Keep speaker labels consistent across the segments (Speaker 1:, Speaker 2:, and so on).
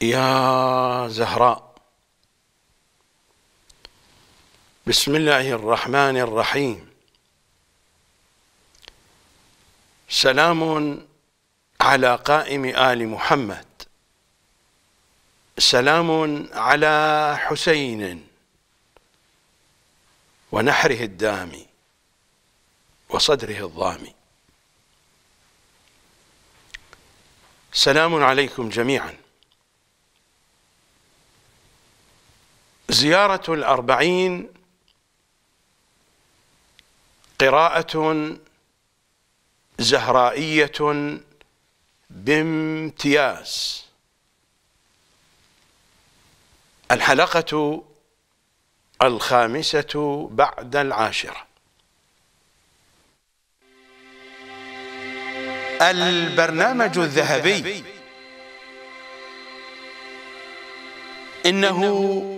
Speaker 1: يا زهراء بسم الله الرحمن الرحيم سلام على قائم آل محمد سلام على حسين ونحره الدامي وصدره الضامي سلام عليكم جميعاً زيارة الأربعين قراءة زهرائية بامتياز الحلقة الخامسة بعد العاشرة البرنامج الذهبي إنه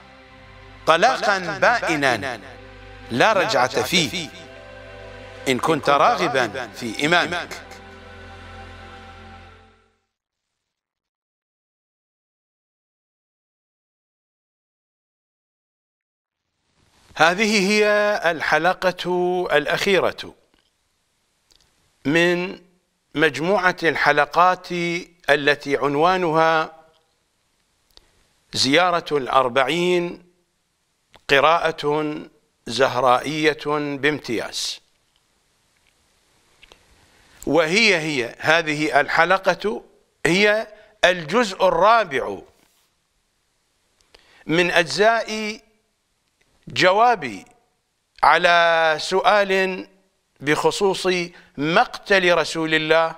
Speaker 1: طلاقا بائنا لا رجعة فيه إن كنت راغبا في إمامك هذه هي الحلقة الأخيرة من مجموعة الحلقات التي عنوانها زيارة الأربعين قراءة زهرائية بامتياز وهي هي هذه الحلقة هي الجزء الرابع من أجزاء جوابي على سؤال بخصوص مقتل رسول الله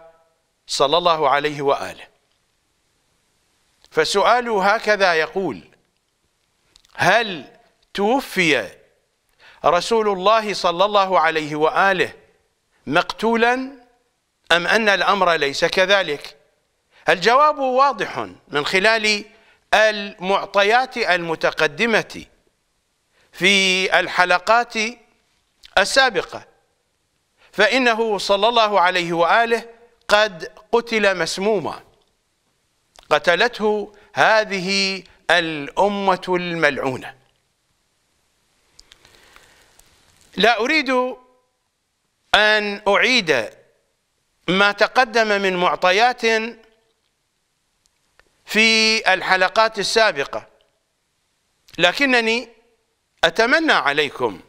Speaker 1: صلى الله عليه وآله فسؤال هكذا يقول هل توفي رسول الله صلى الله عليه وآله مقتولا أم أن الأمر ليس كذلك الجواب واضح من خلال المعطيات المتقدمة في الحلقات السابقة فإنه صلى الله عليه وآله قد قتل مسموما قتلته هذه الأمة الملعونة لا أريد أن أعيد ما تقدم من معطيات في الحلقات السابقة لكنني أتمنى عليكم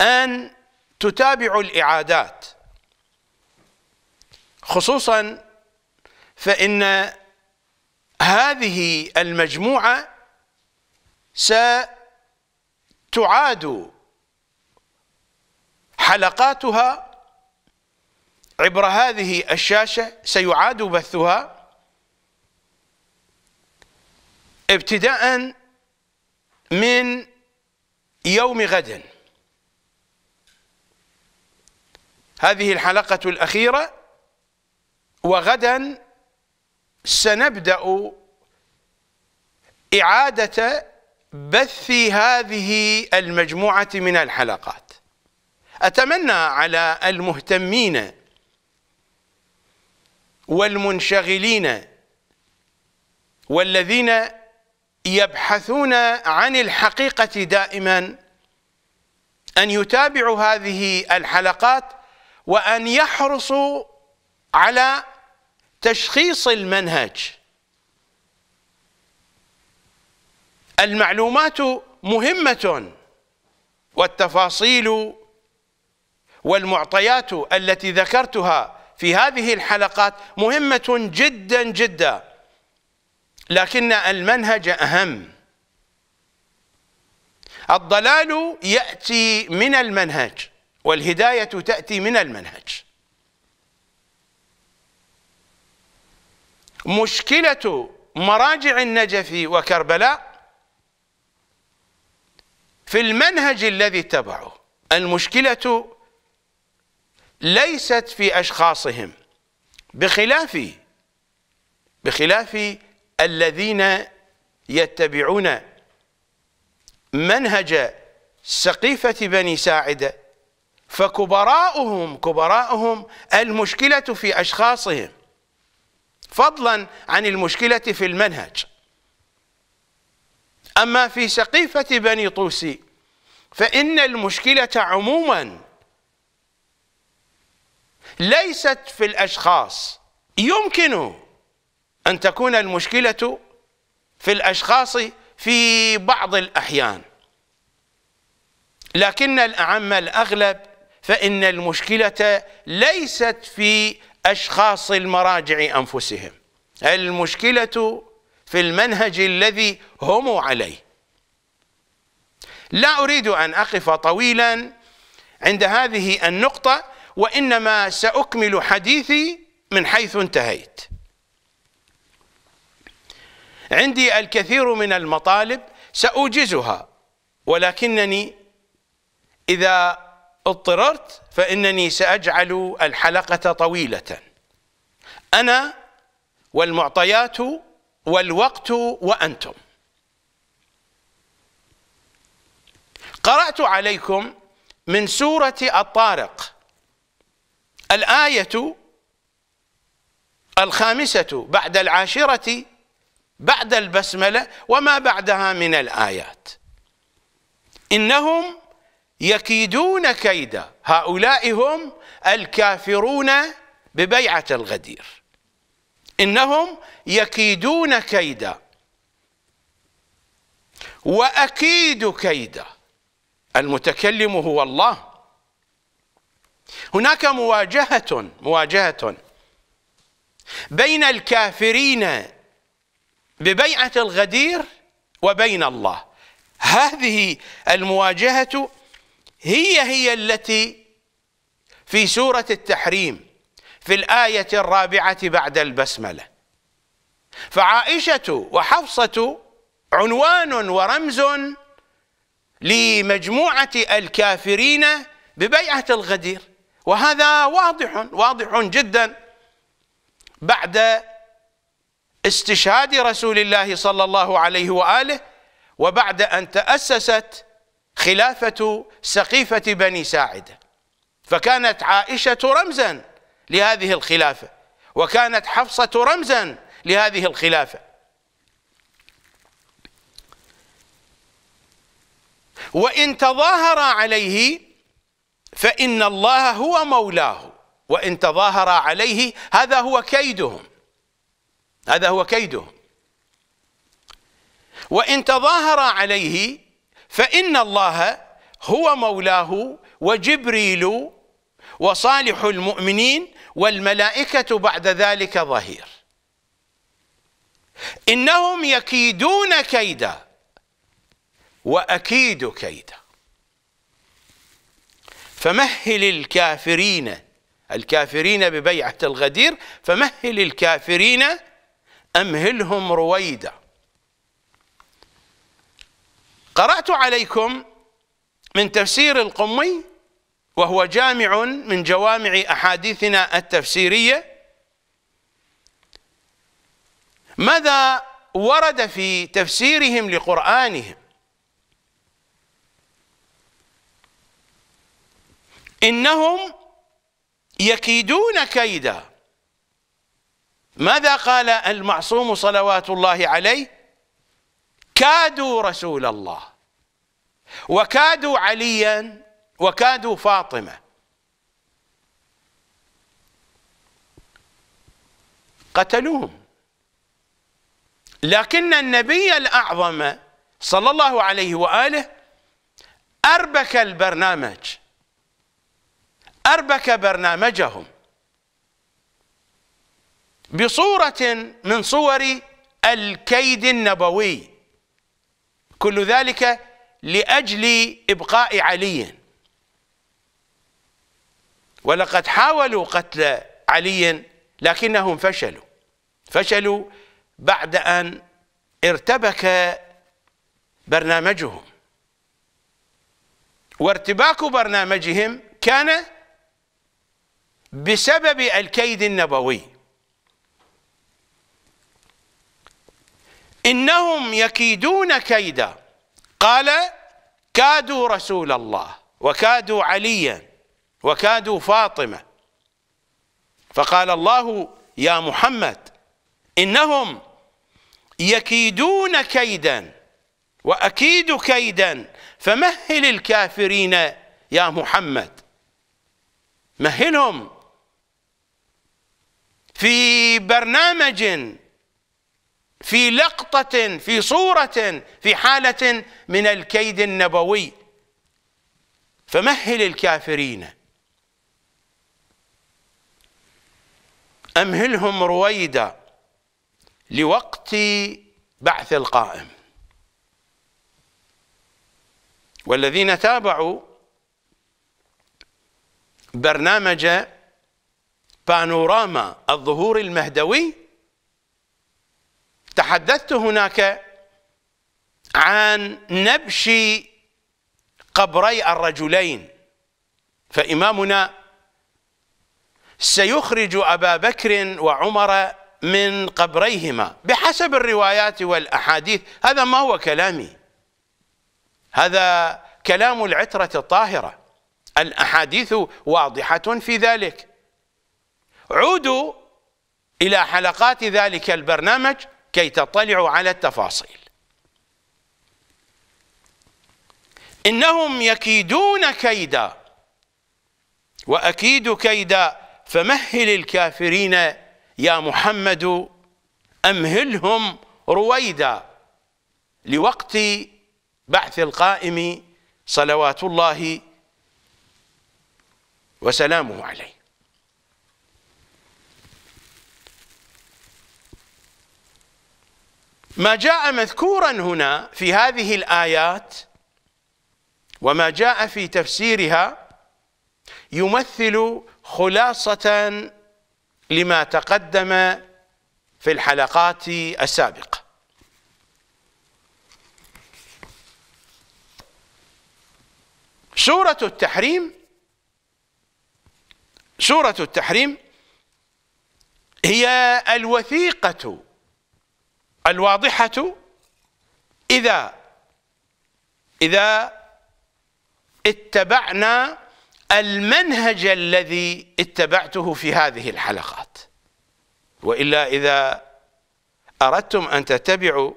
Speaker 1: أن تتابعوا الإعادات خصوصا فإن هذه المجموعة سأتابعها تعاد حلقاتها عبر هذه الشاشة سيعاد بثها ابتداء من يوم غد هذه الحلقة الأخيرة وغدا سنبدأ إعادة بث هذه المجموعة من الحلقات أتمنى على المهتمين والمنشغلين والذين يبحثون عن الحقيقة دائما أن يتابعوا هذه الحلقات وأن يحرصوا على تشخيص المنهج المعلومات مهمة والتفاصيل والمعطيات التي ذكرتها في هذه الحلقات مهمة جدا جدا لكن المنهج أهم الضلال يأتي من المنهج والهداية تأتي من المنهج مشكلة مراجع النجف وكربلاء في المنهج الذي اتبعه المشكلة ليست في أشخاصهم بخلاف بخلاف الذين يتبعون منهج سقيفة بني ساعدة فكبراؤهم كبراؤهم المشكلة في أشخاصهم فضلا عن المشكلة في المنهج أما في سقيفة بني طوسي فإن المشكلة عموما ليست في الأشخاص يمكن أن تكون المشكلة في الأشخاص في بعض الأحيان لكن الأعم الأغلب فإن المشكلة ليست في أشخاص المراجع أنفسهم المشكلة في المنهج الذي هم عليه لا أريد أن أقف طويلا عند هذه النقطة وإنما سأكمل حديثي من حيث انتهيت عندي الكثير من المطالب سأوجزها ولكنني إذا اضطررت فإنني سأجعل الحلقة طويلة أنا والمعطيات والوقت وأنتم قرأت عليكم من سورة الطارق الآية الخامسة بعد العاشرة بعد البسملة وما بعدها من الآيات إنهم يكيدون كيدا هؤلاء هم الكافرون ببيعة الغدير إنهم يكيدون كيدا وأكيد كيدا المتكلم هو الله هناك مواجهة مواجهة بين الكافرين ببيعة الغدير وبين الله هذه المواجهة هي هي التي في سورة التحريم في الآية الرابعة بعد البسملة فعائشة وحفصة عنوان ورمز لمجموعة الكافرين ببيعة الغدير وهذا واضح واضح جدا بعد استشهاد رسول الله صلى الله عليه وآله وبعد أن تأسست خلافة سقيفة بني ساعدة فكانت عائشة رمزا لهذه الخلافة وكانت حفصة رمزا لهذه الخلافة وإن تظاهر عليه فإن الله هو مولاه وإن تظاهر عليه هذا هو كيدهم هذا هو كيدهم وإن تظاهر عليه فإن الله هو مولاه وجبريل وصالح المؤمنين والملائكة بعد ذلك ظهير إنهم يكيدون كيدا وأكيد كيدا فمهل الكافرين الكافرين ببيعة الغدير فمهل الكافرين أمهلهم رويدا قرأت عليكم من تفسير القمي وهو جامع من جوامع أحاديثنا التفسيرية ماذا ورد في تفسيرهم لقرآنهم إنهم يكيدون كيدا ماذا قال المعصوم صلوات الله عليه كادوا رسول الله وكادوا عليا وكادوا فاطمة قتلوهم لكن النبي الأعظم صلى الله عليه وآله أربك البرنامج أربك برنامجهم بصورة من صور الكيد النبوي كل ذلك لأجل إبقاء علي ولقد حاولوا قتل علي لكنهم فشلوا فشلوا بعد أن ارتبك برنامجهم وارتباك برنامجهم كان بسبب الكيد النبوي إنهم يكيدون كيدا قال كادوا رسول الله وكادوا عليا وكادوا فاطمة فقال الله يا محمد إنهم يكيدون كيدا وأكيد كيدا فمهل الكافرين يا محمد مهلهم في برنامج في لقطة في صورة في حالة من الكيد النبوي فمهل الكافرين أمهلهم رويدا لوقت بعث القائم والذين تابعوا برنامج بانوراما الظهور المهدوي تحدثت هناك عن نبش قبري الرجلين فإمامنا سيخرج أبا بكر وعمر من قبريهما بحسب الروايات والأحاديث هذا ما هو كلامي هذا كلام العترة الطاهرة الأحاديث واضحة في ذلك عودوا إلى حلقات ذلك البرنامج كي تطلعوا على التفاصيل إنهم يكيدون كيدا وأكيد كيدا فمهل الكافرين يا محمد أمهلهم رويدا لوقت بعث القائم صلوات الله وسلامه عليه ما جاء مذكورا هنا في هذه الآيات وما جاء في تفسيرها يمثل خلاصة لما تقدم في الحلقات السابقة سورة التحريم سورة التحريم هي الوثيقة الواضحة إذا إذا اتبعنا المنهج الذي اتبعته في هذه الحلقات وإلا إذا أردتم أن تتبعوا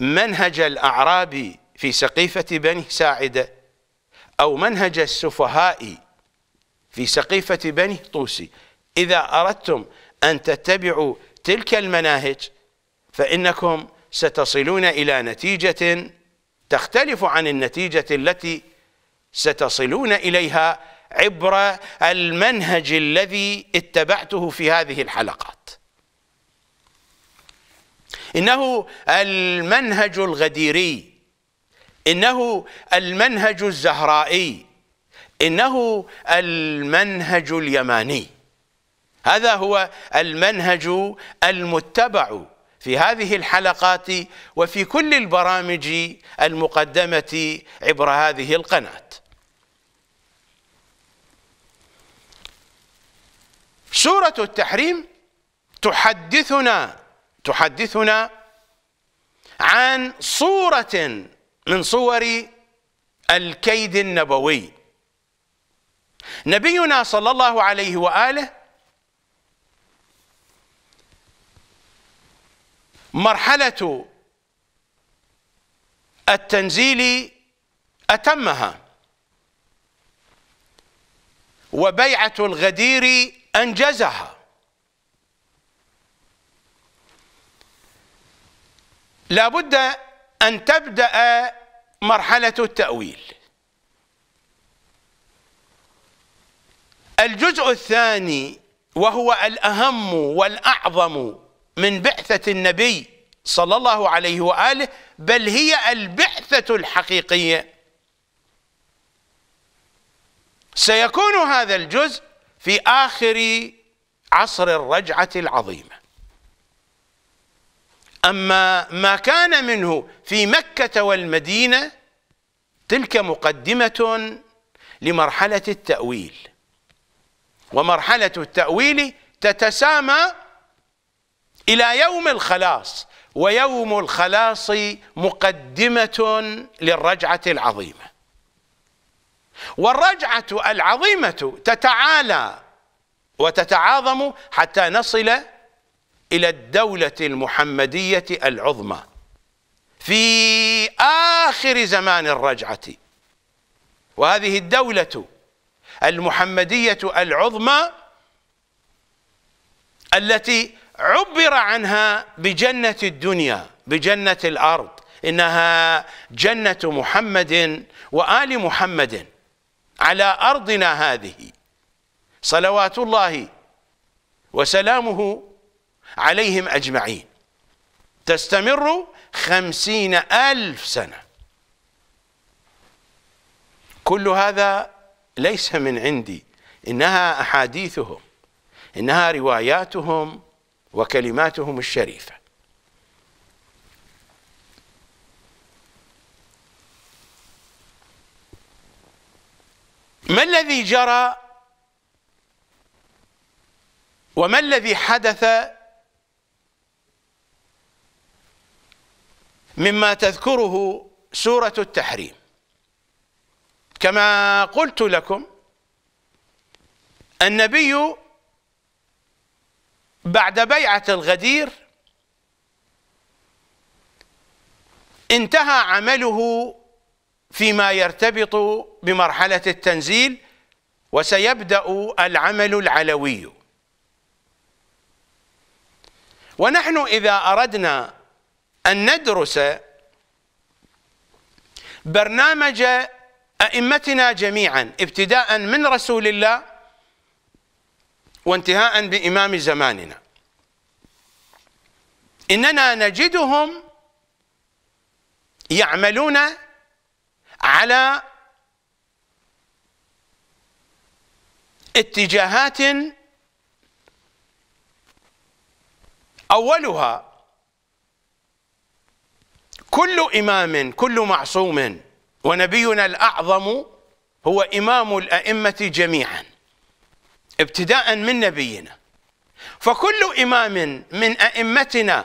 Speaker 1: منهج الأعرابي في سقيفة بني ساعدة أو منهج السفهاء في سقيفة بني طوسي إذا أردتم أن تتبعوا تلك المناهج فإنكم ستصلون إلى نتيجة تختلف عن النتيجة التي ستصلون إليها عبر المنهج الذي اتبعته في هذه الحلقات إنه المنهج الغديري إنه المنهج الزهرائي إنه المنهج اليماني هذا هو المنهج المتبع في هذه الحلقات وفي كل البرامج المقدمة عبر هذه القناة سورة التحريم تحدثنا تحدثنا عن صورة من صور الكيد النبوي نبينا صلى الله عليه وآله مرحلة التنزيل أتمها وبيعة الغدير أنجزها لابد أن تبدأ مرحلة التأويل الجزء الثاني وهو الأهم والأعظم من بعثة النبي صلى الله عليه وآله بل هي البعثة الحقيقية سيكون هذا الجزء في آخر عصر الرجعة العظيمة أما ما كان منه في مكة والمدينة تلك مقدمة لمرحلة التأويل ومرحلة التأويل تتسامى إلى يوم الخلاص ويوم الخلاص مقدمة للرجعة العظيمة والرجعة العظيمة تتعالى وتتعاظم حتى نصل إلى الدولة المحمدية العظمى في آخر زمان الرجعة وهذه الدولة المحمدية العظمى التي عبر عنها بجنة الدنيا بجنة الأرض إنها جنة محمد وآل محمد على أرضنا هذه صلوات الله وسلامه عليهم أجمعين تستمر خمسين ألف سنة كل هذا ليس من عندي إنها أحاديثهم إنها رواياتهم وكلماتهم الشريفة ما الذي جرى وما الذي حدث مما تذكره سورة التحريم كما قلت لكم النبي بعد بيعة الغدير انتهى عمله فيما يرتبط بمرحلة التنزيل وسيبدأ العمل العلوي ونحن إذا أردنا أن ندرس برنامج أئمتنا جميعا ابتداء من رسول الله وانتهاء بإمام زماننا إننا نجدهم يعملون على اتجاهات اولها كل امام كل معصوم ونبينا الاعظم هو امام الائمه جميعا ابتداء من نبينا فكل امام من ائمتنا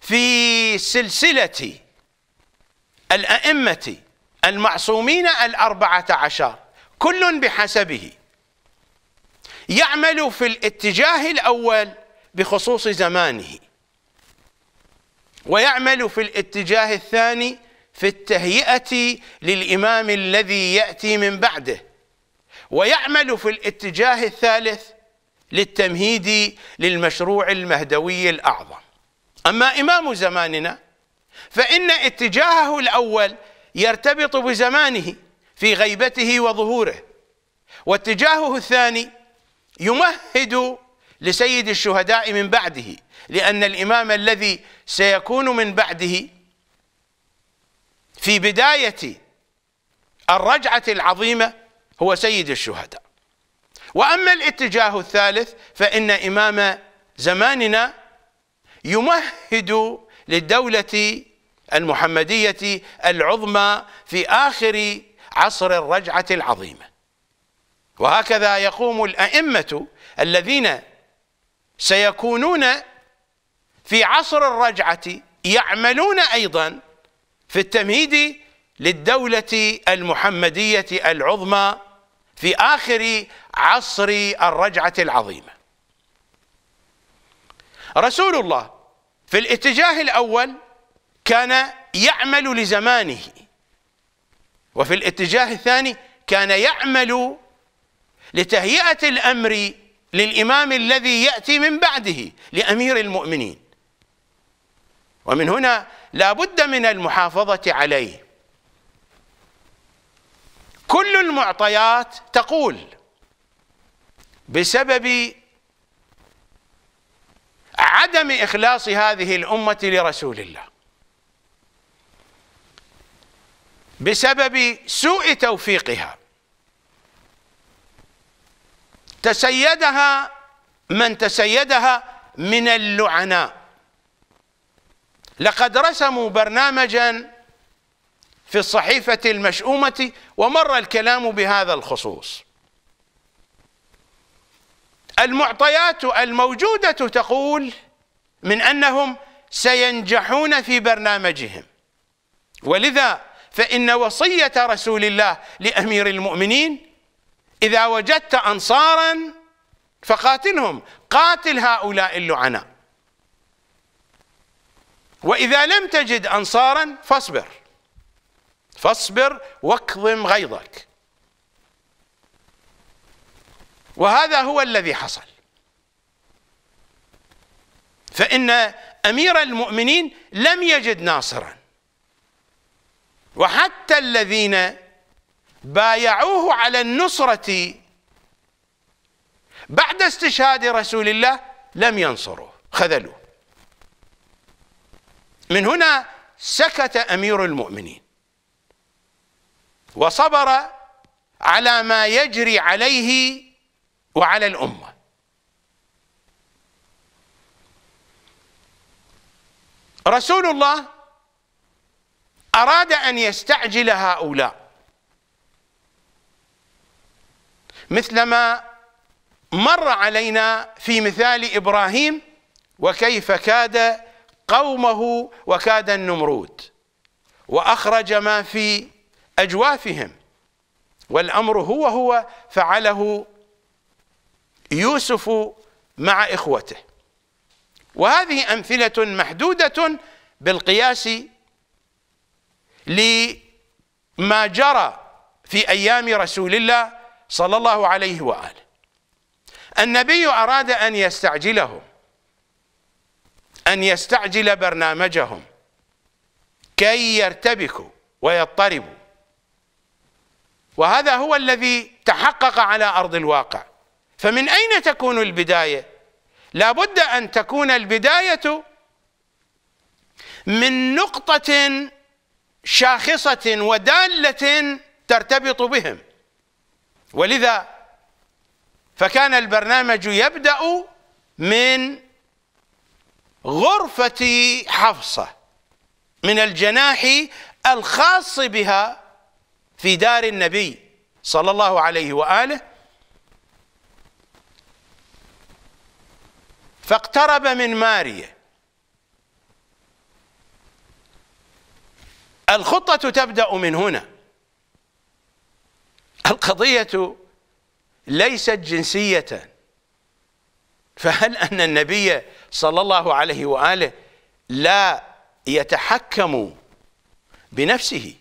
Speaker 1: في سلسله الائمه المعصومين الأربعة عشر كل بحسبه يعمل في الاتجاه الأول بخصوص زمانه ويعمل في الاتجاه الثاني في التهيئة للإمام الذي يأتي من بعده ويعمل في الاتجاه الثالث للتمهيد للمشروع المهدوي الأعظم أما إمام زماننا فإن اتجاهه الأول يرتبط بزمانه في غيبته وظهوره واتجاهه الثاني يمهد لسيد الشهداء من بعده لأن الإمام الذي سيكون من بعده في بداية الرجعة العظيمة هو سيد الشهداء وأما الاتجاه الثالث فإن إمام زماننا يمهد للدولة المحمدية العظمى في آخر عصر الرجعة العظيمة وهكذا يقوم الأئمة الذين سيكونون في عصر الرجعة يعملون أيضا في التمهيد للدولة المحمدية العظمى في آخر عصر الرجعة العظيمة رسول الله في الاتجاه الأول كان يعمل لزمانه وفي الاتجاه الثاني كان يعمل لتهيئة الأمر للإمام الذي يأتي من بعده لأمير المؤمنين ومن هنا لا بد من المحافظة عليه كل المعطيات تقول بسبب عدم إخلاص هذه الأمة لرسول الله بسبب سوء توفيقها تسيدها من تسيدها من اللعناء لقد رسموا برنامجا في الصحيفة المشؤومة ومر الكلام بهذا الخصوص المعطيات الموجودة تقول من أنهم سينجحون في برنامجهم ولذا فإن وصية رسول الله لأمير المؤمنين إذا وجدت أنصارا فقاتلهم قاتل هؤلاء اللعناء وإذا لم تجد أنصارا فاصبر فاصبر واكظم غيظك وهذا هو الذي حصل فإن أمير المؤمنين لم يجد ناصرا وحتى الذين بايعوه على النصرة بعد استشهاد رسول الله لم ينصروه خذلوه من هنا سكت أمير المؤمنين وصبر على ما يجري عليه وعلى الأمة رسول الله أراد أن يستعجل هؤلاء مثلما مر علينا في مثال إبراهيم وكيف كاد قومه وكاد النمرود وأخرج ما في أجوافهم والأمر هو هو فعله يوسف مع إخوته وهذه أمثلة محدودة بالقياس لما جرى في أيام رسول الله صلى الله عليه وآله النبي أراد أن يستعجلهم أن يستعجل برنامجهم كي يرتبكوا ويضطربوا وهذا هو الذي تحقق على أرض الواقع فمن أين تكون البداية لابد أن تكون البداية من نقطة شاخصة ودالة ترتبط بهم ولذا فكان البرنامج يبدأ من غرفة حفصة من الجناح الخاص بها في دار النبي صلى الله عليه وآله فاقترب من ماريه الخطة تبدأ من هنا القضية ليست جنسية فهل أن النبي صلى الله عليه وآله لا يتحكم بنفسه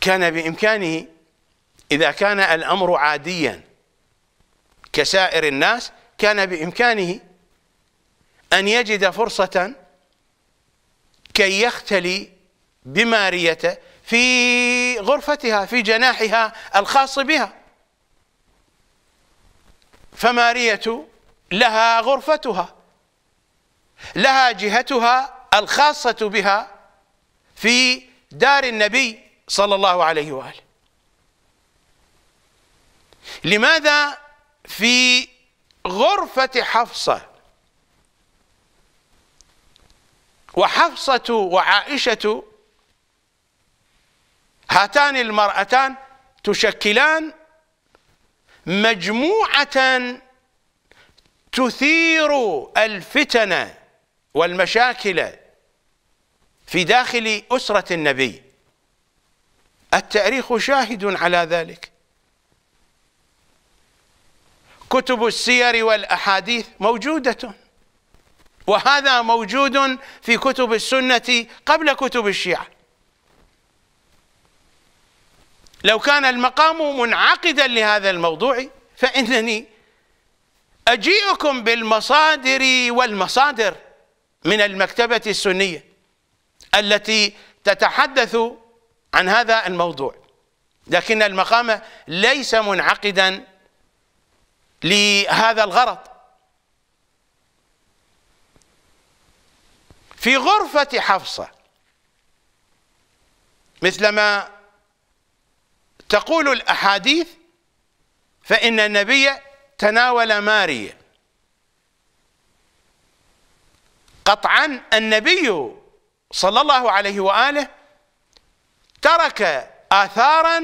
Speaker 1: كان بإمكانه إذا كان الأمر عاديا كسائر الناس كان بإمكانه أن يجد فرصة كي يختلي بماريته في غرفتها في جناحها الخاص بها فمارية لها غرفتها لها جهتها الخاصة بها في دار النبي صلى الله عليه وآله لماذا في غرفة حفصة وحفصة وعائشة هاتان المرأتان تشكلان مجموعة تثير الفتن والمشاكل في داخل أسرة النبي التاريخ شاهد على ذلك كتب السير والأحاديث موجودة وهذا موجود في كتب السنة قبل كتب الشيعة لو كان المقام منعقدا لهذا الموضوع فإنني أجيئكم بالمصادر والمصادر من المكتبة السنية التي تتحدث عن هذا الموضوع لكن المقام ليس منعقدا لهذا الغرض في غرفة حفصة مثلما تقول الأحاديث فإن النبي تناول ماريا قطعا النبي صلى الله عليه وآله ترك آثارا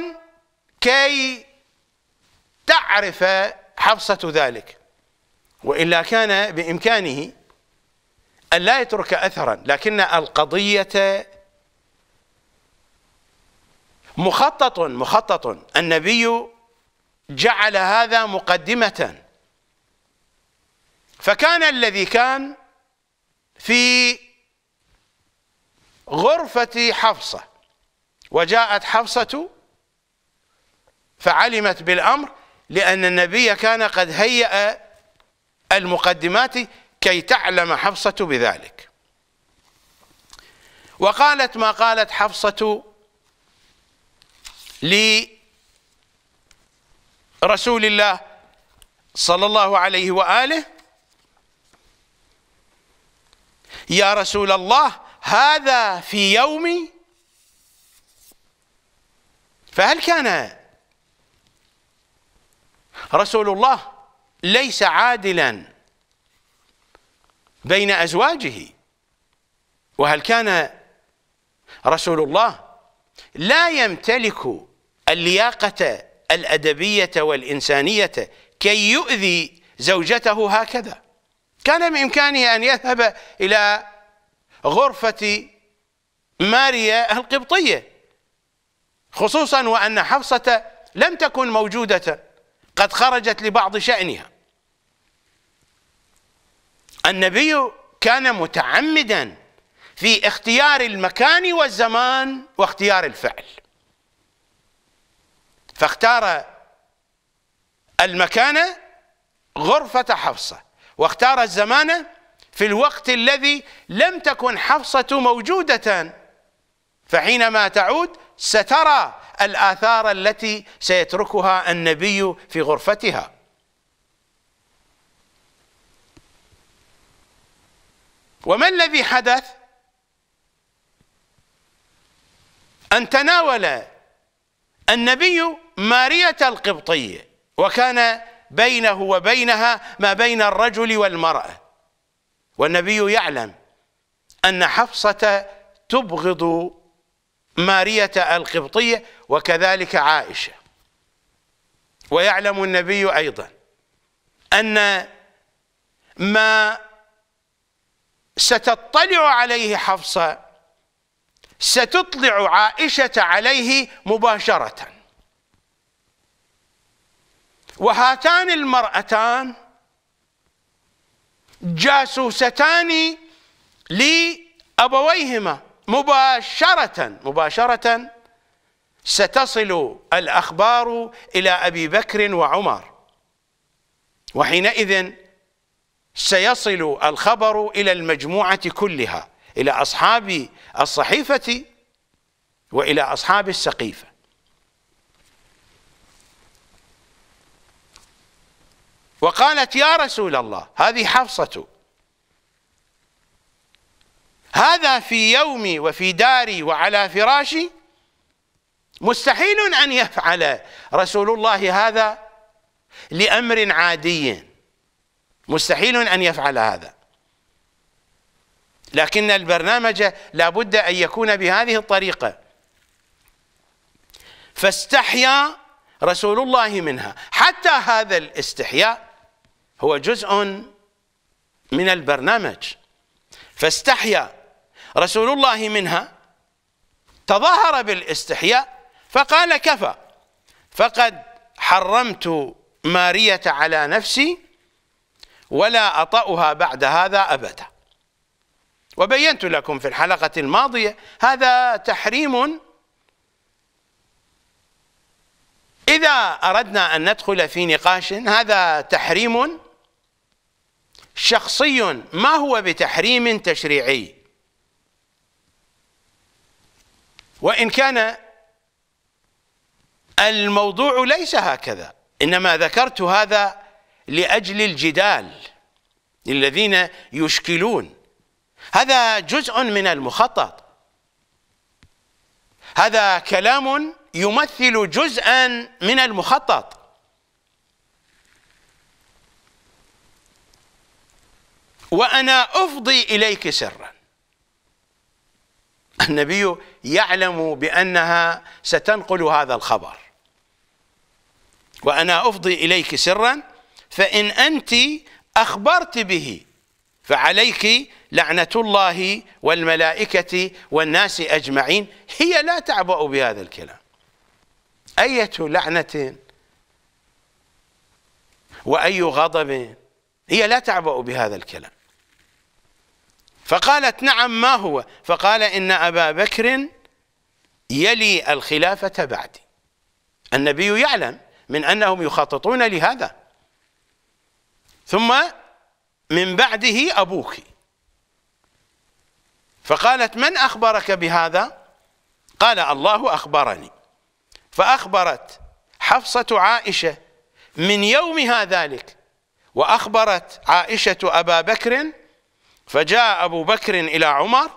Speaker 1: كي تعرف حفصة ذلك وإلا كان بإمكانه أن لا يترك أثرا لكن القضية مخطط مخطط النبي جعل هذا مقدمة فكان الذي كان في غرفة حفصة وجاءت حفصة فعلمت بالأمر لأن النبي كان قد هيأ المقدمات كي تعلم حفصة بذلك وقالت ما قالت حفصة لرسول الله صلى الله عليه وآله يا رسول الله هذا في يومي فهل كان رسول الله ليس عادلا بين أزواجه وهل كان رسول الله لا يمتلك اللياقة الأدبية والإنسانية كي يؤذي زوجته هكذا كان بإمكانه أن يذهب إلى غرفة ماريا القبطية خصوصا وأن حفصة لم تكن موجودة قد خرجت لبعض شأنها النبي كان متعمدا في اختيار المكان والزمان واختيار الفعل فاختار المكان غرفة حفصة واختار الزمان في الوقت الذي لم تكن حفصة موجودة فحينما تعود سترى الآثار التي سيتركها النبي في غرفتها وما الذي حدث أن تناول النبي مارية القبطية وكان بينه وبينها ما بين الرجل والمرأة والنبي يعلم أن حفصة تبغض مارية القبطية وكذلك عائشة ويعلم النبي أيضا أن ما ستطلع عليه حفصة ستطلع عائشة عليه مباشرة وهاتان المرأتان جاسوستان لأبويهما مباشرة مباشرة ستصل الأخبار إلى أبي بكر وعمر وحينئذ سيصل الخبر إلى المجموعة كلها إلى أصحاب الصحيفة وإلى أصحاب السقيفة وقالت يا رسول الله هذه حفصة هذا في يومي وفي داري وعلى فراشي مستحيل أن يفعل رسول الله هذا لأمر عادي مستحيل أن يفعل هذا لكن البرنامج لابد أن يكون بهذه الطريقة فاستحيا رسول الله منها حتى هذا الاستحياء هو جزء من البرنامج فاستحيا رسول الله منها تظاهر بالاستحياء فقال كفى فقد حرمت مارية على نفسي ولا أطأها بعد هذا أبدا وبينت لكم في الحلقة الماضية هذا تحريم إذا أردنا أن ندخل في نقاش هذا تحريم شخصي ما هو بتحريم تشريعي وإن كان الموضوع ليس هكذا إنما ذكرت هذا لأجل الجدال الذين يشكلون هذا جزء من المخطط هذا كلام يمثل جزءا من المخطط وأنا أفضي إليك سرا النبي يعلم بأنها ستنقل هذا الخبر وأنا أفضي إليك سرا فإن أنت أخبرت به فعليك لعنة الله والملائكة والناس أجمعين هي لا تعبأ بهذا الكلام أية لعنة وأي غضب هي لا تعبأ بهذا الكلام فقالت نعم ما هو فقال إن أبا بكر يلي الخلافة بعدي النبي يعلم من أنهم يخططون لهذا ثم من بعده أبوك فقالت من أخبرك بهذا قال الله أخبرني فأخبرت حفصة عائشة من يومها ذلك وأخبرت عائشة أبا بكر فجاء أبو بكر إلى عمر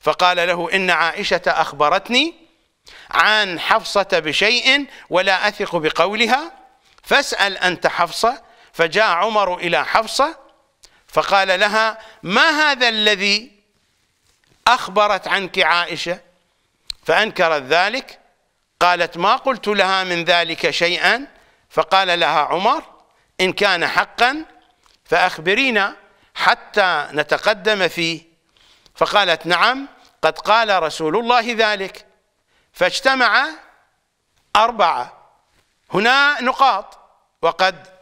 Speaker 1: فقال له إن عائشة أخبرتني عن حفصة بشيء ولا أثق بقولها فاسأل أنت حفصة فجاء عمر إلى حفصة فقال لها ما هذا الذي أخبرت عنك عائشة فأنكرت ذلك قالت ما قلت لها من ذلك شيئا فقال لها عمر إن كان حقا فأخبرينا حتى نتقدم فيه فقالت نعم قد قال رسول الله ذلك فاجتمع أربعة هنا نقاط وقد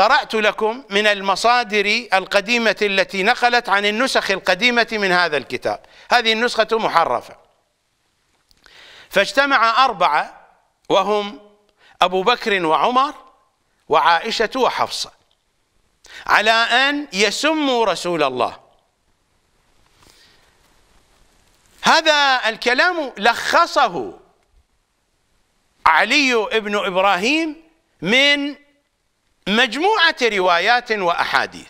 Speaker 1: قرأت لكم من المصادر القديمة التي نقلت عن النسخ القديمة من هذا الكتاب هذه النسخة محرفة فاجتمع أربعة وهم أبو بكر وعمر وعائشة وحفصة على أن يسموا رسول الله هذا الكلام لخصه علي بن إبراهيم من مجموعة روايات وأحاديث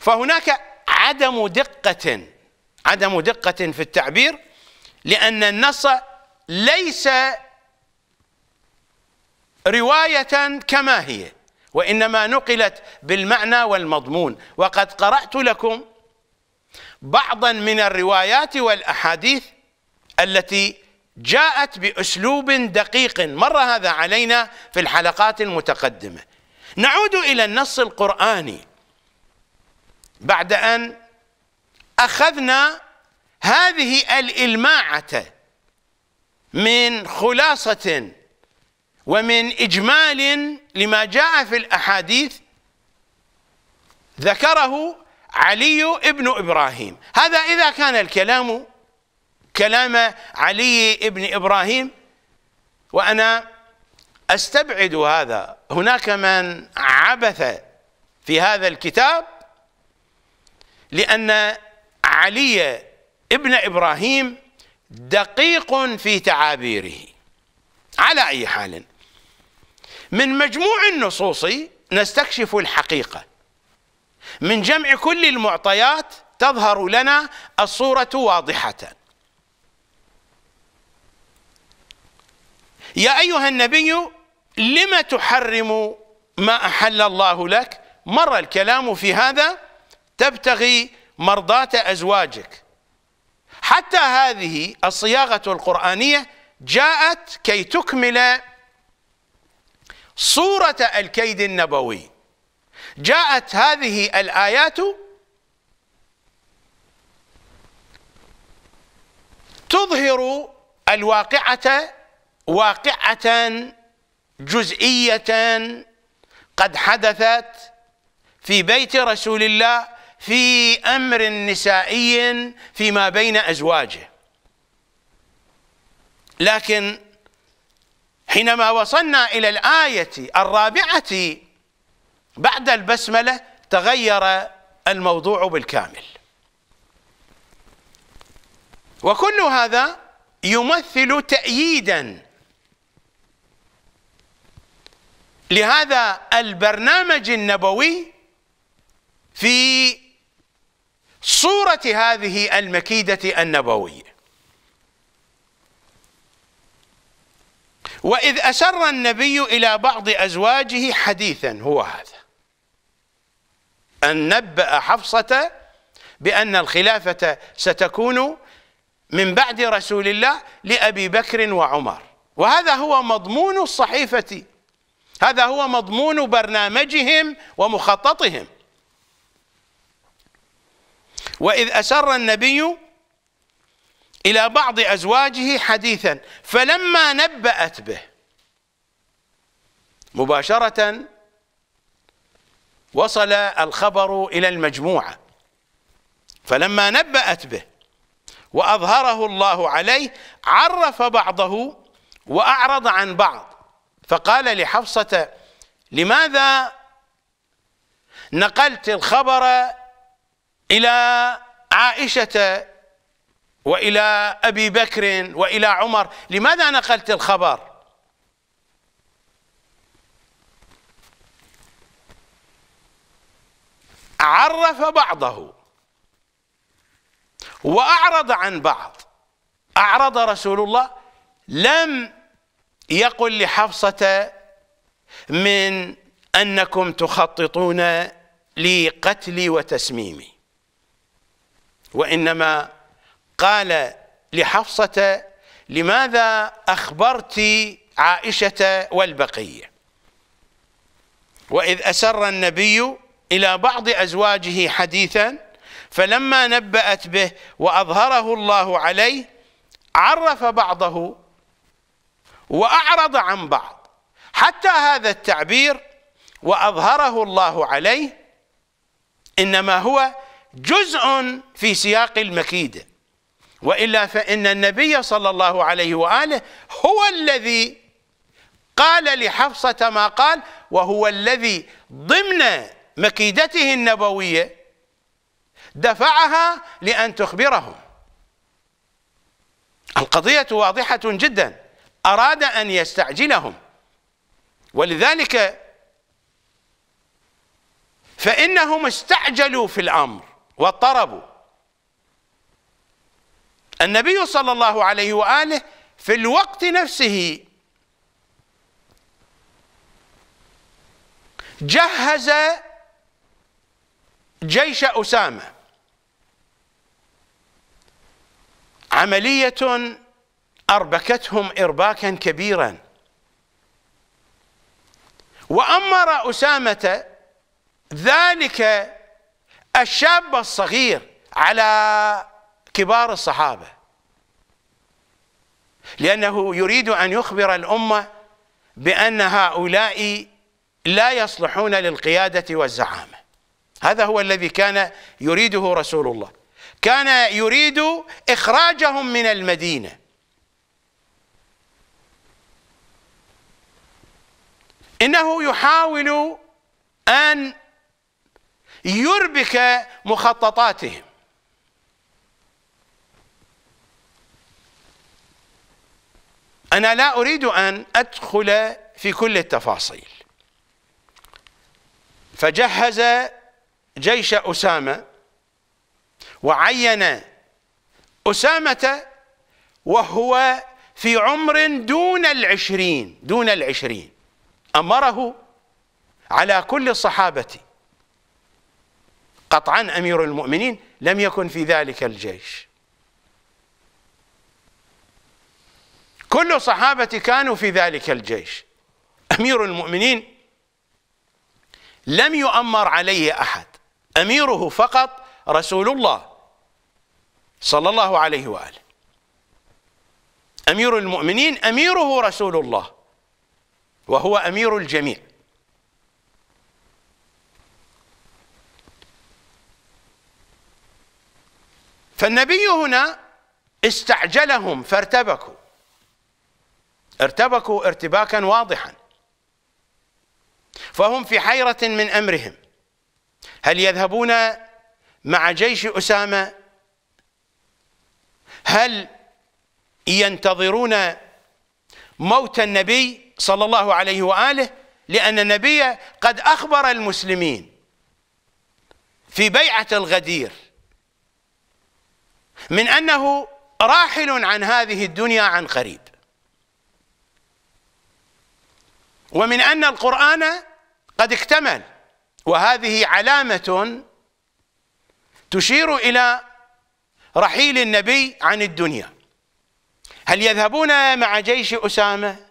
Speaker 1: فهناك عدم دقة عدم دقة في التعبير لأن النص ليس رواية كما هي وإنما نقلت بالمعنى والمضمون وقد قرأت لكم بعضا من الروايات والأحاديث التي جاءت بأسلوب دقيق مر هذا علينا في الحلقات المتقدمة نعود إلى النص القرآني بعد أن أخذنا هذه الإلماعة من خلاصة ومن إجمال لما جاء في الأحاديث ذكره علي ابن إبراهيم هذا إذا كان الكلام كلام علي بن إبراهيم وأنا أستبعد هذا هناك من عبث في هذا الكتاب لأن علي ابن إبراهيم دقيق في تعابيره على أي حال من مجموع النصوص نستكشف الحقيقة من جمع كل المعطيات تظهر لنا الصورة واضحة يا أيها النبي لم تحرم ما أحل الله لك مر الكلام في هذا تبتغي مرضاة أزواجك حتى هذه الصياغة القرآنية جاءت كي تكمل صورة الكيد النبوي جاءت هذه الآيات تظهر الواقعة واقعة جزئية قد حدثت في بيت رسول الله في أمر نسائي فيما بين أزواجه لكن حينما وصلنا إلى الآية الرابعة بعد البسملة تغير الموضوع بالكامل وكل هذا يمثل تأييدا لهذا البرنامج النبوي في صورة هذه المكيدة النبوية وإذ أسر النبي إلى بعض أزواجه حديثا هو هذا أن نبأ حفصة بأن الخلافة ستكون من بعد رسول الله لأبي بكر وعمر وهذا هو مضمون الصحيفة هذا هو مضمون برنامجهم ومخططهم وإذ أسر النبي إلى بعض أزواجه حديثا فلما نبأت به مباشرة وصل الخبر إلى المجموعة فلما نبأت به وأظهره الله عليه عرف بعضه وأعرض عن بعض فقال لحفصة لماذا نقلت الخبر إلى عائشة وإلى أبي بكر وإلى عمر لماذا نقلت الخبر عرف بعضه وأعرض عن بعض أعرض رسول الله لم يقول لحفصة من أنكم تخططون لقتلي وتسميمي وإنما قال لحفصة لماذا أخبرت عائشة والبقية وإذ أسر النبي إلى بعض أزواجه حديثا فلما نبأت به وأظهره الله عليه عرف بعضه وأعرض عن بعض حتى هذا التعبير وأظهره الله عليه إنما هو جزء في سياق المكيدة وإلا فإن النبي صلى الله عليه وآله هو الذي قال لحفصة ما قال وهو الذي ضمن مكيدته النبوية دفعها لأن تخبرهم القضية واضحة جدا أراد أن يستعجلهم ولذلك فإنهم استعجلوا في الأمر واضطربوا النبي صلى الله عليه وآله في الوقت نفسه جهز جيش أسامة عملية أربكتهم إرباكا كبيرا وأمر أسامة ذلك الشاب الصغير على كبار الصحابة لأنه يريد أن يخبر الأمة بأن هؤلاء لا يصلحون للقيادة والزعامة هذا هو الذي كان يريده رسول الله كان يريد إخراجهم من المدينة إنه يحاول أن يربك مخططاتهم أنا لا أريد أن أدخل في كل التفاصيل فجهز جيش أسامة وعين أسامة وهو في عمر دون العشرين دون العشرين أمره على كل الصحابة قطعا أمير المؤمنين لم يكن في ذلك الجيش كل الصحابة كانوا في ذلك الجيش أمير المؤمنين لم يؤمر عليه أحد أميره فقط رسول الله صلى الله عليه وآله أمير المؤمنين أميره رسول الله وهو امير الجميع فالنبي هنا استعجلهم فارتبكوا ارتبكوا ارتباكا واضحا فهم في حيرة من أمرهم هل يذهبون مع جيش أسامة هل ينتظرون موت النبي صلى الله عليه واله لان النبي قد اخبر المسلمين في بيعه الغدير من انه راحل عن هذه الدنيا عن قريب ومن ان القران قد اكتمل وهذه علامه تشير الى رحيل النبي عن الدنيا هل يذهبون مع جيش اسامه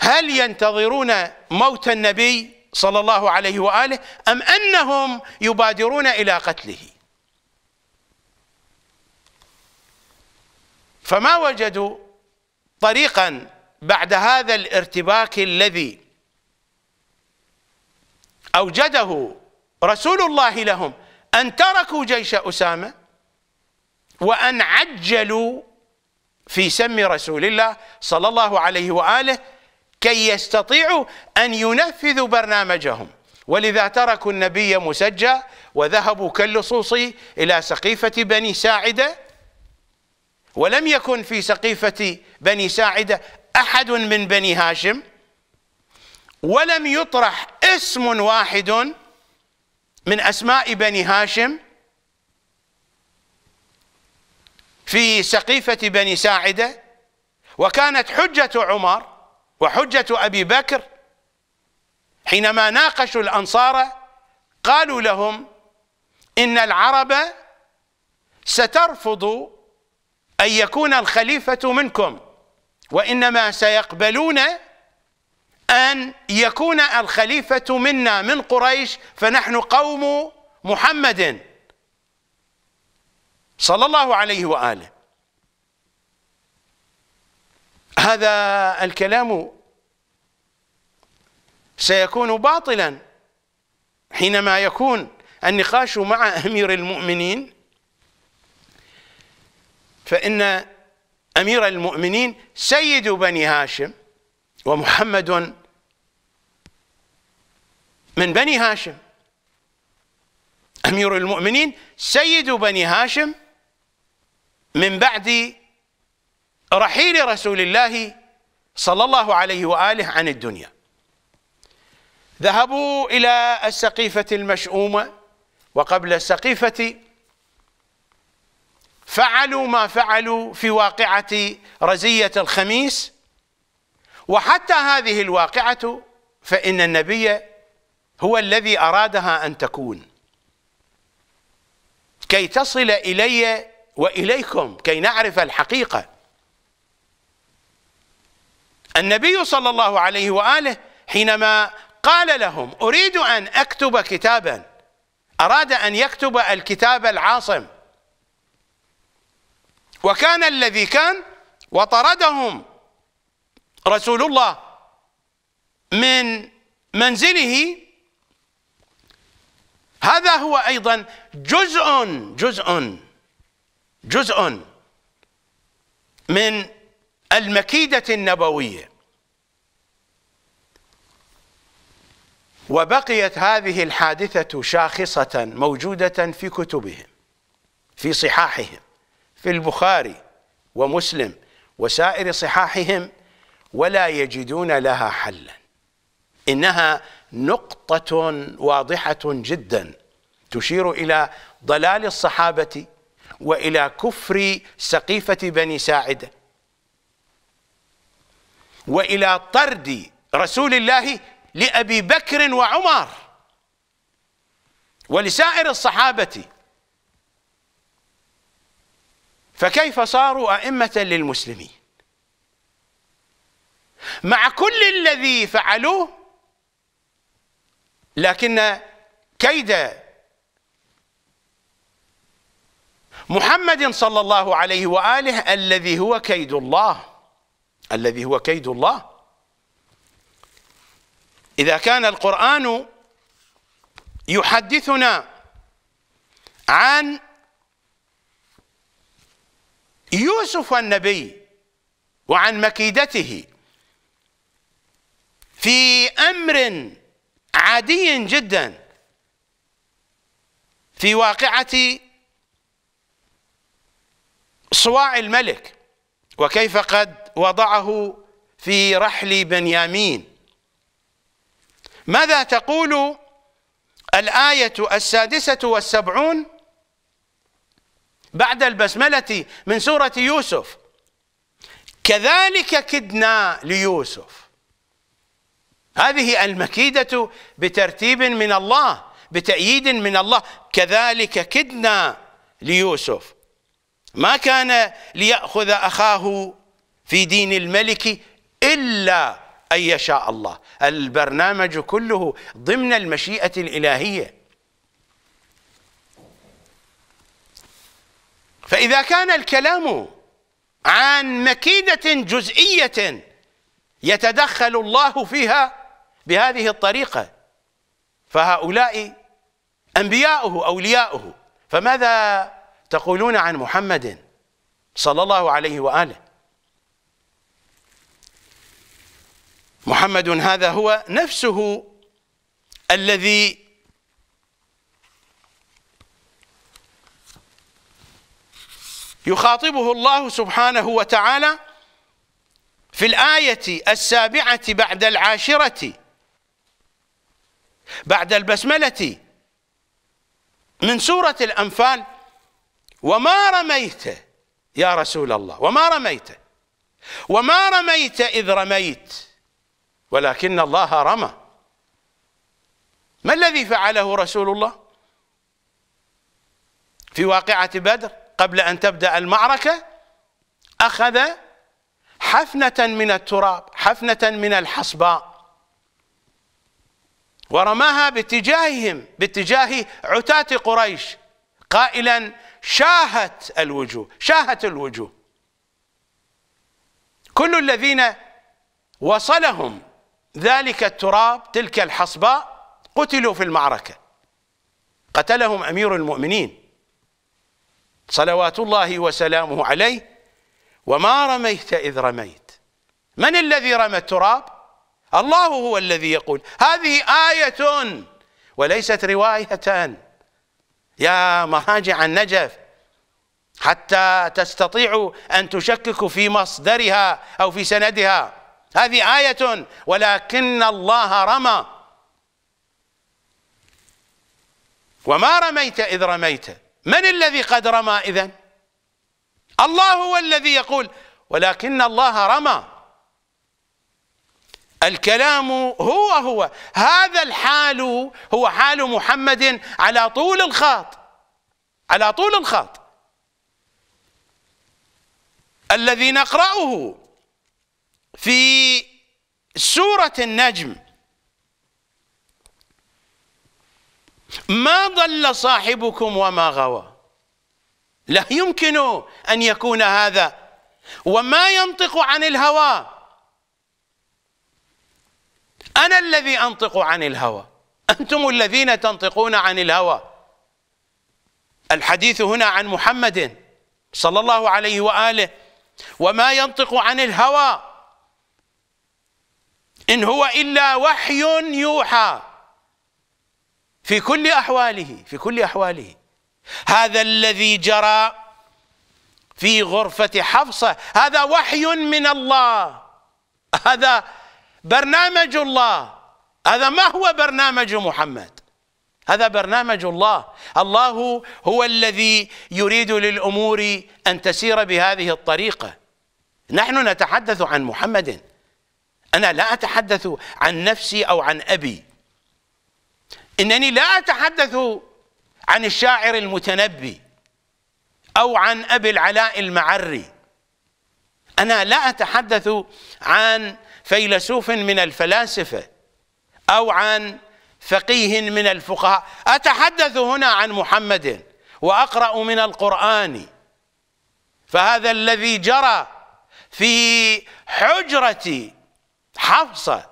Speaker 1: هل ينتظرون موت النبي صلى الله عليه واله ام انهم يبادرون الى قتله فما وجدوا طريقا بعد هذا الارتباك الذي اوجده رسول الله لهم ان تركوا جيش اسامه وان عجلوا في سم رسول الله صلى الله عليه واله كي يستطيعوا أن ينفذوا برنامجهم ولذا تركوا النبي مسجى وذهبوا كاللصوص إلى سقيفة بني ساعدة ولم يكن في سقيفة بني ساعدة أحد من بني هاشم ولم يطرح اسم واحد من أسماء بني هاشم في سقيفة بني ساعدة وكانت حجة عمر وحجة أبي بكر حينما ناقشوا الأنصار قالوا لهم إن العرب سترفض أن يكون الخليفة منكم وإنما سيقبلون أن يكون الخليفة منا من قريش فنحن قوم محمد صلى الله عليه وآله هذا الكلام سيكون باطلا حينما يكون النقاش مع أمير المؤمنين فإن أمير المؤمنين سيد بني هاشم ومحمد من بني هاشم أمير المؤمنين سيد بني هاشم من بعد رحيل رسول الله صلى الله عليه وآله عن الدنيا ذهبوا إلى السقيفة المشؤومة وقبل السقيفة فعلوا ما فعلوا في واقعة رزية الخميس وحتى هذه الواقعة فإن النبي هو الذي أرادها أن تكون كي تصل إلي وإليكم كي نعرف الحقيقة النبي صلى الله عليه وآله حينما قال لهم أريد أن أكتب كتابا أراد أن يكتب الكتاب العاصم وكان الذي كان وطردهم رسول الله من منزله هذا هو أيضا جزء جزء جزء من المكيدة النبوية وبقيت هذه الحادثة شاخصة موجودة في كتبهم في صحاحهم في البخاري ومسلم وسائر صحاحهم ولا يجدون لها حلا إنها نقطة واضحة جدا تشير إلى ضلال الصحابة وإلى كفر سقيفة بني ساعدة وإلى طرد رسول الله لأبي بكر وعمر ولسائر الصحابة فكيف صاروا أئمة للمسلمين مع كل الذي فعلوه لكن كيد محمد صلى الله عليه وآله الذي هو كيد الله الذي هو كيد الله إذا كان القرآن يحدثنا عن يوسف النبي وعن مكيدته في أمر عادي جدا في واقعة صواع الملك وكيف قد وضعه في رحل بنيامين ماذا تقول الآية السادسة والسبعون بعد البسملة من سورة يوسف كذلك كدنا ليوسف هذه المكيدة بترتيب من الله بتأييد من الله كذلك كدنا ليوسف ما كان ليأخذ أخاه في دين الملك إلا أن يشاء الله البرنامج كله ضمن المشيئة الإلهية فإذا كان الكلام عن مكيدة جزئية يتدخل الله فيها بهذه الطريقة فهؤلاء أنبياؤه أولياؤه فماذا تقولون عن محمد صلى الله عليه وآله محمد هذا هو نفسه الذي يخاطبه الله سبحانه وتعالى في الآية السابعة بعد العاشرة بعد البسملة من سورة الأنفال وما رميت يا رسول الله وما رميت وما رميت إذ رميت ولكن الله رمى ما الذي فعله رسول الله في واقعة بدر قبل أن تبدأ المعركة أخذ حفنة من التراب حفنة من الحصباء ورماها باتجاههم باتجاه عتاة قريش قائلا شاهت الوجوه شاهت الوجوه كل الذين وصلهم ذلك التراب تلك الحصباء قتلوا في المعركة قتلهم أمير المؤمنين صلوات الله وسلامه عليه وما رميت إذ رميت من الذي رمى التراب الله هو الذي يقول هذه آية وليست رواية يا مهاجع النجف حتى تستطيعوا أن تشككوا في مصدرها أو في سندها هذه آية ولكن الله رمى وما رميت إذ رميت من الذي قد رمى إذن الله هو الذي يقول ولكن الله رمى الكلام هو هو هذا الحال هو حال محمد على طول الخط على طول الخط الذي نقرأه في سورة النجم ما ضل صاحبكم وما غوى لا يمكن أن يكون هذا وما ينطق عن الهوى أنا الذي أنطق عن الهوى أنتم الذين تنطقون عن الهوى الحديث هنا عن محمد صلى الله عليه وآله وما ينطق عن الهوى إن هو إلا وحي يوحى في كل أحواله في كل أحواله هذا الذي جرى في غرفة حفصة هذا وحي من الله هذا برنامج الله هذا ما هو برنامج محمد هذا برنامج الله الله هو الذي يريد للأمور أن تسير بهذه الطريقة نحن نتحدث عن محمد أنا لا أتحدث عن نفسي أو عن أبي إنني لا أتحدث عن الشاعر المتنبي أو عن أبي العلاء المعري أنا لا أتحدث عن فيلسوف من الفلاسفة أو عن فقيه من الفقهاء أتحدث هنا عن محمد وأقرأ من القرآن فهذا الذي جرى في حجرة حفصة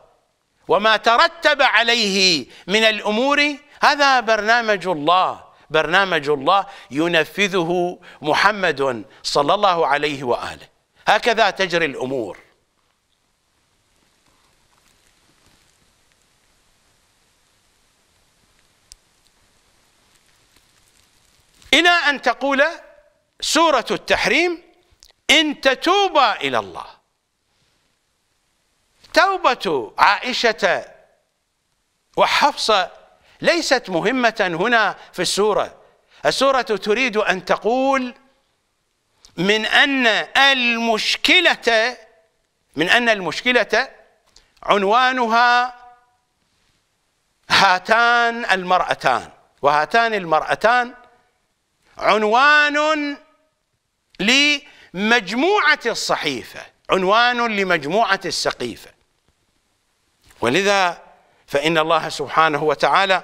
Speaker 1: وما ترتب عليه من الأمور هذا برنامج الله برنامج الله ينفذه محمد صلى الله عليه وآله هكذا تجري الأمور إلى أن تقول سورة التحريم إن تتوبا إلى الله توبة عائشة وحفصة ليست مهمة هنا في السورة السورة تريد أن تقول من أن المشكلة من أن المشكلة عنوانها هاتان المرأتان وهاتان المرأتان عنوان لمجموعة الصحيفة عنوان لمجموعة السقيفة ولذا فإن الله سبحانه وتعالى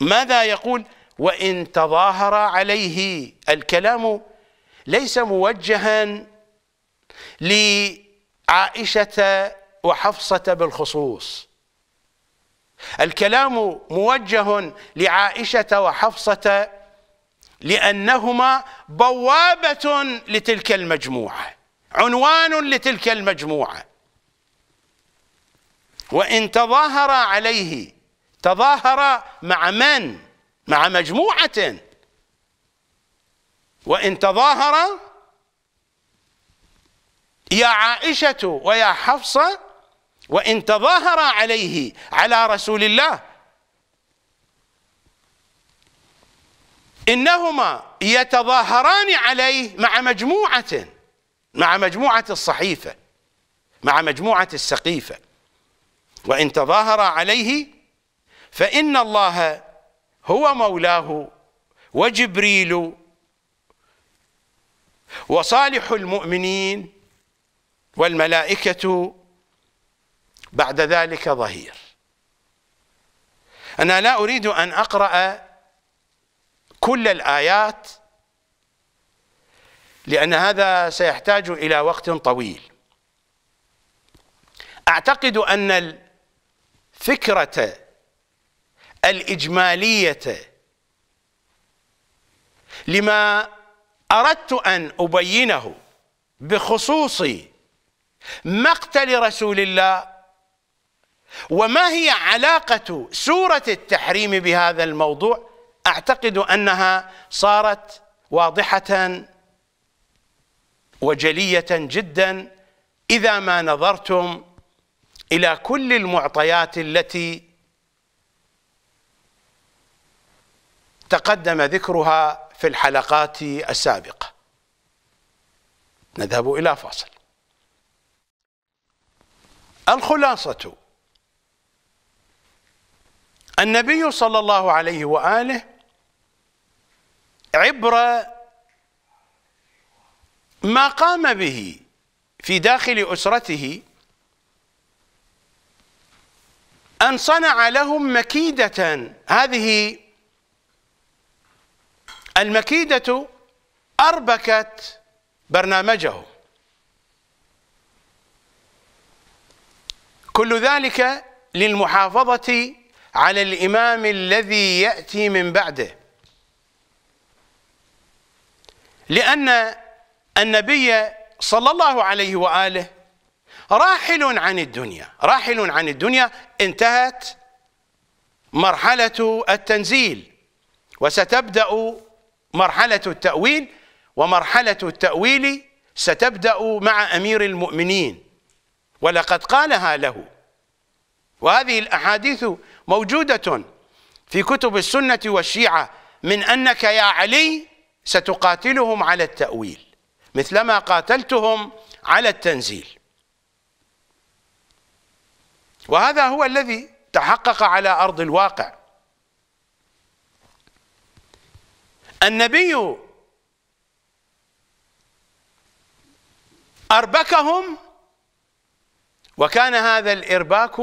Speaker 1: ماذا يقول وإن تظاهر عليه الكلام ليس موجها لعائشة وحفصة بالخصوص الكلام موجه لعائشة وحفصة لأنهما بوابة لتلك المجموعة عنوان لتلك المجموعة وإن تظاهر عليه تظاهر مع من مع مجموعة وإن تظاهر يا عائشة ويا حفصة وإن تظاهر عليه على رسول الله إنهما يتظاهران عليه مع مجموعة مع مجموعة الصحيفة مع مجموعة السقيفة وإن تظاهر عليه فإن الله هو مولاه وجبريل وصالح المؤمنين والملائكة بعد ذلك ظهير أنا لا أريد أن أقرأ كل الآيات لأن هذا سيحتاج إلى وقت طويل أعتقد أن فكرة الإجمالية لما أردت أن أبينه بخصوص مقتل رسول الله وما هي علاقة سورة التحريم بهذا الموضوع أعتقد أنها صارت واضحة وجلية جدا إذا ما نظرتم الى كل المعطيات التي تقدم ذكرها في الحلقات السابقه نذهب الى فاصل الخلاصه النبي صلى الله عليه واله عبر ما قام به في داخل اسرته أن صنع لهم مكيدة هذه المكيدة أربكت برنامجه كل ذلك للمحافظة على الإمام الذي يأتي من بعده لأن النبي صلى الله عليه وآله راحل عن الدنيا راحل عن الدنيا انتهت مرحلة التنزيل وستبدأ مرحلة التأويل ومرحلة التأويل ستبدأ مع أمير المؤمنين ولقد قالها له وهذه الأحاديث موجودة في كتب السنة والشيعة من أنك يا علي ستقاتلهم على التأويل مثلما قاتلتهم على التنزيل وهذا هو الذي تحقق على أرض الواقع النبي أربكهم وكان هذا الإرباك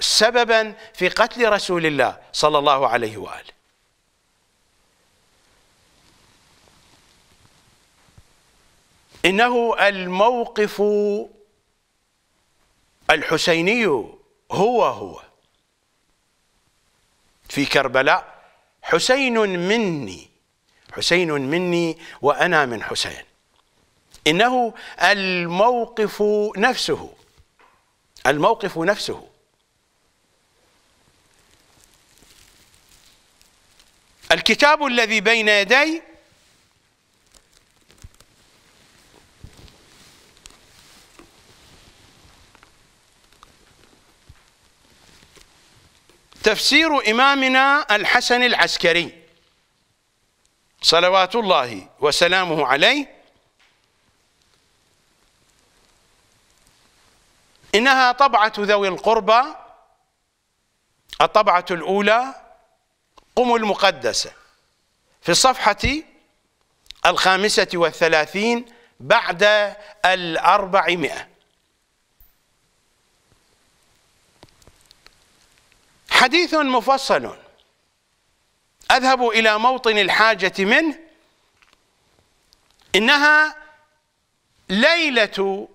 Speaker 1: سببا في قتل رسول الله صلى الله عليه وآله إنه الموقف الحسيني هو هو في كربلاء حسين مني حسين مني وأنا من حسين إنه الموقف نفسه الموقف نفسه الكتاب الذي بين يدي تفسير إمامنا الحسن العسكري صلوات الله وسلامه عليه إنها طبعة ذوي القربى الطبعة الأولى قم المقدسة في الصفحة الخامسة والثلاثين بعد الأربعمائة حديث مفصل أذهب إلى موطن الحاجة منه إنها ليلة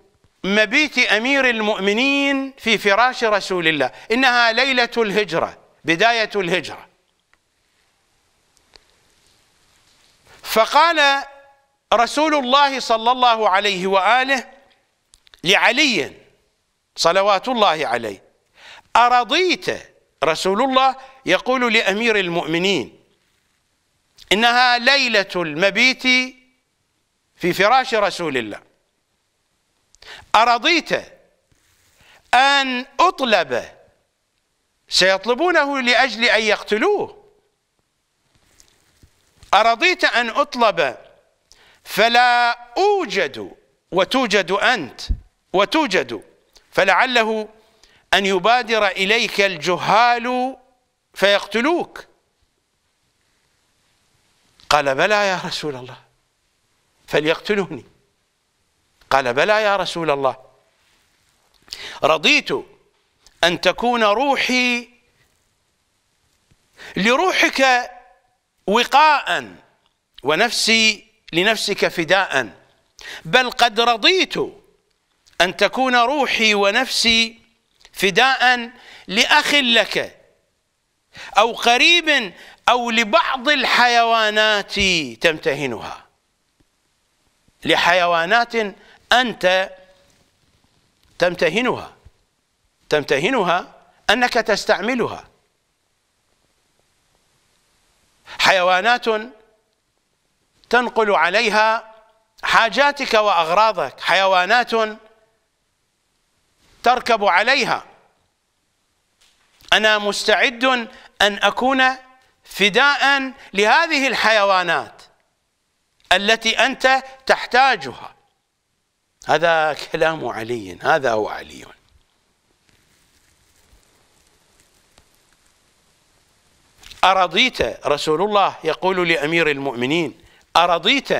Speaker 1: مبيت أمير المؤمنين في فراش رسول الله إنها ليلة الهجرة بداية الهجرة فقال رسول الله صلى الله عليه وآله لعلي صلوات الله عليه أرضيت رسول الله يقول لأمير المؤمنين إنها ليلة المبيت في فراش رسول الله أرضيت أن أطلب سيطلبونه لأجل أن يقتلوه أرضيت أن أطلب فلا أوجد وتوجد أنت وتوجد فلعله أن يبادر إليك الجهال فيقتلوك قال بلى يا رسول الله فليقتلوني قال بلى يا رسول الله رضيت أن تكون روحي لروحك وقاء ونفسي لنفسك فداء بل قد رضيت أن تكون روحي ونفسي فداء لاخ لك او قريب او لبعض الحيوانات تمتهنها لحيوانات انت تمتهنها تمتهنها انك تستعملها حيوانات تنقل عليها حاجاتك واغراضك حيوانات تركب عليها أنا مستعد أن أكون فداء لهذه الحيوانات التي أنت تحتاجها هذا كلام علي هذا هو علي أرضيت رسول الله يقول لأمير المؤمنين أرضيت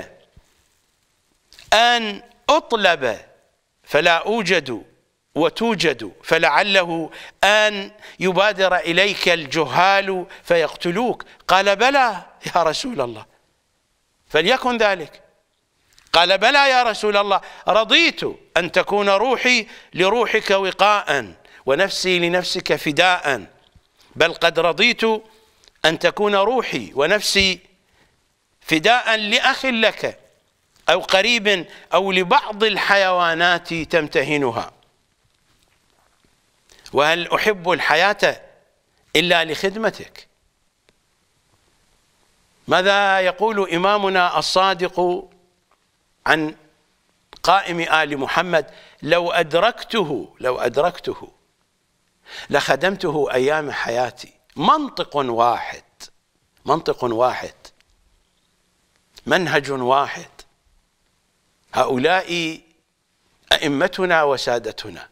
Speaker 1: أن أطلب فلا أوجد وتوجد فلعله أن يبادر إليك الجهال فيقتلوك قال بلى يا رسول الله فليكن ذلك قال بلى يا رسول الله رضيت أن تكون روحي لروحك وقاء ونفسي لنفسك فداء بل قد رضيت أن تكون روحي ونفسي فداء لأخ لك أو قريب أو لبعض الحيوانات تمتهنها وهل أحب الحياة إلا لخدمتك ماذا يقول إمامنا الصادق عن قائم آل محمد لو أدركته لو أدركته لخدمته أيام حياتي منطق واحد منطق واحد منهج واحد هؤلاء أئمتنا وسادتنا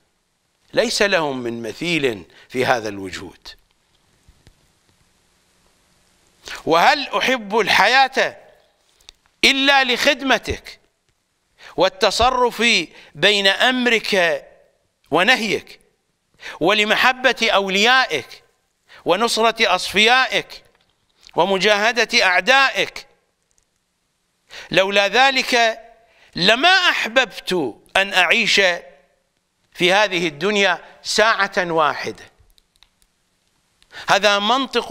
Speaker 1: ليس لهم من مثيل في هذا الوجود وهل أحب الحياة إلا لخدمتك والتصرف بين أمرك ونهيك ولمحبة أوليائك ونصرة أصفيائك ومجاهدة أعدائك لولا ذلك لما أحببت أن أعيش في هذه الدنيا ساعة واحدة هذا منطق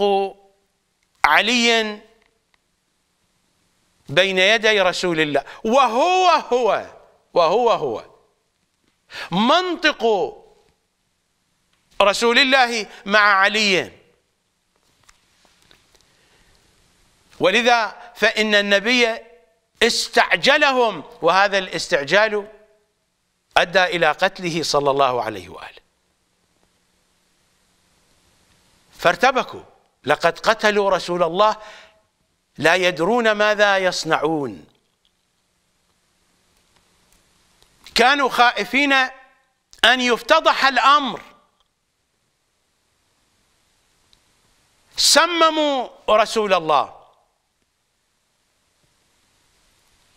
Speaker 1: علي بين يدي رسول الله وهو هو وهو هو منطق رسول الله مع علي ولذا فإن النبي استعجلهم وهذا الاستعجال أدى إلى قتله صلى الله عليه وآله فارتبكوا لقد قتلوا رسول الله لا يدرون ماذا يصنعون كانوا خائفين أن يفتضح الأمر سمموا رسول الله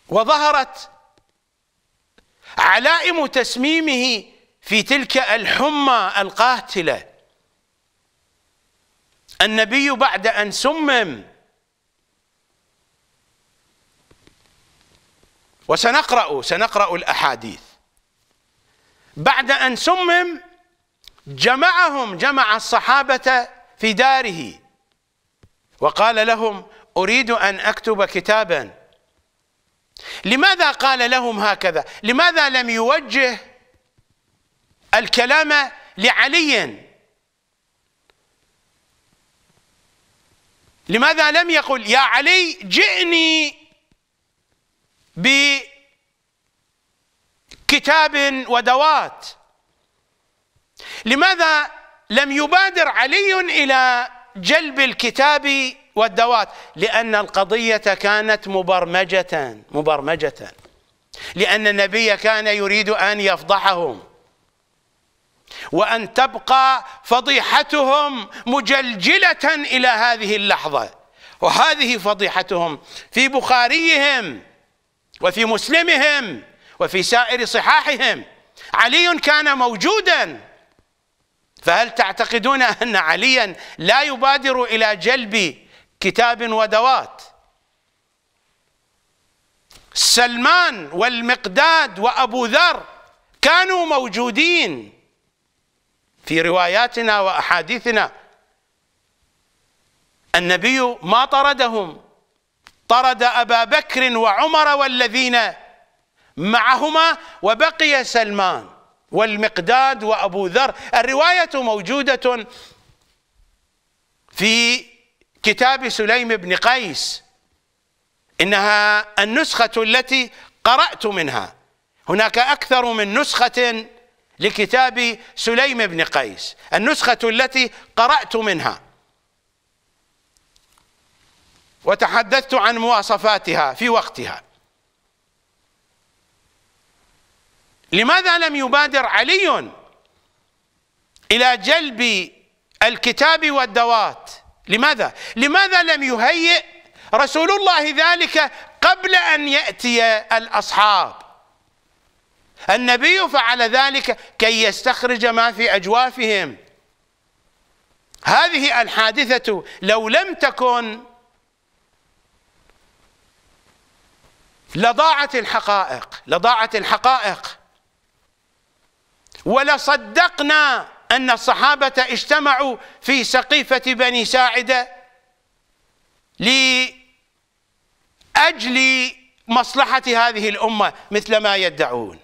Speaker 1: وظهرت علائم تسميمه في تلك الحمى القاتله النبي بعد ان سمم وسنقرا سنقرا الاحاديث بعد ان سمم جمعهم جمع الصحابه في داره وقال لهم اريد ان اكتب كتابا لماذا قال لهم هكذا لماذا لم يوجه الكلام لعلي لماذا لم يقل يا علي جئني بكتاب ودوات لماذا لم يبادر علي إلى جلب الكتاب والدوات لأن القضية كانت مبرمجة مبرمجة لأن النبي كان يريد أن يفضحهم وأن تبقى فضيحتهم مجلجلة إلى هذه اللحظة وهذه فضيحتهم في بخاريهم وفي مسلمهم وفي سائر صحاحهم علي كان موجودا فهل تعتقدون أن عليا لا يبادر إلى جلب كتاب ودوات سلمان والمقداد وأبو ذر كانوا موجودين في رواياتنا وأحاديثنا النبي ما طردهم طرد أبا بكر وعمر والذين معهما وبقي سلمان والمقداد وأبو ذر الرواية موجودة في كتاب سليم بن قيس إنها النسخة التي قرأت منها هناك أكثر من نسخة لكتاب سليم بن قيس النسخة التي قرأت منها وتحدثت عن مواصفاتها في وقتها لماذا لم يبادر علي إلى جلب الكتاب والدوات لماذا لماذا لم يهيئ رسول الله ذلك قبل أن يأتي الأصحاب النبي فعل ذلك كي يستخرج ما في أجوافهم هذه الحادثة لو لم تكن لضاعت الحقائق لضاعت الحقائق ولصدقنا أن الصحابة اجتمعوا في سقيفة بني ساعدة لأجل مصلحة هذه الأمة مثل ما يدعون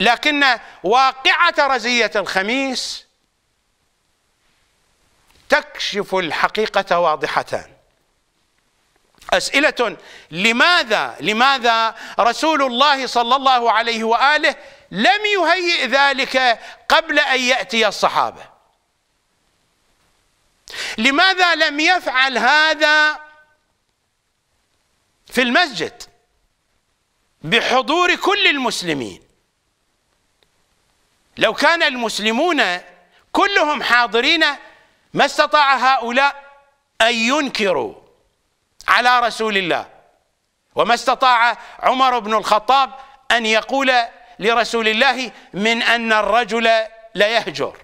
Speaker 1: لكن واقعة رزية الخميس تكشف الحقيقة واضحتان أسئلة لماذا لماذا رسول الله صلى الله عليه وآله لم يهيئ ذلك قبل أن يأتي الصحابة لماذا لم يفعل هذا في المسجد بحضور كل المسلمين لو كان المسلمون كلهم حاضرين ما استطاع هؤلاء أن ينكروا على رسول الله وما استطاع عمر بن الخطاب أن يقول لرسول الله من أن الرجل ليهجر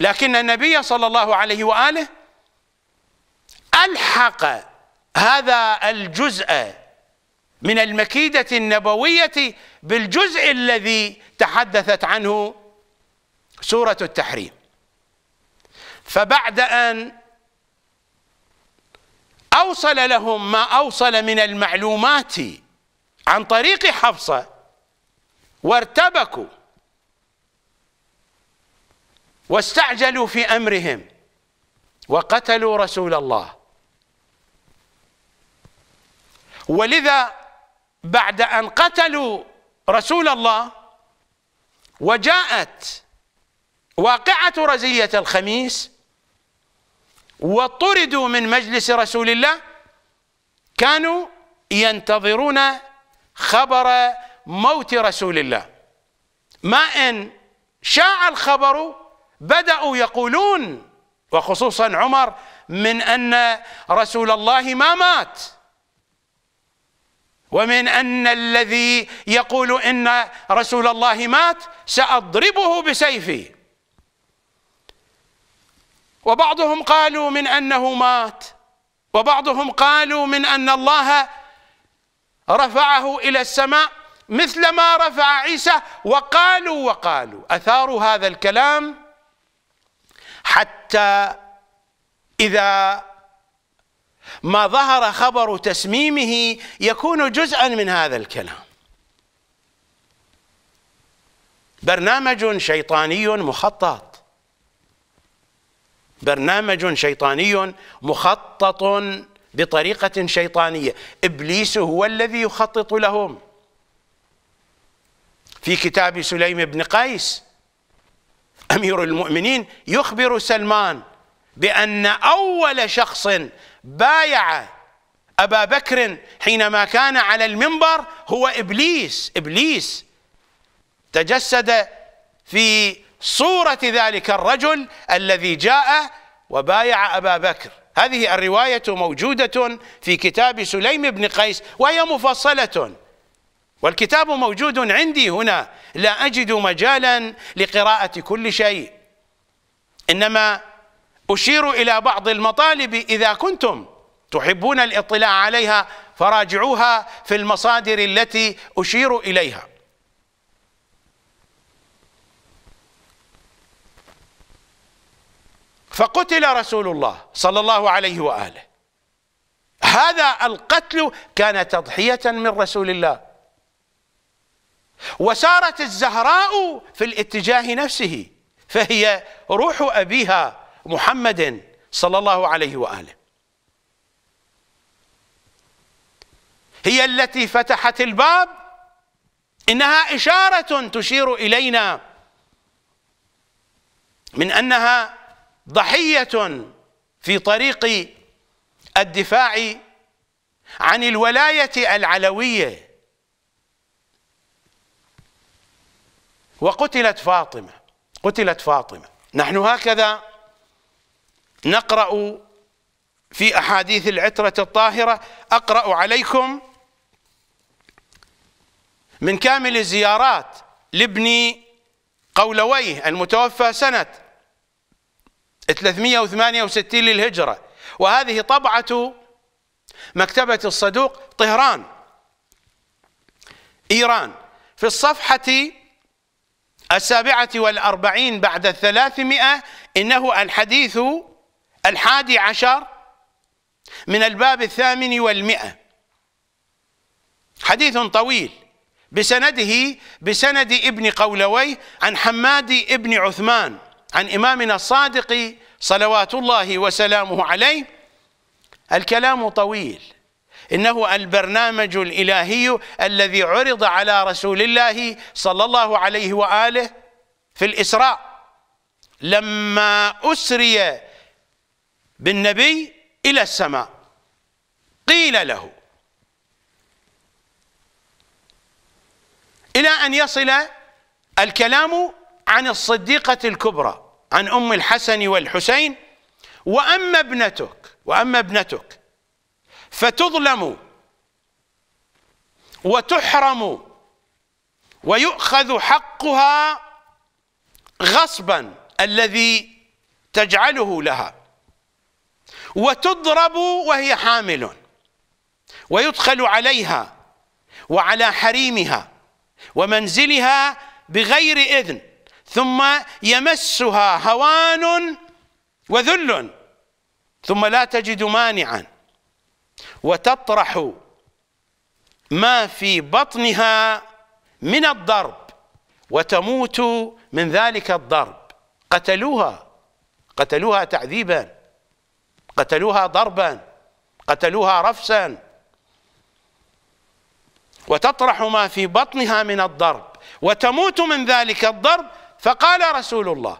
Speaker 1: لكن النبي صلى الله عليه وآله ألحق هذا الجزء من المكيدة النبوية بالجزء الذي تحدثت عنه سورة التحريم فبعد أن أوصل لهم ما أوصل من المعلومات عن طريق حفصة وارتبكوا واستعجلوا في أمرهم وقتلوا رسول الله ولذا بعد أن قتلوا رسول الله وجاءت واقعة رزية الخميس وطردوا من مجلس رسول الله كانوا ينتظرون خبر موت رسول الله ما إن شاع الخبر بدأوا يقولون وخصوصا عمر من أن رسول الله ما مات ومن أن الذي يقول إن رسول الله مات سأضربه بسيفي وبعضهم قالوا من أنه مات وبعضهم قالوا من أن الله رفعه إلى السماء مثل ما رفع عيسى وقالوا وقالوا أثاروا هذا الكلام حتى إذا ما ظهر خبر تسميمه يكون جزءا من هذا الكلام برنامج شيطاني مخطط برنامج شيطاني مخطط بطريقة شيطانية إبليس هو الذي يخطط لهم في كتاب سليم بن قيس أمير المؤمنين يخبر سلمان بأن أول شخص بايع أبا بكر حينما كان على المنبر هو إبليس إبليس تجسد في صورة ذلك الرجل الذي جاء وبايع أبا بكر هذه الرواية موجودة في كتاب سليم بن قيس وهي مفصلة والكتاب موجود عندي هنا لا أجد مجالا لقراءة كل شيء إنما أشير إلى بعض المطالب إذا كنتم تحبون الاطلاع عليها فراجعوها في المصادر التي أشير إليها فقتل رسول الله صلى الله عليه وآله هذا القتل كان تضحية من رسول الله وسارت الزهراء في الاتجاه نفسه فهي روح أبيها محمد صلى الله عليه وآله هي التي فتحت الباب إنها إشارة تشير إلينا من أنها ضحية في طريق الدفاع عن الولاية العلوية وقتلت فاطمة قتلت فاطمة نحن هكذا نقرأ في أحاديث العترة الطاهرة أقرأ عليكم من كامل الزيارات لابن قولويه المتوفى سنة 368 للهجرة وهذه طبعة مكتبة الصدوق طهران إيران في الصفحة السابعة والأربعين بعد الثلاثمائة إنه الحديث الحادي عشر من الباب الثامن والمئة حديث طويل بسنده بسند ابن قولويه عن حماد ابن عثمان عن إمامنا الصادق صلوات الله وسلامه عليه الكلام طويل إنه البرنامج الإلهي الذي عرض على رسول الله صلى الله عليه وآله في الإسراء لما أسري بالنبي إلى السماء قيل له إلى أن يصل الكلام عن الصديقة الكبرى عن أم الحسن والحسين وأما ابنتك وأما ابنتك فتظلم وتحرم ويؤخذ حقها غصبا الذي تجعله لها وتضرب وهي حامل ويدخل عليها وعلى حريمها ومنزلها بغير إذن ثم يمسها هوان وذل ثم لا تجد مانعا وتطرح ما في بطنها من الضرب وتموت من ذلك الضرب قتلوها قتلوها تعذيبا قتلوها ضربا قتلوها رفسا وتطرح ما في بطنها من الضرب وتموت من ذلك الضرب فقال رسول الله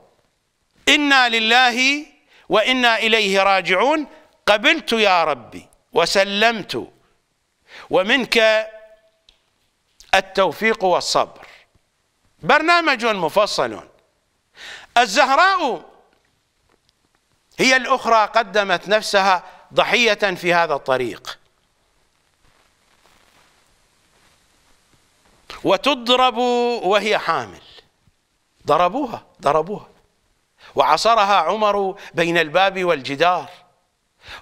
Speaker 1: إنا لله وإنا إليه راجعون قبلت يا ربي وسلمت ومنك التوفيق والصبر برنامج مفصل الزهراء هي الأخرى قدمت نفسها ضحية في هذا الطريق وتضرب وهي حامل ضربوها ضربوها وعصرها عمر بين الباب والجدار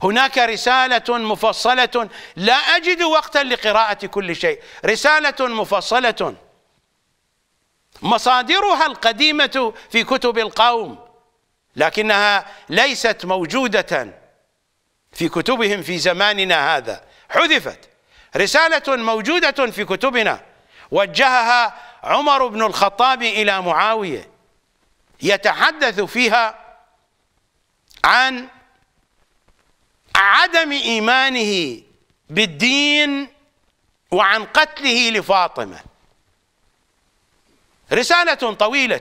Speaker 1: هناك رسالة مفصلة لا أجد وقتا لقراءة كل شيء رسالة مفصلة مصادرها القديمة في كتب القوم لكنها ليست موجودة في كتبهم في زماننا هذا حذفت رسالة موجودة في كتبنا وجهها عمر بن الخطاب إلى معاوية يتحدث فيها عن عدم إيمانه بالدين وعن قتله لفاطمة رسالة طويلة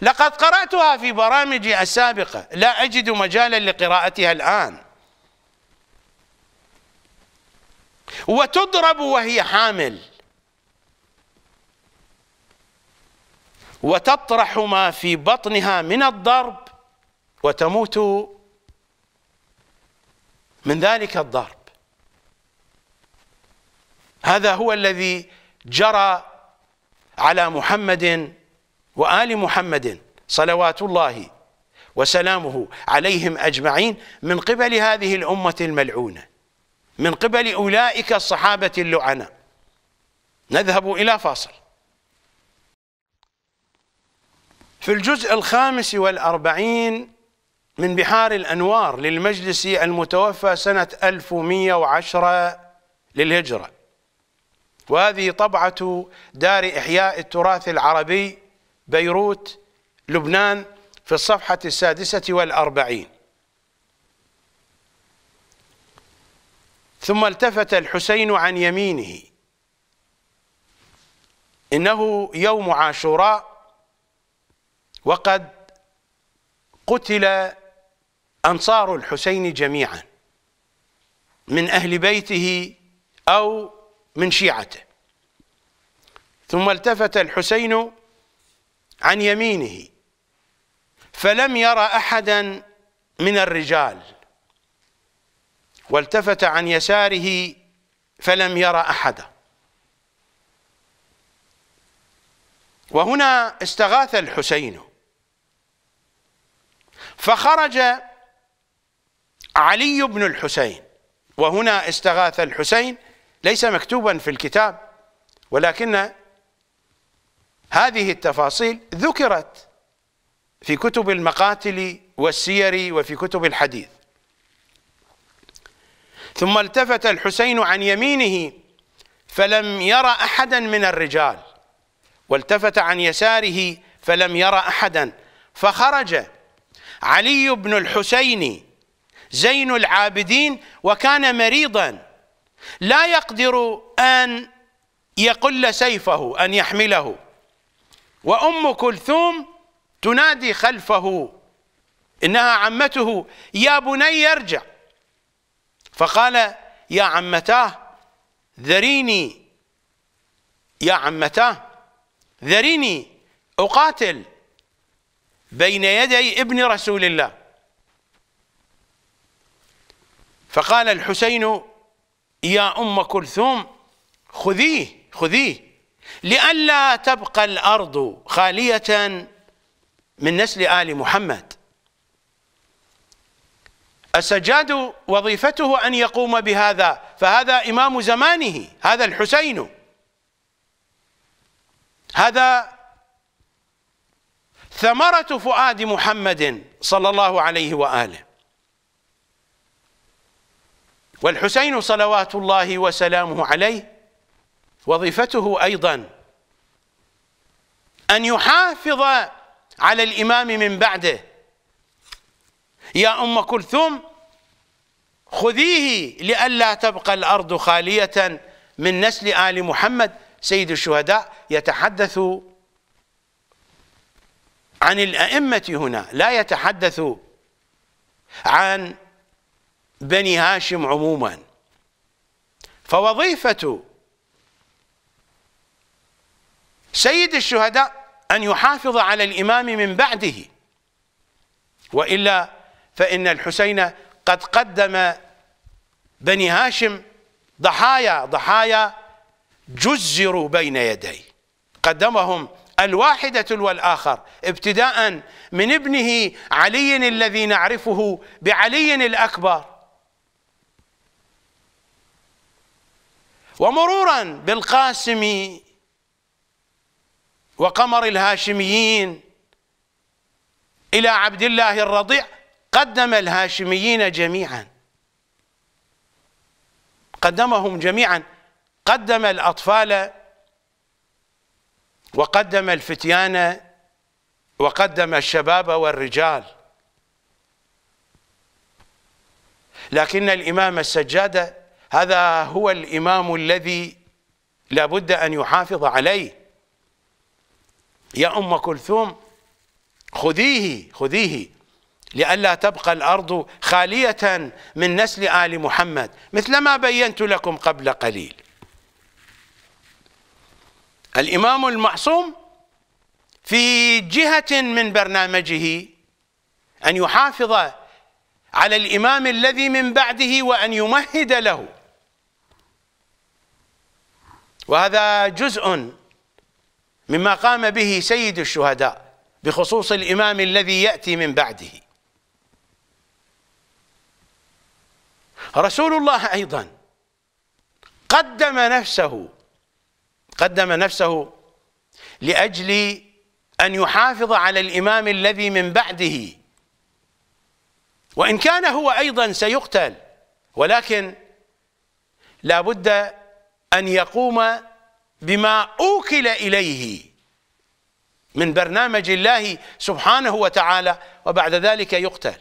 Speaker 1: لقد قرأتها في برامجي السابقة لا أجد مجالا لقراءتها الآن وتضرب وهي حامل وتطرح ما في بطنها من الضرب وتموت من ذلك الضرب هذا هو الذي جرى على محمد وآل محمد صلوات الله وسلامه عليهم أجمعين من قبل هذه الأمة الملعونة من قبل أولئك الصحابة اللعنة نذهب إلى فاصل في الجزء الخامس والأربعين من بحار الأنوار للمجلس المتوفى سنة 1110 للهجرة وهذه طبعة دار إحياء التراث العربي بيروت لبنان في الصفحة السادسة والأربعين ثم التفت الحسين عن يمينه إنه يوم عاشوراء وقد قتل أنصار الحسين جميعا من أهل بيته أو من شيعته ثم التفت الحسين عن يمينه فلم يرى أحدا من الرجال والتفت عن يساره فلم يرى أحدا وهنا استغاث الحسين فخرج علي بن الحسين وهنا استغاث الحسين ليس مكتوبا في الكتاب ولكن هذه التفاصيل ذكرت في كتب المقاتل والسير وفي كتب الحديث ثم التفت الحسين عن يمينه فلم يرى احدا من الرجال والتفت عن يساره فلم يرى احدا فخرج علي بن الحسين زين العابدين وكان مريضا لا يقدر أن يقل سيفه أن يحمله وأم كلثوم تنادي خلفه إنها عمته يا بني ارجع فقال يا عمتاه ذريني يا عمتاه ذريني أقاتل بين يدي ابن رسول الله فقال الحسين يا أم كلثوم خذيه خذيه لئلا تبقى الأرض خالية من نسل آل محمد السجاد وظيفته أن يقوم بهذا فهذا إمام زمانه هذا الحسين هذا ثمرة فؤاد محمد صلى الله عليه وآله والحسين صلوات الله وسلامه عليه وظيفته أيضا أن يحافظ على الإمام من بعده يا أم كلثوم خذيه لئلا تبقى الأرض خالية من نسل آل محمد سيد الشهداء يتحدث عن الأئمة هنا لا يتحدث عن بني هاشم عموما فوظيفة سيد الشهداء أن يحافظ على الإمام من بعده وإلا فإن الحسين قد قدم بني هاشم ضحايا ضحايا جزروا بين يديه قدمهم الواحدة والآخر ابتداء من ابنه علي الذي نعرفه بعلي الأكبر ومرورا بالقاسم وقمر الهاشميين إلى عبد الله الرضيع قدم الهاشميين جميعا قدمهم جميعا قدم الأطفال وقدم الفتيان وقدم الشباب والرجال لكن الإمام السجادة هذا هو الإمام الذي لابد أن يحافظ عليه يا أم كلثوم خذيه خذيه لئلا تبقى الأرض خالية من نسل آل محمد مثل ما بينت لكم قبل قليل الإمام المعصوم في جهة من برنامجه أن يحافظ على الإمام الذي من بعده وأن يمهد له وهذا جزء مما قام به سيد الشهداء بخصوص الإمام الذي يأتي من بعده رسول الله أيضا قدم نفسه قدم نفسه لأجل أن يحافظ على الإمام الذي من بعده وإن كان هو أيضا سيقتل ولكن لا بد أن يقوم بما أوكل إليه من برنامج الله سبحانه وتعالى وبعد ذلك يقتل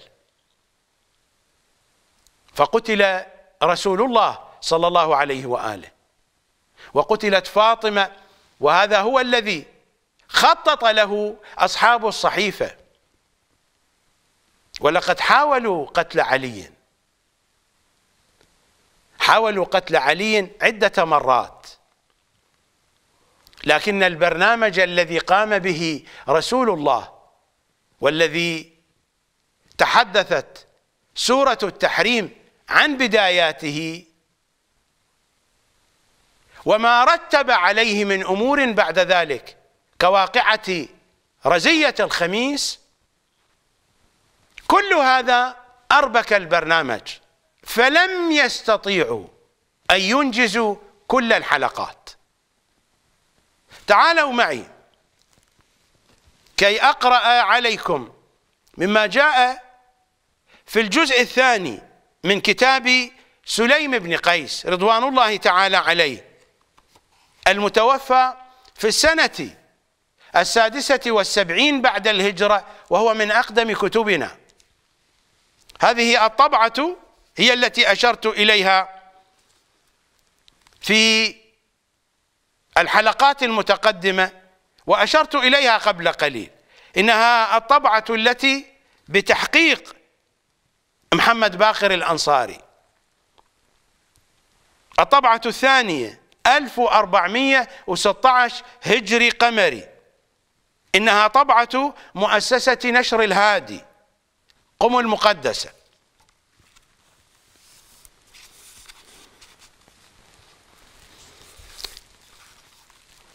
Speaker 1: فقتل رسول الله صلى الله عليه وآله وقتلت فاطمة وهذا هو الذي خطط له أصحاب الصحيفة ولقد حاولوا قتل علي حاولوا قتل علي عدة مرات لكن البرنامج الذي قام به رسول الله والذي تحدثت سورة التحريم عن بداياته وما رتب عليه من امور بعد ذلك كواقعه رزيه الخميس كل هذا اربك البرنامج فلم يستطيعوا ان ينجزوا كل الحلقات تعالوا معي كي اقرا عليكم مما جاء في الجزء الثاني من كتاب سليم بن قيس رضوان الله تعالى عليه المتوفى في السنة السادسة والسبعين بعد الهجرة وهو من أقدم كتبنا هذه الطبعة هي التي أشرت إليها في الحلقات المتقدمة وأشرت إليها قبل قليل إنها الطبعة التي بتحقيق محمد باقر الأنصاري الطبعة الثانية 1416 هجري قمري إنها طبعة مؤسسة نشر الهادي قم المقدسة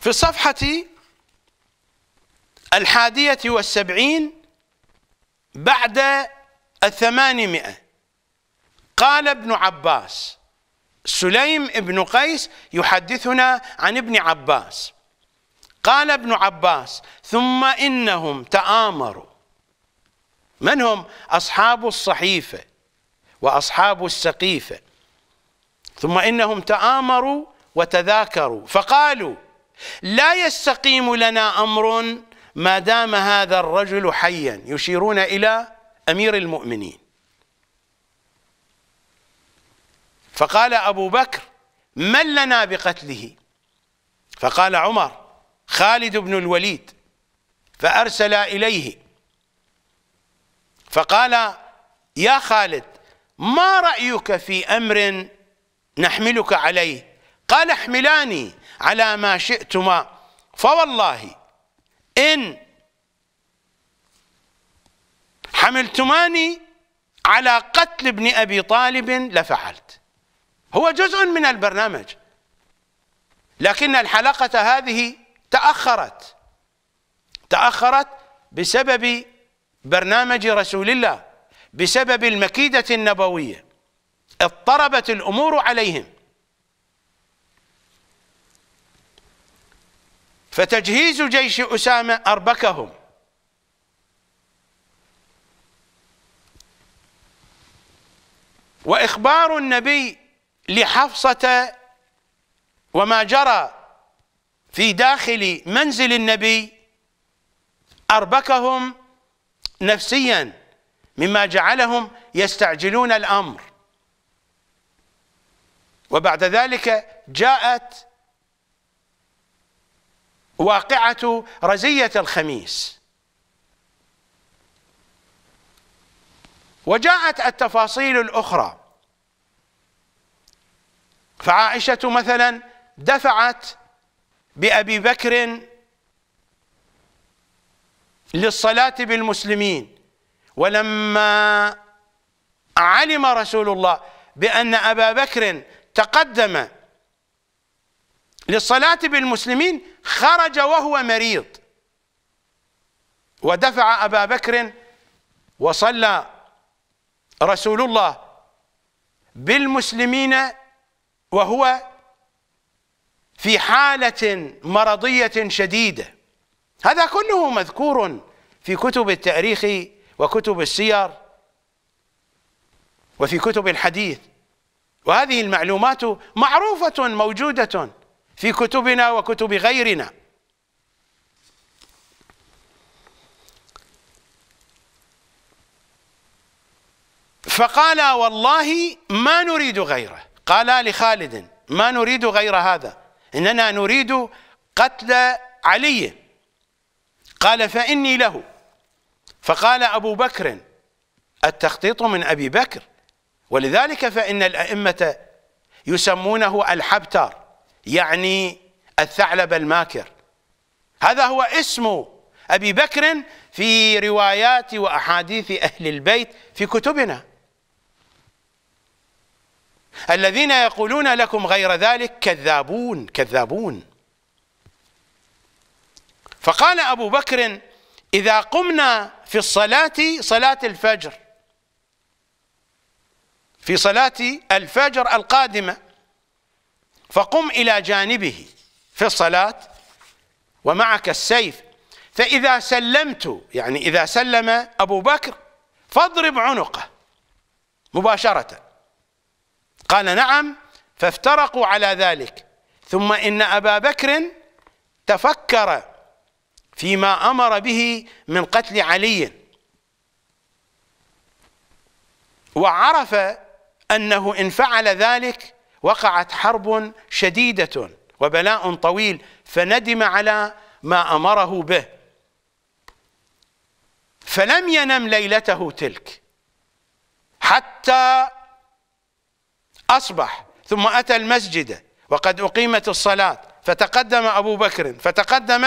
Speaker 1: في الصفحة الحادية والسبعين بعد الثمانمائة قال ابن عباس سليم بن قيس يحدثنا عن ابن عباس قال ابن عباس ثم إنهم تآمروا من هم أصحاب الصحيفة وأصحاب السقيفة ثم إنهم تآمروا وتذاكروا فقالوا لا يستقيم لنا أمر ما دام هذا الرجل حيا يشيرون إلى أمير المؤمنين فقال أبو بكر من لنا بقتله فقال عمر خالد بن الوليد فأرسل إليه فقال يا خالد ما رأيك في أمر نحملك عليه قال احملاني على ما شئتما فوالله إن حملتماني على قتل ابن أبي طالب لفعلت هو جزء من البرنامج لكن الحلقة هذه تأخرت تأخرت بسبب برنامج رسول الله بسبب المكيدة النبوية اضطربت الأمور عليهم فتجهيز جيش أسامة أربكهم وإخبار النبي لحفصة وما جرى في داخل منزل النبي أربكهم نفسيا مما جعلهم يستعجلون الأمر وبعد ذلك جاءت واقعة رزية الخميس وجاءت التفاصيل الأخرى فعائشة مثلا دفعت بأبي بكر للصلاة بالمسلمين ولما علم رسول الله بأن أبا بكر تقدم للصلاة بالمسلمين خرج وهو مريض ودفع أبا بكر وصلى رسول الله بالمسلمين وهو في حالة مرضية شديدة هذا كله مذكور في كتب التاريخ وكتب السير وفي كتب الحديث وهذه المعلومات معروفة موجودة في كتبنا وكتب غيرنا فقال والله ما نريد غيره قال لخالد ما نريد غير هذا إننا نريد قتل علي قال فإني له فقال أبو بكر التخطيط من أبي بكر ولذلك فإن الأئمة يسمونه الحبتر يعني الثعلب الماكر هذا هو اسم أبي بكر في روايات وأحاديث أهل البيت في كتبنا الذين يقولون لكم غير ذلك كذابون كذابون فقال أبو بكر إذا قمنا في الصلاة صلاة الفجر في صلاة الفجر القادمة فقم إلى جانبه في الصلاة ومعك السيف فإذا سلمت يعني إذا سلم أبو بكر فاضرب عنقه مباشرة قال نعم فافترقوا على ذلك ثم إن أبا بكر تفكر فيما أمر به من قتل علي وعرف أنه إن فعل ذلك وقعت حرب شديدة وبلاء طويل فندم على ما أمره به فلم ينم ليلته تلك حتى أصبح ثم أتى المسجد وقد أقيمت الصلاة فتقدم أبو بكر فتقدم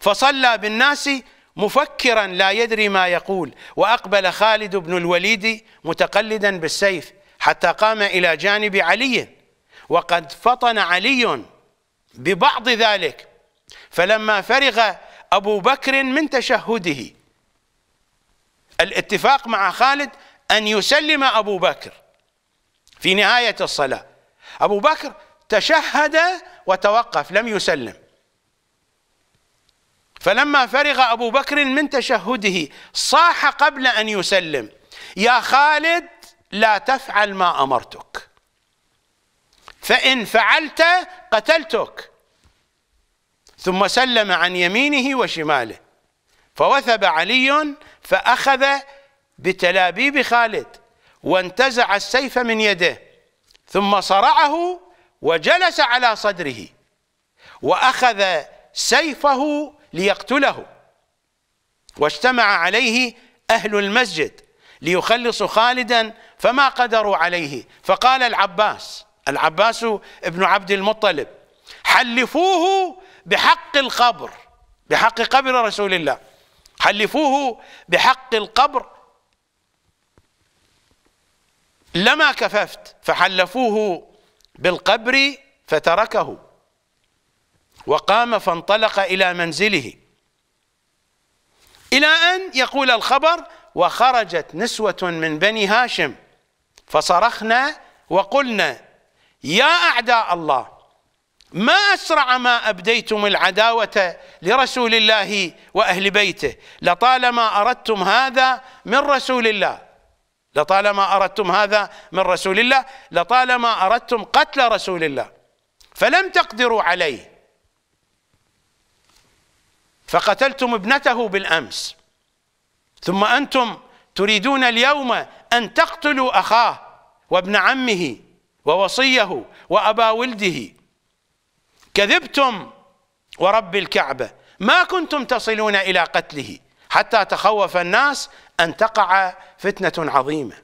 Speaker 1: فصلى بالناس مفكرا لا يدري ما يقول وأقبل خالد بن الوليد متقلدا بالسيف حتى قام إلى جانب علي وقد فطن علي ببعض ذلك فلما فرغ أبو بكر من تشهده الاتفاق مع خالد أن يسلم أبو بكر في نهاية الصلاة أبو بكر تشهد وتوقف لم يسلم فلما فرغ أبو بكر من تشهده صاح قبل أن يسلم يا خالد لا تفعل ما أمرتك فإن فعلت قتلتك ثم سلم عن يمينه وشماله فوثب علي فأخذ بتلابيب خالد وانتزع السيف من يده ثم صرعه وجلس على صدره وأخذ سيفه ليقتله واجتمع عليه أهل المسجد ليخلصوا خالدا فما قدروا عليه فقال العباس العباس ابن عبد المطلب حلفوه بحق القبر بحق قبر رسول الله حلفوه بحق القبر لما كففت فحلفوه بالقبر فتركه وقام فانطلق إلى منزله إلى أن يقول الخبر وخرجت نسوة من بني هاشم فصرخنا وقلنا يا أعداء الله ما أسرع ما أبديتم العداوة لرسول الله وأهل بيته لطالما أردتم هذا من رسول الله لطالما أردتم هذا من رسول الله لطالما أردتم قتل رسول الله فلم تقدروا عليه فقتلتم ابنته بالأمس ثم أنتم تريدون اليوم أن تقتلوا أخاه وابن عمه ووصيه وأبا ولده كذبتم ورب الكعبة ما كنتم تصلون إلى قتله حتى تخوف الناس أن تقع فتنة عظيمة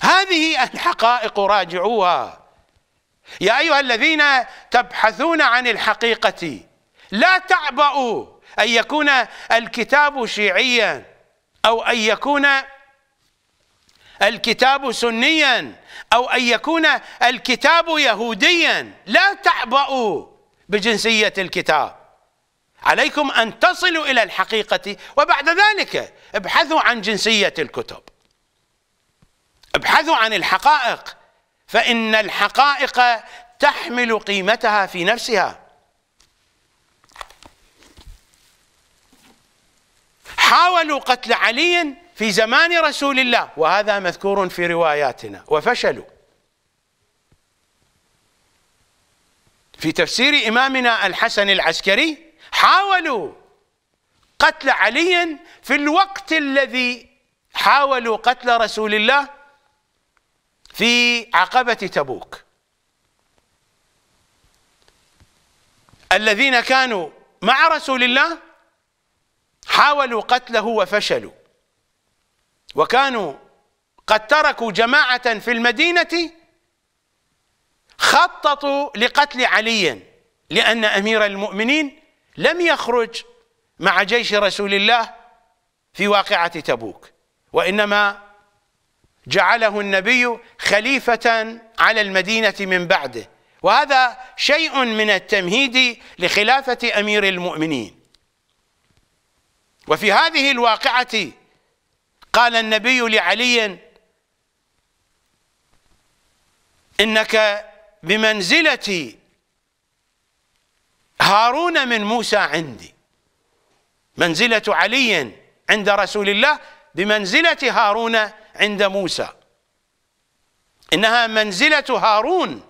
Speaker 1: هذه الحقائق راجعوها يا أيها الذين تبحثون عن الحقيقة لا تعبأوا أن يكون الكتاب شيعيا أو أن يكون الكتاب سنيا أو أن يكون الكتاب يهوديا لا تعبأوا بجنسية الكتاب عليكم أن تصلوا إلى الحقيقة وبعد ذلك ابحثوا عن جنسية الكتب ابحثوا عن الحقائق فإن الحقائق تحمل قيمتها في نفسها حاولوا قتل علي في زمان رسول الله وهذا مذكور في رواياتنا وفشلوا في تفسير إمامنا الحسن العسكري حاولوا قتل علي في الوقت الذي حاولوا قتل رسول الله في عقبة تبوك الذين كانوا مع رسول الله حاولوا قتله وفشلوا وكانوا قد تركوا جماعة في المدينة خططوا لقتل علي لأن أمير المؤمنين لم يخرج مع جيش رسول الله في واقعة تبوك وإنما جعله النبي خليفة على المدينة من بعده وهذا شيء من التمهيد لخلافة أمير المؤمنين وفي هذه الواقعة قال النبي لعلي إنك بمنزلة هارون من موسى عندي منزلة علي عند رسول الله بمنزلة هارون عند موسى إنها منزلة هارون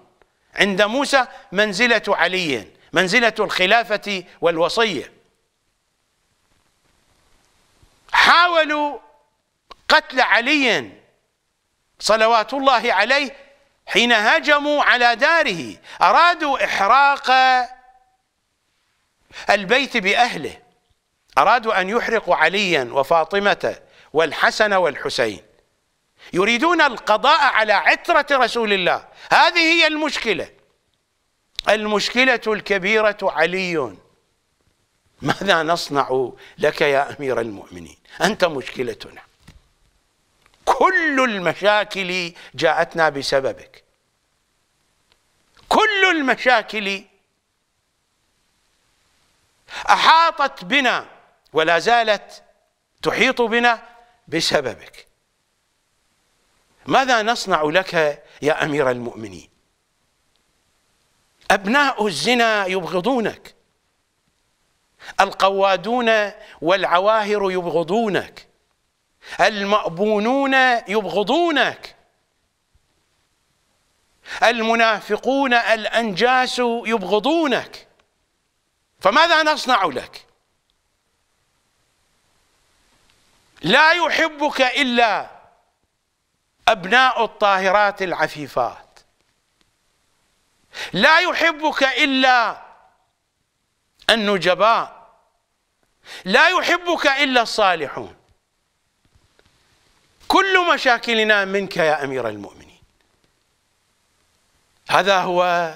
Speaker 1: عند موسى منزلة علي منزلة الخلافة والوصية حاولوا قتل علي صلوات الله عليه حين هجموا على داره أرادوا إحراق البيت بأهله أرادوا أن يحرقوا عليا وفاطمة والحسن والحسين يريدون القضاء على عترة رسول الله هذه هي المشكلة المشكلة الكبيرة علي ماذا نصنع لك يا أمير المؤمنين أنت مشكلتنا كل المشاكل جاءتنا بسببك كل المشاكل أحاطت بنا ولا زالت تحيط بنا بسببك ماذا نصنع لك يا أمير المؤمنين أبناء الزنا يبغضونك القوادون والعواهر يبغضونك المأبونون يبغضونك المنافقون الأنجاس يبغضونك فماذا نصنع لك لا يحبك إلا أبناء الطاهرات العفيفات لا يحبك إلا النجباء لا يحبك إلا الصالحون كل مشاكلنا منك يا أمير المؤمنين هذا هو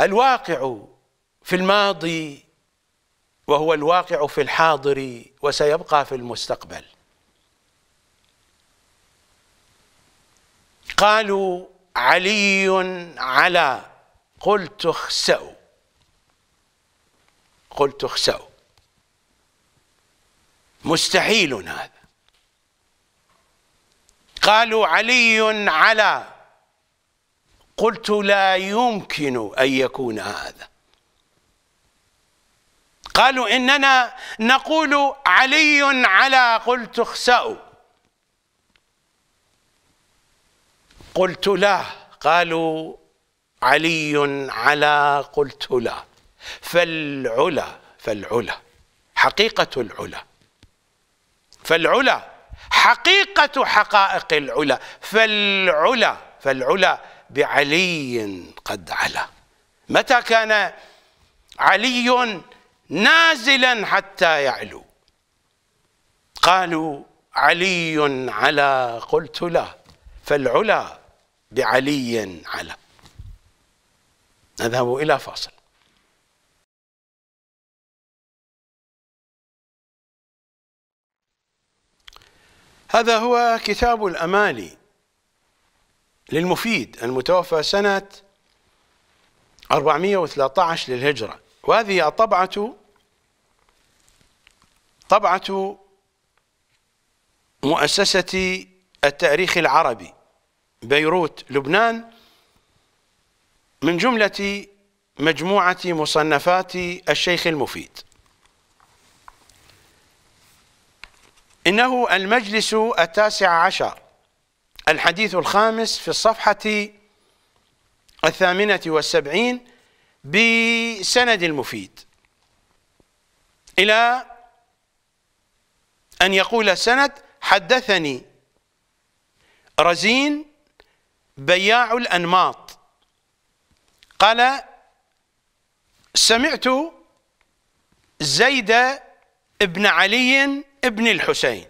Speaker 1: الواقع في الماضي وهو الواقع في الحاضر وسيبقى في المستقبل قالوا علي على قلت اخسأوا قلت اخسأوا مستحيل هذا قالوا علي على قلت لا يمكن أن يكون هذا قالوا إننا نقول علي على قلت اخسأوا قلت لا قالوا علي على قلت لا فالعلا فالعلا حقيقة العلا فالعلا حقيقة حقائق العلا فالعلا فالعلا بعلي قد علا متى كان علي نازلا حتى يعلو قالوا علي على قلت له فالعلا بعلي على نذهب إلى فاصل هذا هو كتاب الأمالي للمفيد المتوفى سنة 413 للهجرة وهذه الطبعة طبعة مؤسسة التاريخ العربي بيروت لبنان من جملة مجموعة مصنفات الشيخ المفيد إنه المجلس التاسع عشر الحديث الخامس في الصفحة الثامنة والسبعين بسند المفيد إلى أن يقول سند حدثني رزين بياع الأنماط قال سمعت زيد بن علي بن الحسين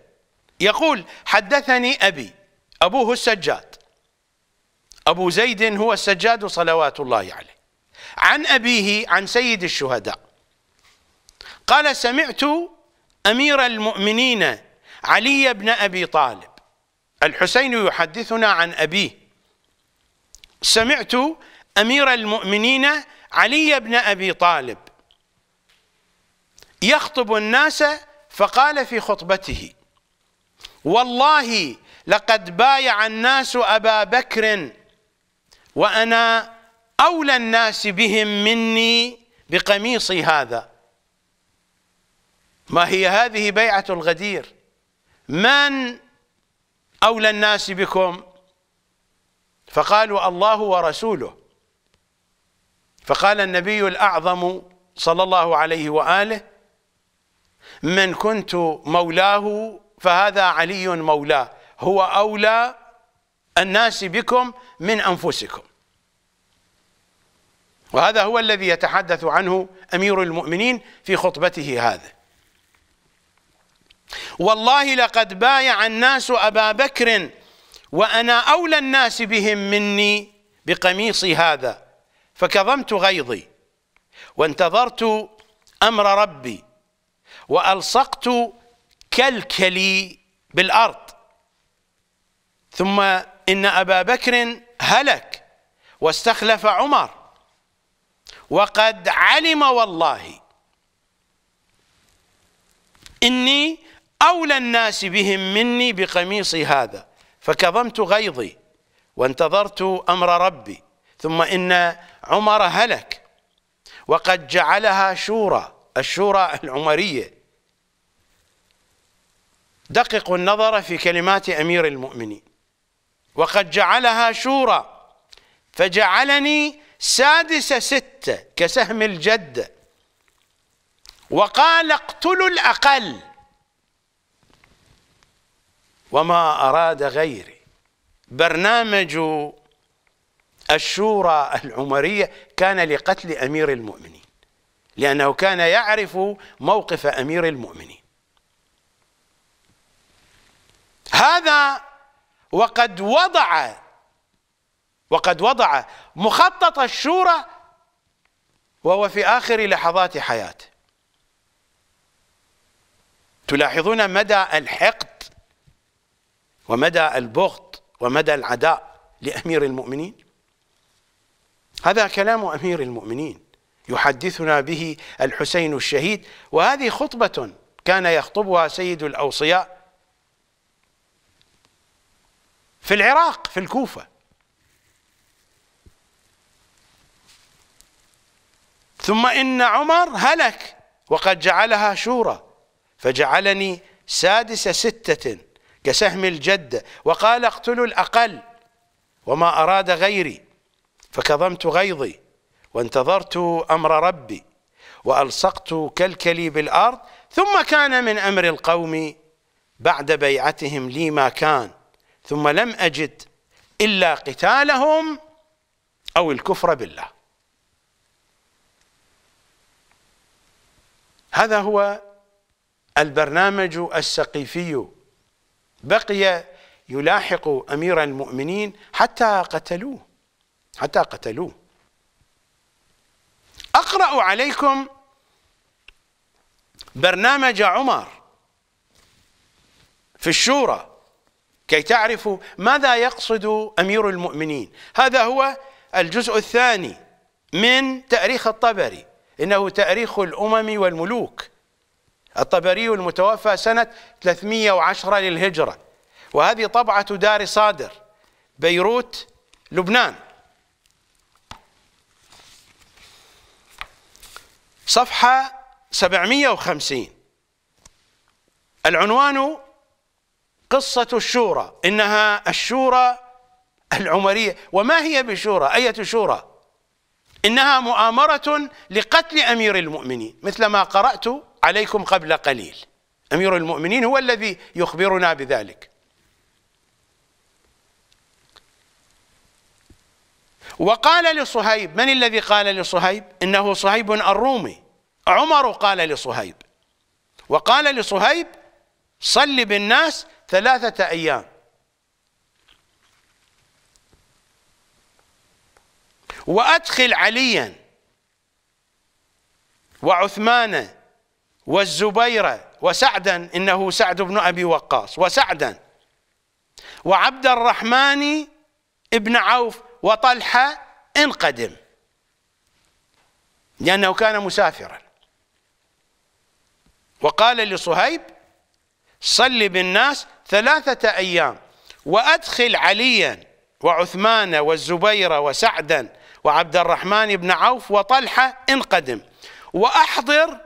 Speaker 1: يقول حدثني أبي أبوه السجاد أبو زيد هو السجاد صلوات الله عليه عن أبيه عن سيد الشهداء قال سمعت أمير المؤمنين علي بن أبي طالب الحسين يحدثنا عن أبيه سمعت أمير المؤمنين علي بن أبي طالب يخطب الناس فقال في خطبته والله لقد بايع الناس أبا بكر وأنا أولى الناس بهم مني بقميصي هذا ما هي هذه بيعة الغدير من أولى الناس بكم فقالوا الله ورسوله فقال النبي الأعظم صلى الله عليه وآله من كنت مولاه فهذا علي مولاه هو أولى الناس بكم من أنفسكم وهذا هو الذي يتحدث عنه أمير المؤمنين في خطبته هذا والله لقد بايع الناس أبا بكر وأنا أولى الناس بهم مني بقميصي هذا فكظمت غيظي وانتظرت أمر ربي وألصقت كلكلي بالأرض ثم إن أبا بكر هلك واستخلف عمر وقد علم والله إني أولى الناس بهم مني بقميصي هذا فكظمت غيظي وانتظرت أمر ربي ثم إن عمر هلك وقد جعلها شورى الشورى العمرية دققوا النظر في كلمات أمير المؤمنين وقد جعلها شورى فجعلني سادس ستة كسهم الجدة وقال اقتلوا الأقل وما أراد غيري برنامج الشورى العمرية كان لقتل أمير المؤمنين لأنه كان يعرف موقف أمير المؤمنين هذا وقد وضع وقد وضع مخطط الشورى وهو في آخر لحظات حياته تلاحظون مدى الحقد ومدى البغض ومدى العداء لأمير المؤمنين هذا كلام أمير المؤمنين يحدثنا به الحسين الشهيد وهذه خطبة كان يخطبها سيد الأوصياء في العراق في الكوفة ثم إن عمر هلك وقد جعلها شورى فجعلني سادس ستة كسهم الجدة وقال اقتلوا الأقل وما أراد غيري فكظمت غيظي وانتظرت أمر ربي وألصقت كلكلي بالأرض ثم كان من أمر القوم بعد بيعتهم لي ما كان ثم لم أجد إلا قتالهم أو الكفر بالله هذا هو البرنامج السقيفي بقي يلاحق أمير المؤمنين حتى قتلوه حتى قتلوه أقرأ عليكم برنامج عمر في الشورى كي تعرفوا ماذا يقصد أمير المؤمنين هذا هو الجزء الثاني من تأريخ الطبري إنه تأريخ الأمم والملوك الطبري المتوفى سنة 310 للهجرة وهذه طبعة دار صادر بيروت لبنان صفحة 750 العنوان قصة الشورى إنها الشورى العمرية وما هي بشورى أية شورى إنها مؤامرة لقتل أمير المؤمنين مثل ما قرأت عليكم قبل قليل أمير المؤمنين هو الذي يخبرنا بذلك وقال لصهيب من الذي قال لصهيب إنه صهيب الرومي عمر قال لصهيب وقال لصهيب صلي بالناس ثلاثة أيام وأدخل عليا وعثمان والزبير وسعدا إنه سعد بن أبي وقاص وسعدا وعبد الرحمن ابن عوف وطلحة إن قدم لأنه كان مسافرا وقال لصهيب صل بالناس ثلاثة أيام وأدخل عليا وعثمان والزبير وسعدا وعبد الرحمن بن عوف وطلحة إن قدم وأحضر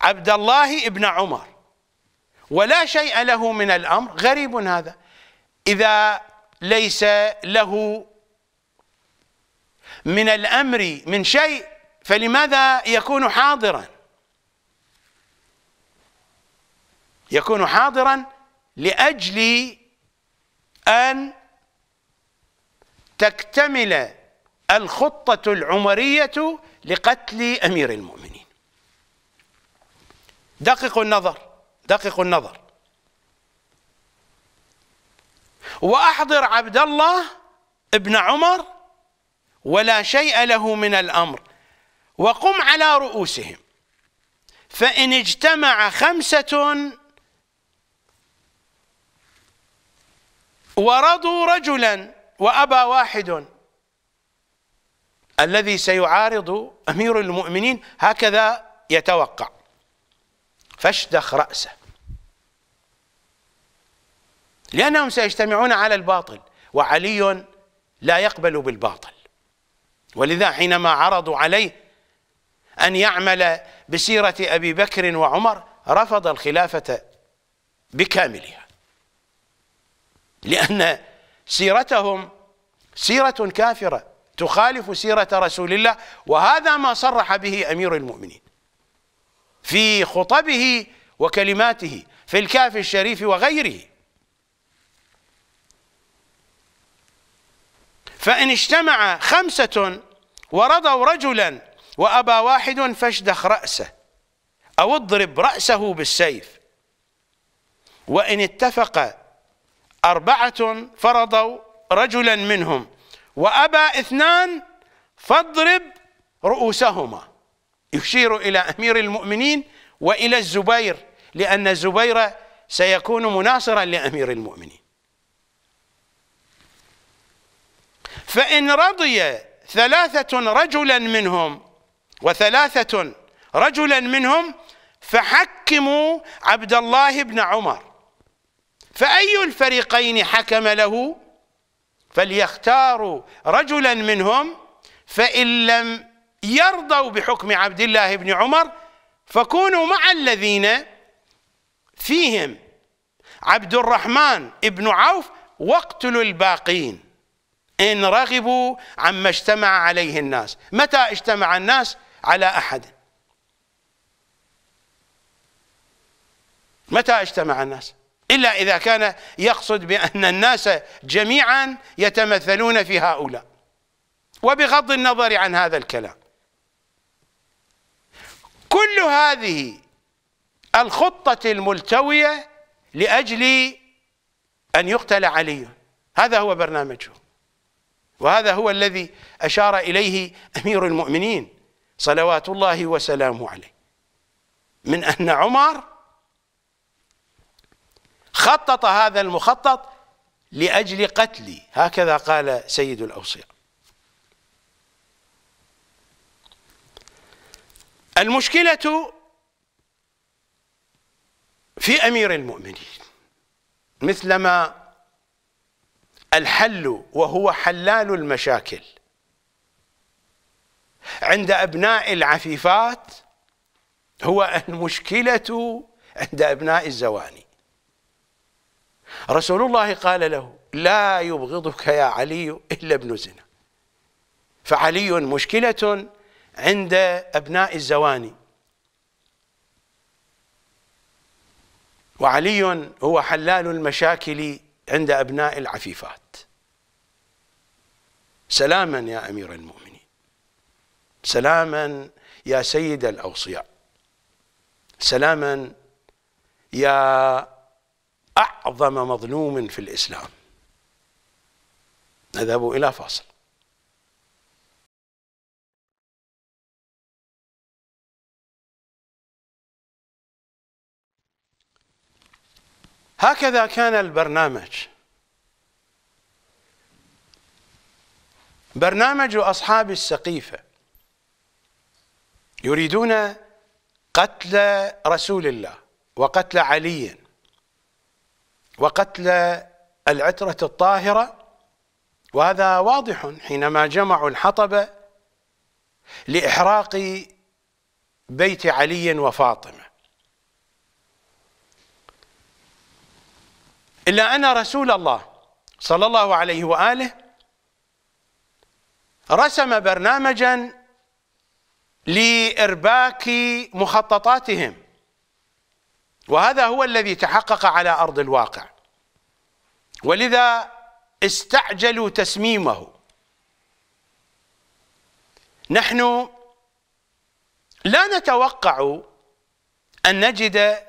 Speaker 1: عبد الله بن عمر ولا شيء له من الأمر غريب هذا إذا ليس له من الأمر من شيء فلماذا يكون حاضراً يكون حاضرا لاجل ان تكتمل الخطه العمريه لقتل امير المؤمنين دققوا النظر دققوا النظر واحضر عبد الله ابن عمر ولا شيء له من الامر وقم على رؤوسهم فان اجتمع خمسه ورضوا رجلا وأبى واحد الذي سيعارض أمير المؤمنين هكذا يتوقع فاشدخ رأسه لأنهم سيجتمعون على الباطل وعلي لا يقبل بالباطل ولذا حينما عرضوا عليه أن يعمل بسيرة أبي بكر وعمر رفض الخلافة بكاملها لأن سيرتهم سيرة كافرة تخالف سيرة رسول الله وهذا ما صرح به أمير المؤمنين في خطبه وكلماته في الكافي الشريف وغيره فإن اجتمع خمسة ورضوا رجلا وأبا واحد فاشدخ رأسه أو اضرب رأسه بالسيف وإن اتفق أربعة فرضوا رجلا منهم وأبى اثنان فاضرب رؤوسهما يشير إلى أمير المؤمنين وإلى الزبير لأن الزبير سيكون مناصرا لأمير المؤمنين فإن رضي ثلاثة رجلا منهم وثلاثة رجلا منهم فحكموا عبد الله بن عمر فأي الفريقين حكم له فليختاروا رجلا منهم فإن لم يرضوا بحكم عبد الله بن عمر فكونوا مع الذين فيهم عبد الرحمن بن عوف واقتلوا الباقين إن رغبوا عما اجتمع عليه الناس متى اجتمع الناس على أحد متى اجتمع الناس إلا إذا كان يقصد بأن الناس جميعا يتمثلون في هؤلاء وبغض النظر عن هذا الكلام كل هذه الخطة الملتوية لأجل أن يقتل علي هذا هو برنامجه وهذا هو الذي أشار إليه أمير المؤمنين صلوات الله وسلامه عليه من أن عمر خطط هذا المخطط لأجل قتلي هكذا قال سيد الأوصياء المشكلة في أمير المؤمنين مثلما الحل وهو حلال المشاكل عند أبناء العفيفات هو المشكلة عند أبناء الزواني رسول الله قال له لا يبغضك يا علي إلا ابن زنا فعلي مشكلة عند أبناء الزواني وعلي هو حلال المشاكل عند أبناء العفيفات سلاما يا أمير المؤمنين سلاما يا سيد الأوصياء سلاما يا أعظم مظلوم في الإسلام نذهب إلى فاصل هكذا كان البرنامج برنامج أصحاب السقيفة يريدون قتل رسول الله وقتل علي وقتل العترة الطاهرة وهذا واضح حينما جمعوا الحطب لإحراق بيت علي وفاطمة إلا أن رسول الله صلى الله عليه وآله رسم برنامجا لإرباك مخططاتهم وهذا هو الذي تحقق على أرض الواقع ولذا استعجلوا تسميمه نحن لا نتوقع أن نجد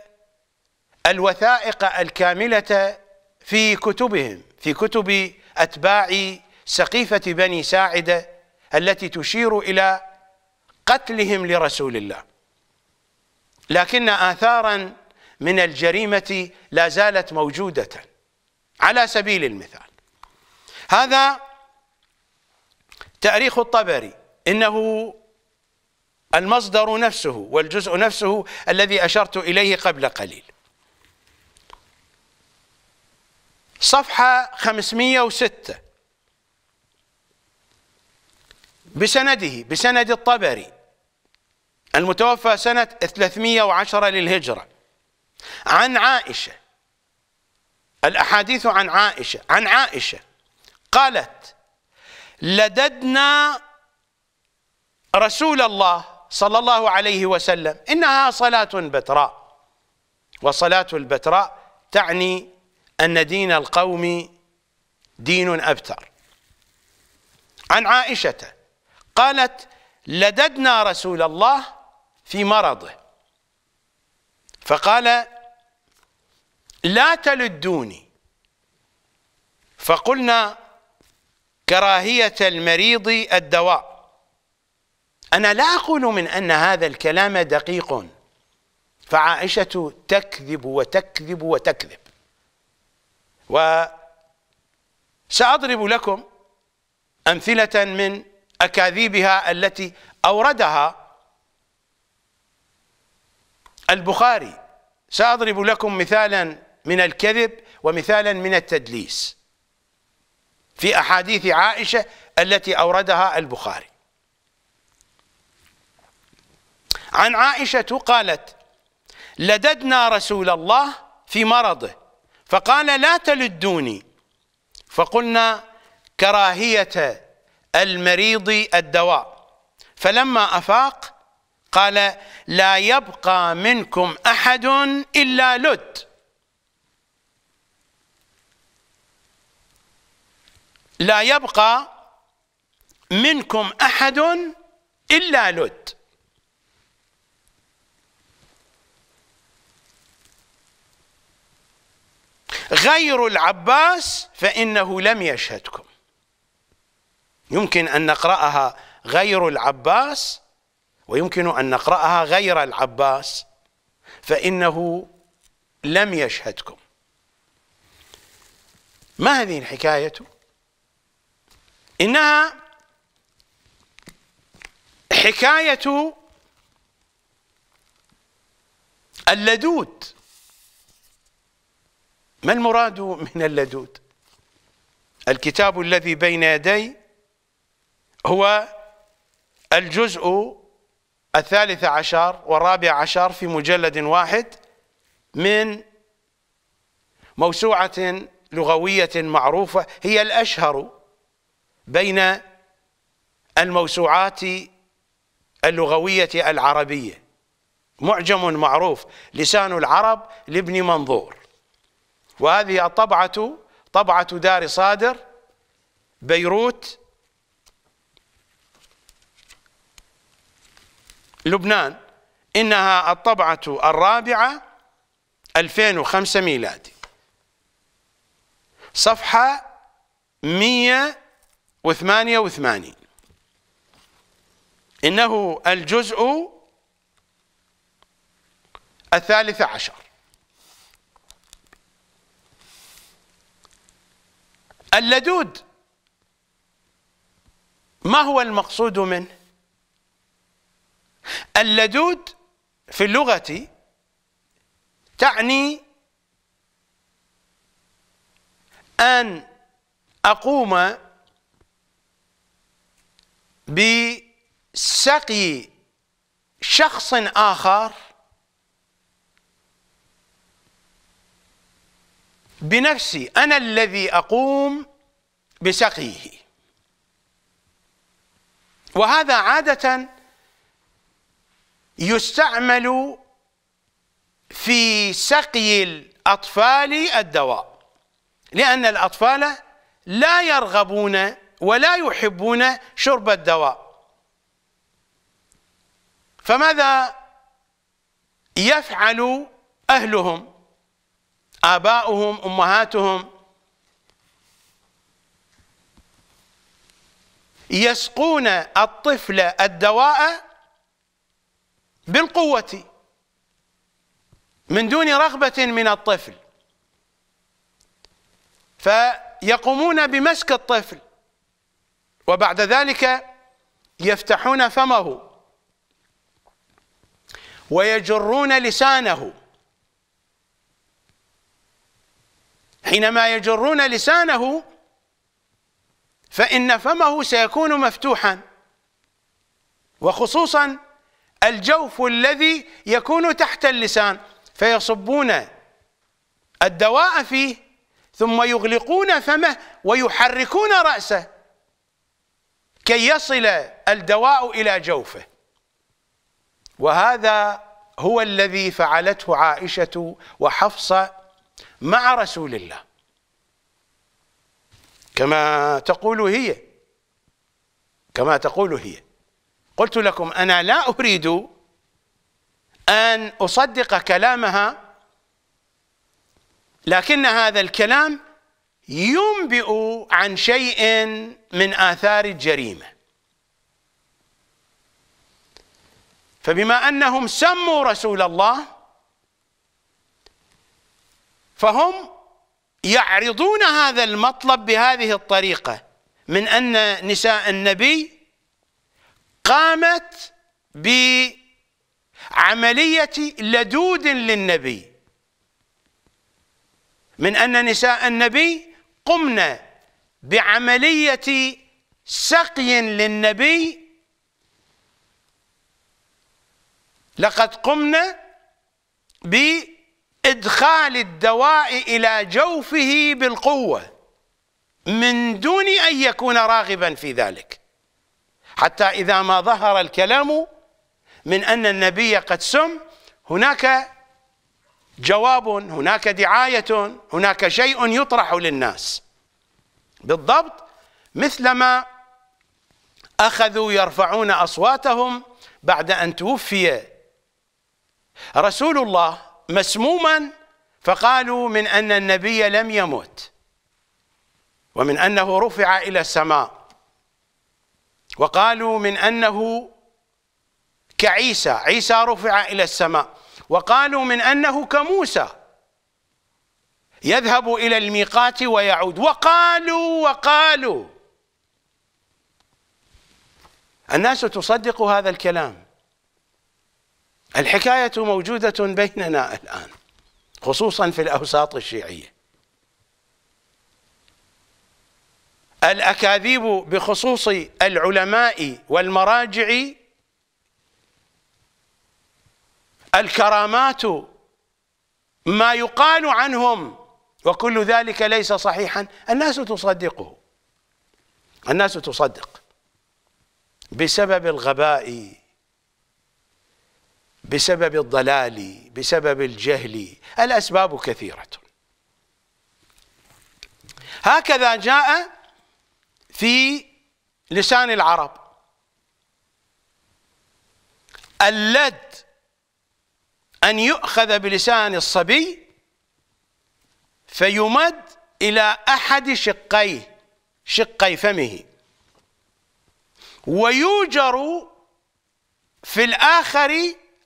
Speaker 1: الوثائق الكاملة في كتبهم في كتب أتباع سقيفة بني ساعدة التي تشير إلى قتلهم لرسول الله لكن آثاراً من الجريمة لا زالت موجودة على سبيل المثال هذا تأريخ الطبري إنه المصدر نفسه والجزء نفسه الذي أشرت إليه قبل قليل صفحة 506 بسنده بسند الطبري المتوفى سنة 310 للهجرة عن عائشة الأحاديث عن عائشة عن عائشة قالت لددنا رسول الله صلى الله عليه وسلم إنها صلاة بتراء وصلاة البتراء تعني أن دين القوم دين أبتر عن عائشة قالت لددنا رسول الله في مرضه فقال لا تلدوني فقلنا كراهية المريض الدواء أنا لا أقول من أن هذا الكلام دقيق فعائشة تكذب وتكذب وتكذب وسأضرب لكم أمثلة من أكاذيبها التي أوردها البخاري سأضرب لكم مثالا من الكذب ومثالا من التدليس في أحاديث عائشة التي أوردها البخاري عن عائشة قالت لددنا رسول الله في مرضه فقال لا تلدوني فقلنا كراهية المريض الدواء فلما أفاق قال لا يبقى منكم أحد إلا لد لا يبقى منكم أحد إلا لد غير العباس فإنه لم يشهدكم يمكن أن نقرأها غير العباس ويمكن أن نقرأها غير العباس فإنه لم يشهدكم ما هذه الحكاية إنها حكاية اللدود ما المراد من اللدود الكتاب الذي بين يدي هو الجزء الثالثة عشر والرابع عشر في مجلد واحد من موسوعة لغوية معروفة هي الأشهر بين الموسوعات اللغوية العربية معجم معروف لسان العرب لابن منظور وهذه الطبعة طبعة دار صادر بيروت لبنان إنها الطبعة الرابعة 2005 ميلادي صفحة 188 إنه الجزء الثالث عشر اللدود ما هو المقصود منه اللدود في اللغة تعني أن أقوم بسقي شخص آخر بنفسي أنا الذي أقوم بسقيه وهذا عادةً يستعمل في سقي الأطفال الدواء لأن الأطفال لا يرغبون ولا يحبون شرب الدواء فماذا يفعل أهلهم آباؤهم أمهاتهم يسقون الطفل الدواء بالقوة من دون رغبة من الطفل فيقومون بمسك الطفل وبعد ذلك يفتحون فمه ويجرون لسانه حينما يجرون لسانه فإن فمه سيكون مفتوحا وخصوصا الجوف الذي يكون تحت اللسان فيصبون الدواء فيه ثم يغلقون فمه ويحركون رأسه كي يصل الدواء إلى جوفه وهذا هو الذي فعلته عائشة وحفصة مع رسول الله كما تقول هي كما تقول هي قلت لكم أنا لا أريد أن أصدق كلامها لكن هذا الكلام ينبئ عن شيء من آثار الجريمة فبما أنهم سموا رسول الله فهم يعرضون هذا المطلب بهذه الطريقة من أن نساء النبي قامت بعملية لدود للنبي من أن نساء النبي قمنا بعملية سقي للنبي لقد قمنا بإدخال الدواء إلى جوفه بالقوة من دون أن يكون راغبا في ذلك حتى إذا ما ظهر الكلام من أن النبي قد سم هناك جواب هناك دعاية هناك شيء يطرح للناس بالضبط مثلما أخذوا يرفعون أصواتهم بعد أن توفي رسول الله مسموما فقالوا من أن النبي لم يمت ومن أنه رفع إلى السماء وقالوا من أنه كعيسى عيسى رفع إلى السماء وقالوا من أنه كموسى يذهب إلى الميقات ويعود وقالوا وقالوا الناس تصدق هذا الكلام الحكاية موجودة بيننا الآن خصوصا في الأوساط الشيعية الأكاذيب بخصوص العلماء والمراجع الكرامات ما يقال عنهم وكل ذلك ليس صحيحا الناس تصدقه الناس تصدق بسبب الغباء بسبب الضلال بسبب الجهل الأسباب كثيرة هكذا جاء في لسان العرب اللد أن يؤخذ بلسان الصبي فيمد إلى أحد شقيه شقي فمه ويوجر في الآخر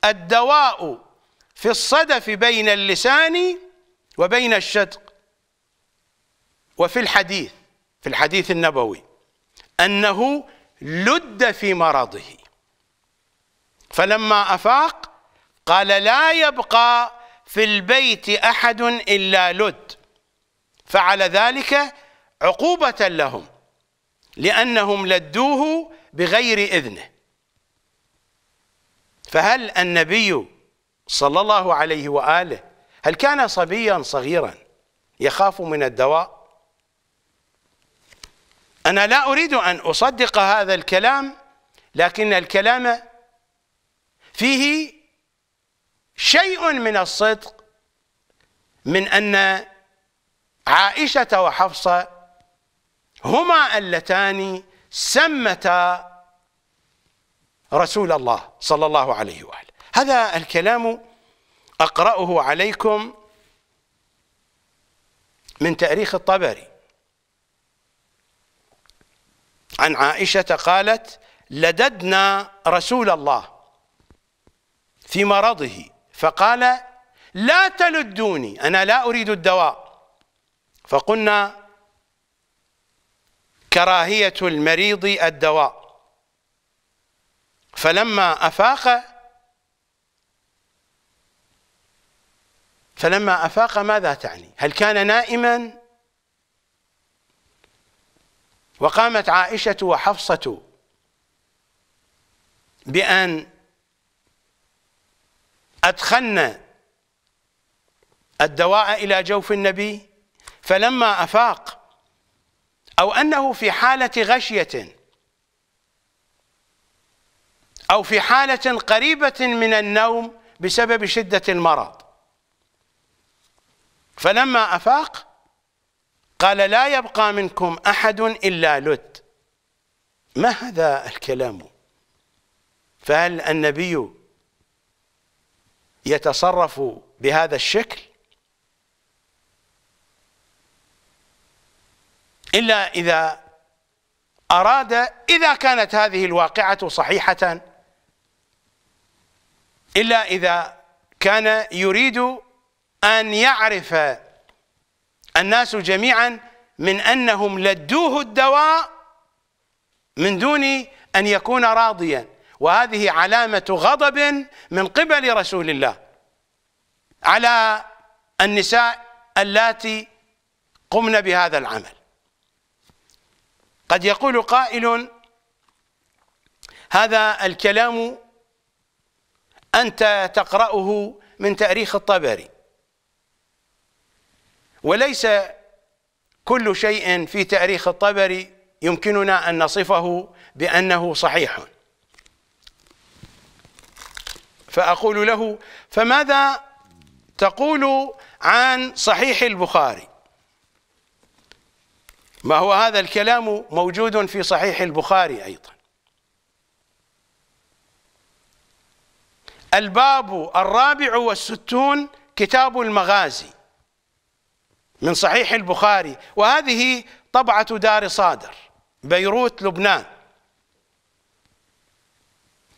Speaker 1: الدواء في الصدف بين اللسان وبين الشدق وفي الحديث في الحديث النبوي أنه لد في مرضه فلما أفاق قال لا يبقى في البيت أحد إلا لد فعل ذلك عقوبة لهم لأنهم لدوه بغير إذنه فهل النبي صلى الله عليه وآله هل كان صبيا صغيرا يخاف من الدواء أنا لا أريد أن أصدق هذا الكلام لكن الكلام فيه شيء من الصدق من أن عائشة وحفصة هما اللتان سمتا رسول الله صلى الله عليه وآله هذا الكلام أقرأه عليكم من تأريخ الطبري عن عائشة قالت لددنا رسول الله في مرضه فقال لا تلدوني أنا لا أريد الدواء فقلنا كراهية المريض الدواء فلما أفاق فلما أفاق ماذا تعني هل كان نائما وقامت عائشة وحفصة بأن أدخلن الدواء إلى جوف النبي فلما أفاق أو أنه في حالة غشية أو في حالة قريبة من النوم بسبب شدة المرض فلما أفاق قال لا يبقى منكم أحد إلا لوت ما هذا الكلام فهل النبي يتصرف بهذا الشكل إلا إذا أراد إذا كانت هذه الواقعة صحيحة إلا إذا كان يريد أن يعرف الناس جميعا من أنهم لدوه الدواء من دون أن يكون راضيا وهذه علامة غضب من قبل رسول الله على النساء اللاتي قمن بهذا العمل قد يقول قائل هذا الكلام أنت تقرأه من تاريخ الطبري وليس كل شيء في تاريخ الطبري يمكننا ان نصفه بانه صحيح فاقول له فماذا تقول عن صحيح البخاري ما هو هذا الكلام موجود في صحيح البخاري ايضا الباب الرابع والستون كتاب المغازي من صحيح البخاري وهذه طبعة دار صادر بيروت لبنان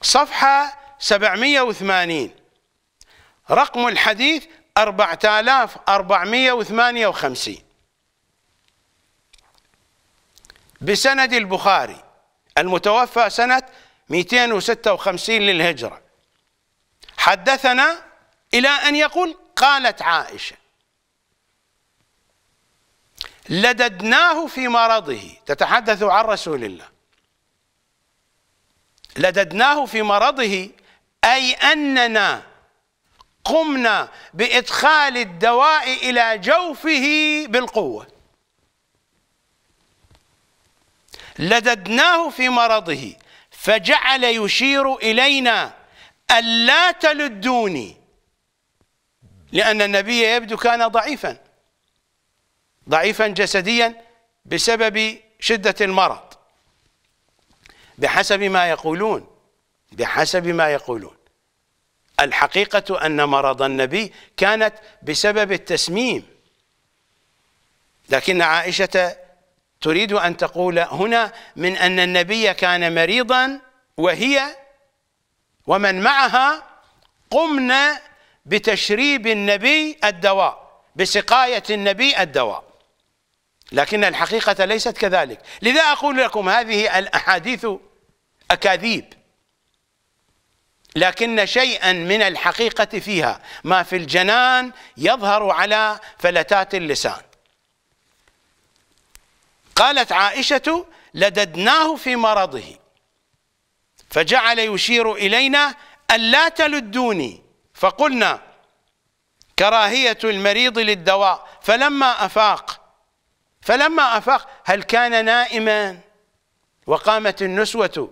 Speaker 1: صفحة 780 رقم الحديث 4458 بسند البخاري المتوفى سنة 256 للهجرة حدثنا إلى أن يقول قالت عائشة لددناه في مرضه تتحدث عن رسول الله لددناه في مرضه أي أننا قمنا بإدخال الدواء إلى جوفه بالقوة لددناه في مرضه فجعل يشير إلينا ألا تلدوني لأن النبي يبدو كان ضعيفا ضعيفا جسديا بسبب شدة المرض بحسب ما يقولون بحسب ما يقولون الحقيقة أن مرض النبي كانت بسبب التسميم لكن عائشة تريد أن تقول هنا من أن النبي كان مريضا وهي ومن معها قمنا بتشريب النبي الدواء بسقاية النبي الدواء لكن الحقيقة ليست كذلك لذا أقول لكم هذه الأحاديث أكاذيب لكن شيئا من الحقيقة فيها ما في الجنان يظهر على فلتات اللسان قالت عائشة لددناه في مرضه فجعل يشير إلينا ألا تلدوني فقلنا كراهية المريض للدواء فلما أفاق فلما أفاق هل كان نائما وقامت النسوة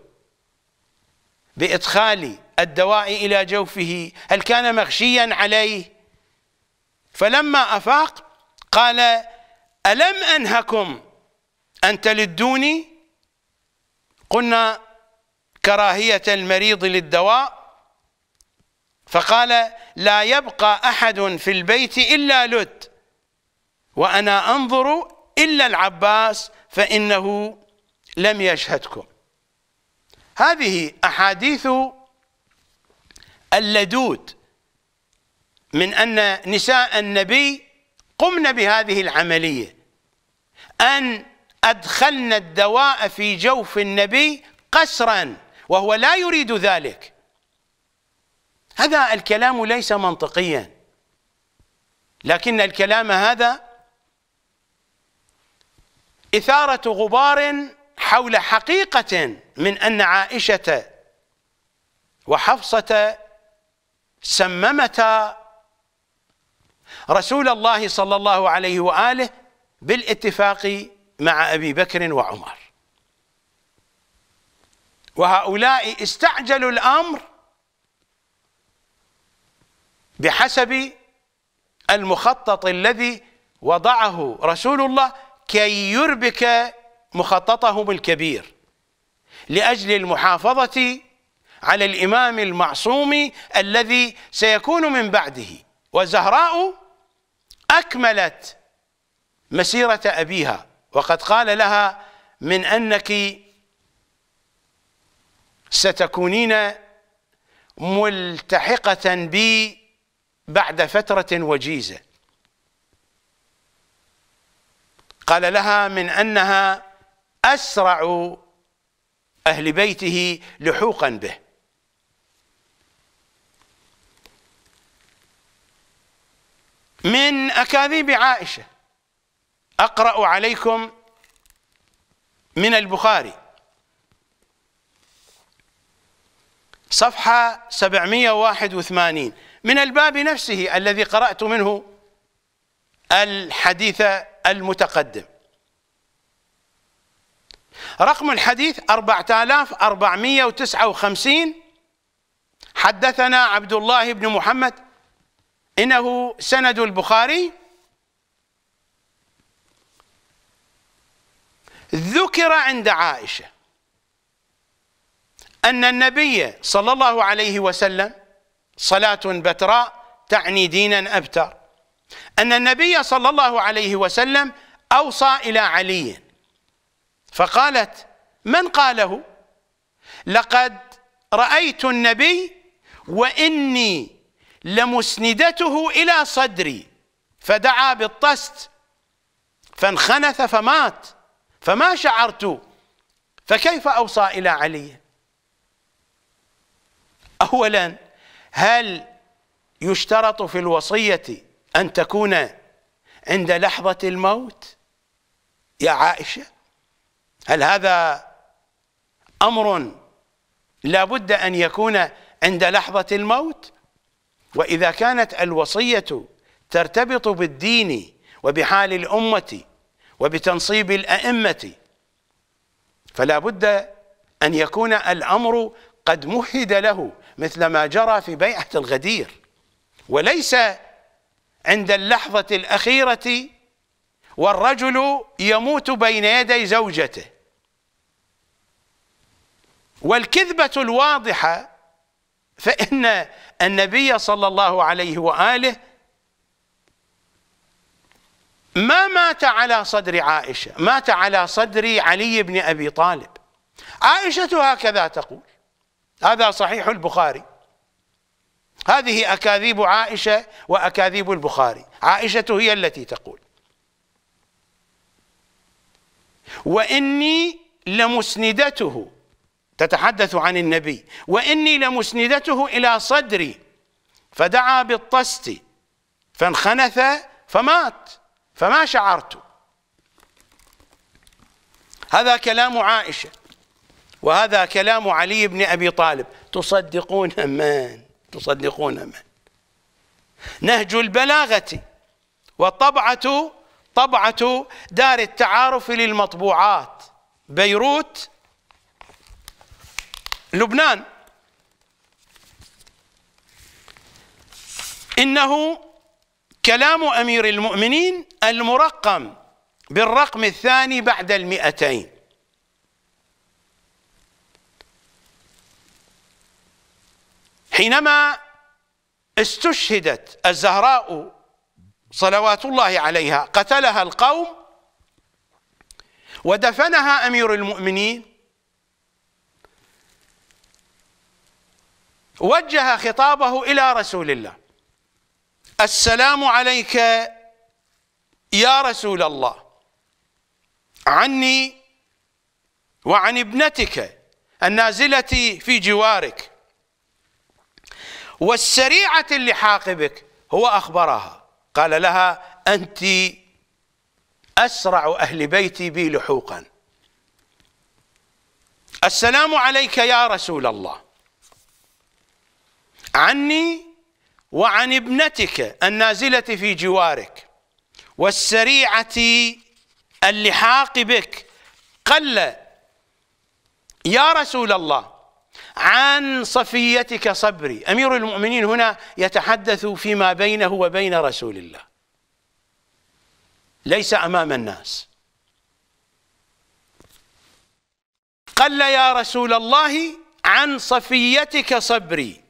Speaker 1: بإدخال الدواء إلى جوفه هل كان مغشيا عليه فلما أفاق قال ألم أنهكم أن تلدوني قلنا كراهية المريض للدواء فقال لا يبقى أحد في البيت إلا لد وأنا أنظر إلا العباس فإنه لم يشهدكم هذه أحاديث اللدود من أن نساء النبي قمن بهذه العملية أن أدخلن الدواء في جوف النبي قسرا وهو لا يريد ذلك هذا الكلام ليس منطقيا لكن الكلام هذا إثارة غبار حول حقيقة من أن عائشة وحفصة سممتا رسول الله صلى الله عليه وآله بالاتفاق مع أبي بكر وعمر وهؤلاء استعجلوا الأمر بحسب المخطط الذي وضعه رسول الله كي يربك مخططهم الكبير لأجل المحافظة على الإمام المعصوم الذي سيكون من بعده وزهراء أكملت مسيرة أبيها وقد قال لها من أنك ستكونين ملتحقة بي بعد فترة وجيزة قال لها من أنها أسرع أهل بيته لحوقا به من أكاذيب عائشة أقرأ عليكم من البخاري صفحة 781 من الباب نفسه الذي قرأت منه الحديث المتقدم رقم الحديث 4459 حدثنا عبد الله بن محمد إنه سند البخاري ذكر عند عائشة أن النبي صلى الله عليه وسلم صلاة بتراء تعني دينا أبتر أن النبي صلى الله عليه وسلم أوصى إلى علي فقالت من قاله لقد رأيت النبي وإني لمسندته إلى صدري فدعا بالطست فانخنث فمات فما شعرت فكيف أوصى إلى علي أولا هل يشترط في الوصية أن تكون عند لحظة الموت يا عائشة هل هذا أمر لا بد أن يكون عند لحظة الموت وإذا كانت الوصية ترتبط بالدين وبحال الأمة وبتنصيب الأئمة فلا بد أن يكون الأمر قد مهد له مثل ما جرى في بيعة الغدير وليس عند اللحظة الأخيرة والرجل يموت بين يدي زوجته والكذبة الواضحة فإن النبي صلى الله عليه وآله ما مات على صدر عائشة مات على صدر علي بن أبي طالب عائشة هكذا تقول هذا صحيح البخاري هذه أكاذيب عائشة وأكاذيب البخاري عائشة هي التي تقول وإني لمسندته تتحدث عن النبي وإني لمسندته إلى صدري فدعا بالطست فانخنث فمات فما شعرت هذا كلام عائشة وهذا كلام علي بن أبي طالب تصدقون من تصدقون من نهج البلاغة وطبعة طبعة دار التعارف للمطبوعات بيروت لبنان إنه كلام أمير المؤمنين المرقم بالرقم الثاني بعد المئتين حينما استشهدت الزهراء صلوات الله عليها قتلها القوم ودفنها امير المؤمنين وجه خطابه الى رسول الله السلام عليك يا رسول الله عني وعن ابنتك النازله في جوارك والسريعة اللي حاقبك هو أخبرها قال لها أنت أسرع أهل بيتي بي لحوقا السلام عليك يا رسول الله عني وعن ابنتك النازلة في جوارك والسريعة اللحاق بك قل يا رسول الله عن صفيتك صبري أمير المؤمنين هنا يتحدث فيما بينه وبين رسول الله ليس أمام الناس قل يا رسول الله عن صفيتك صبري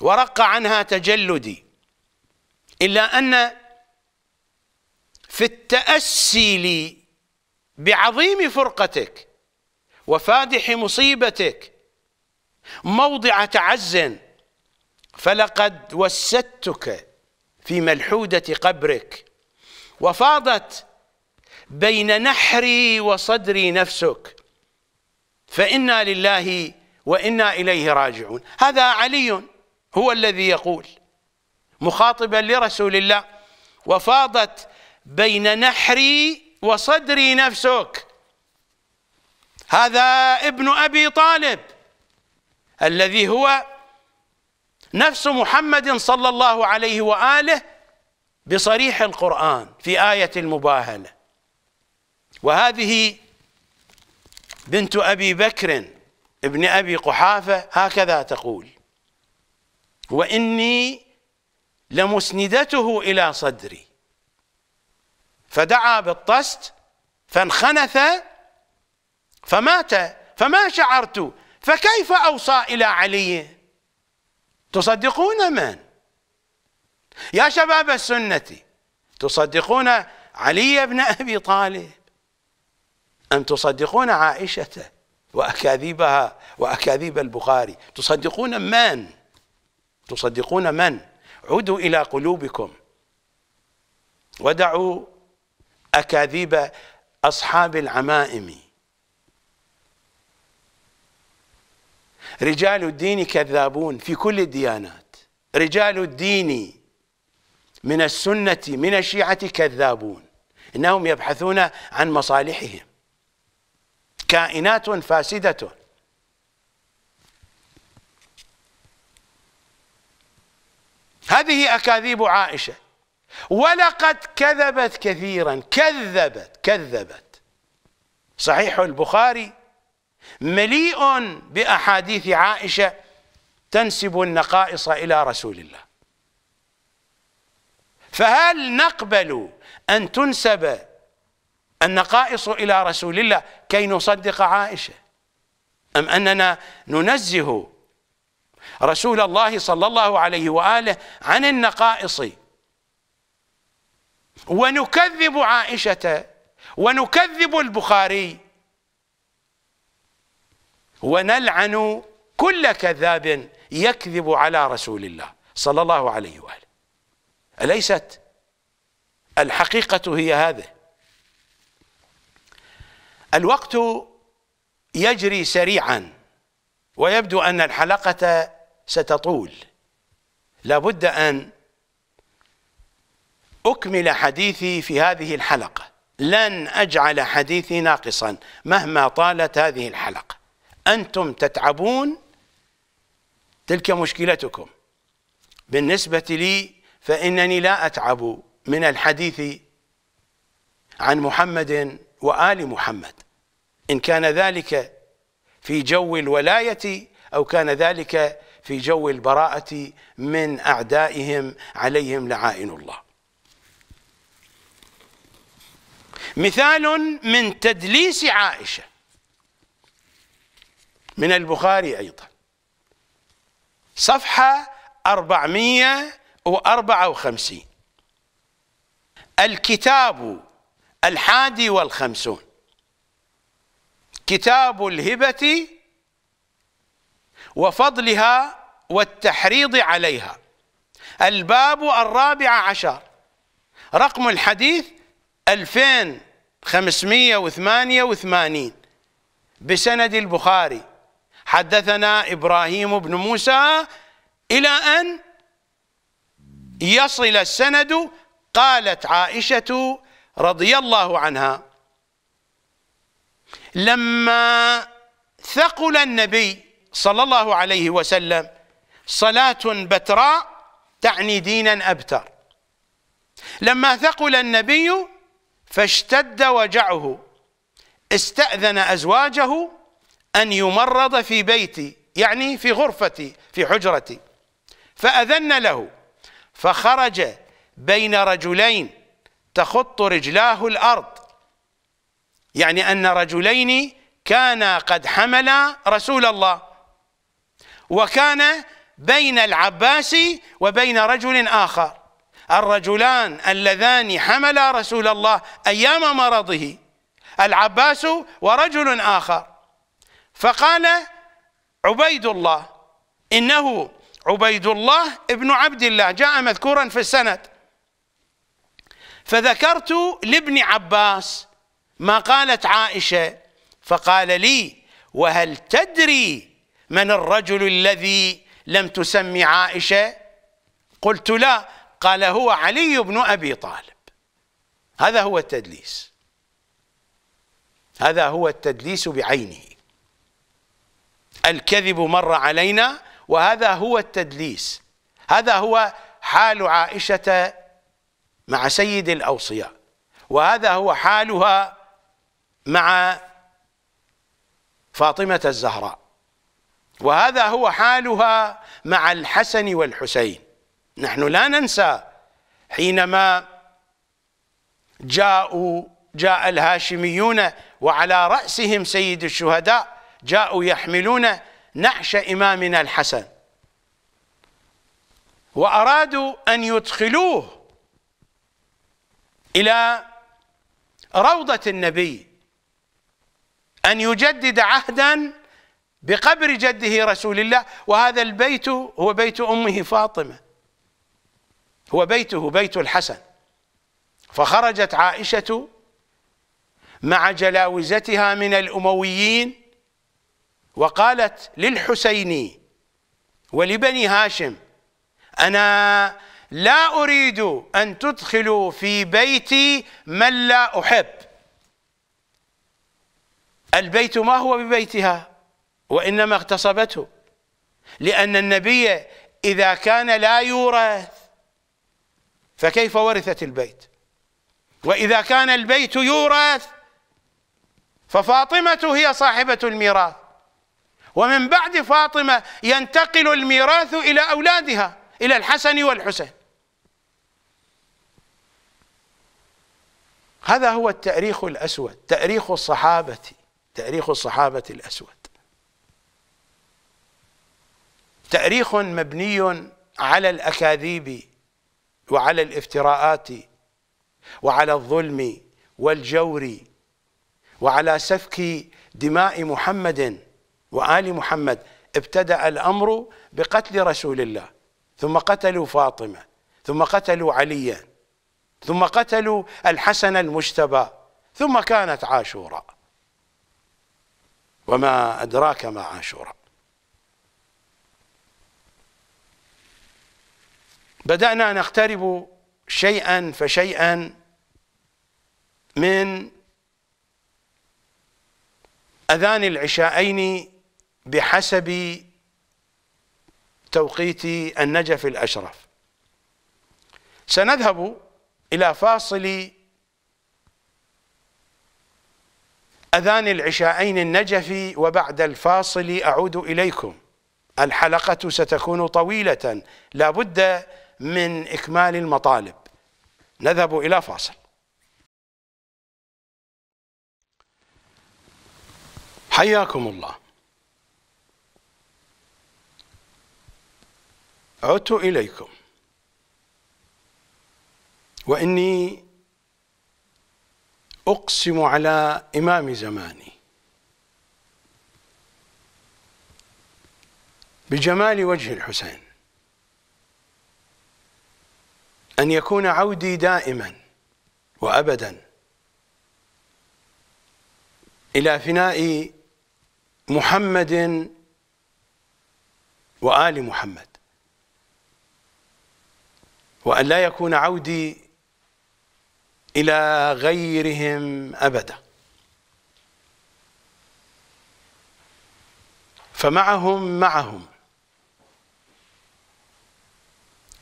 Speaker 1: ورق عنها تجلدي إلا أن في التأسي لي بعظيم فرقتك وفادح مصيبتك موضع تعز فلقد وسدتك في ملحودة قبرك وفاضت بين نحري وصدري نفسك فإنا لله وإنا إليه راجعون هذا علي هو الذي يقول مخاطبا لرسول الله وفاضت بين نحري وصدري نفسك هذا ابن أبي طالب الذي هو نفس محمد صلى الله عليه وآله بصريح القرآن في آية المباهلة وهذه بنت أبي بكر ابن أبي قحافة هكذا تقول وإني لمسندته إلى صدري فدعا بالطست فانخنث فمات فما شعرت فكيف أوصى إلى علي تصدقون من يا شباب السنة تصدقون علي بن أبي طالب أم تصدقون عائشة وأكاذيبها وأكاذيب البخاري تصدقون من تصدقون من عودوا إلى قلوبكم ودعوا أكاذيب أصحاب العمائم رجال الدين كذابون في كل الديانات رجال الدين من السنة من الشيعة كذابون إنهم يبحثون عن مصالحهم كائنات فاسدة هذه أكاذيب عائشة ولقد كذبت كثيرا كذبت كذبت صحيح البخاري مليء بأحاديث عائشة تنسب النقائص إلى رسول الله فهل نقبل أن تنسب النقائص إلى رسول الله كي نصدق عائشة أم أننا ننزه رسول الله صلى الله عليه وآله عن النقائص ونكذب عائشة ونكذب البخاري ونلعن كل كذاب يكذب على رسول الله صلى الله عليه وآله أليست الحقيقة هي هذه الوقت يجري سريعا ويبدو أن الحلقة ستطول لابد أن أكمل حديثي في هذه الحلقة لن أجعل حديثي ناقصا مهما طالت هذه الحلقة أنتم تتعبون تلك مشكلتكم بالنسبة لي فإنني لا أتعب من الحديث عن محمد وآل محمد إن كان ذلك في جو الولاية أو كان ذلك في جو البراءة من أعدائهم عليهم لعائن الله مثال من تدليس عائشه من البخاري أيضا صفحة 454 الكتاب الحادي والخمسون كتاب الهبة وفضلها والتحريض عليها الباب الرابع عشر رقم الحديث 2588 بسند البخاري حدثنا إبراهيم بن موسى إلى أن يصل السند قالت عائشة رضي الله عنها لما ثقل النبي صلى الله عليه وسلم صلاة بتراء تعني دينا أبتر لما ثقل النبي فاشتد وجعه استأذن أزواجه أن يمرض في بيتي يعني في غرفتي في حجرتي فأذن له فخرج بين رجلين تخط رجلاه الأرض يعني أن رجلين كانا قد حملا رسول الله وكان بين العباس وبين رجل آخر الرجلان اللذان حملا رسول الله أيام مرضه العباس ورجل آخر فقال عبيد الله إنه عبيد الله ابن عبد الله جاء مذكورا في السند فذكرت لابن عباس ما قالت عائشة فقال لي وهل تدري من الرجل الذي لم تسمي عائشة قلت لا قال هو علي بن أبي طالب هذا هو التدليس هذا هو التدليس بعينه الكذب مر علينا وهذا هو التدليس هذا هو حال عائشة مع سيد الأوصياء وهذا هو حالها مع فاطمة الزهراء وهذا هو حالها مع الحسن والحسين نحن لا ننسى حينما جاءوا جاء الهاشميون وعلى رأسهم سيد الشهداء جاءوا يحملون نعش إمامنا الحسن وأرادوا أن يدخلوه إلى روضة النبي أن يجدد عهدا بقبر جده رسول الله وهذا البيت هو بيت أمه فاطمة هو بيته بيت الحسن فخرجت عائشة مع جلاوزتها من الأمويين وقالت للحسين ولبني هاشم أنا لا أريد أن تدخلوا في بيتي من لا أحب البيت ما هو ببيتها وإنما اغتصبته لأن النبي إذا كان لا يورث فكيف ورثت البيت وإذا كان البيت يورث ففاطمة هي صاحبة الميراث ومن بعد فاطمة ينتقل الميراث إلى أولادها إلى الحسن والحسين هذا هو التأريخ الأسود تأريخ الصحابة تأريخ الصحابة الأسود تأريخ مبني على الأكاذيب وعلى الافتراءات وعلى الظلم والجور وعلى سفك دماء محمد وآل محمد ابتدأ الأمر بقتل رسول الله ثم قتلوا فاطمة ثم قتلوا عليا ثم قتلوا الحسن المجتبى ثم كانت عاشورا وما أدراك ما عاشورا بدأنا نقترب شيئا فشيئا من أذان العشاءين بحسب توقيت النجف الأشرف سنذهب إلى فاصل أذان العشاءين النجفي وبعد الفاصل أعود إليكم الحلقة ستكون طويلة لا بد من إكمال المطالب نذهب إلى فاصل حياكم الله عدت إليكم وإني أقسم على إمام زماني بجمال وجه الحسين أن يكون عودي دائما وأبدا إلى فناء محمد وآل محمد وأن لا يكون عودي إلى غيرهم أبدا فمعهم معهم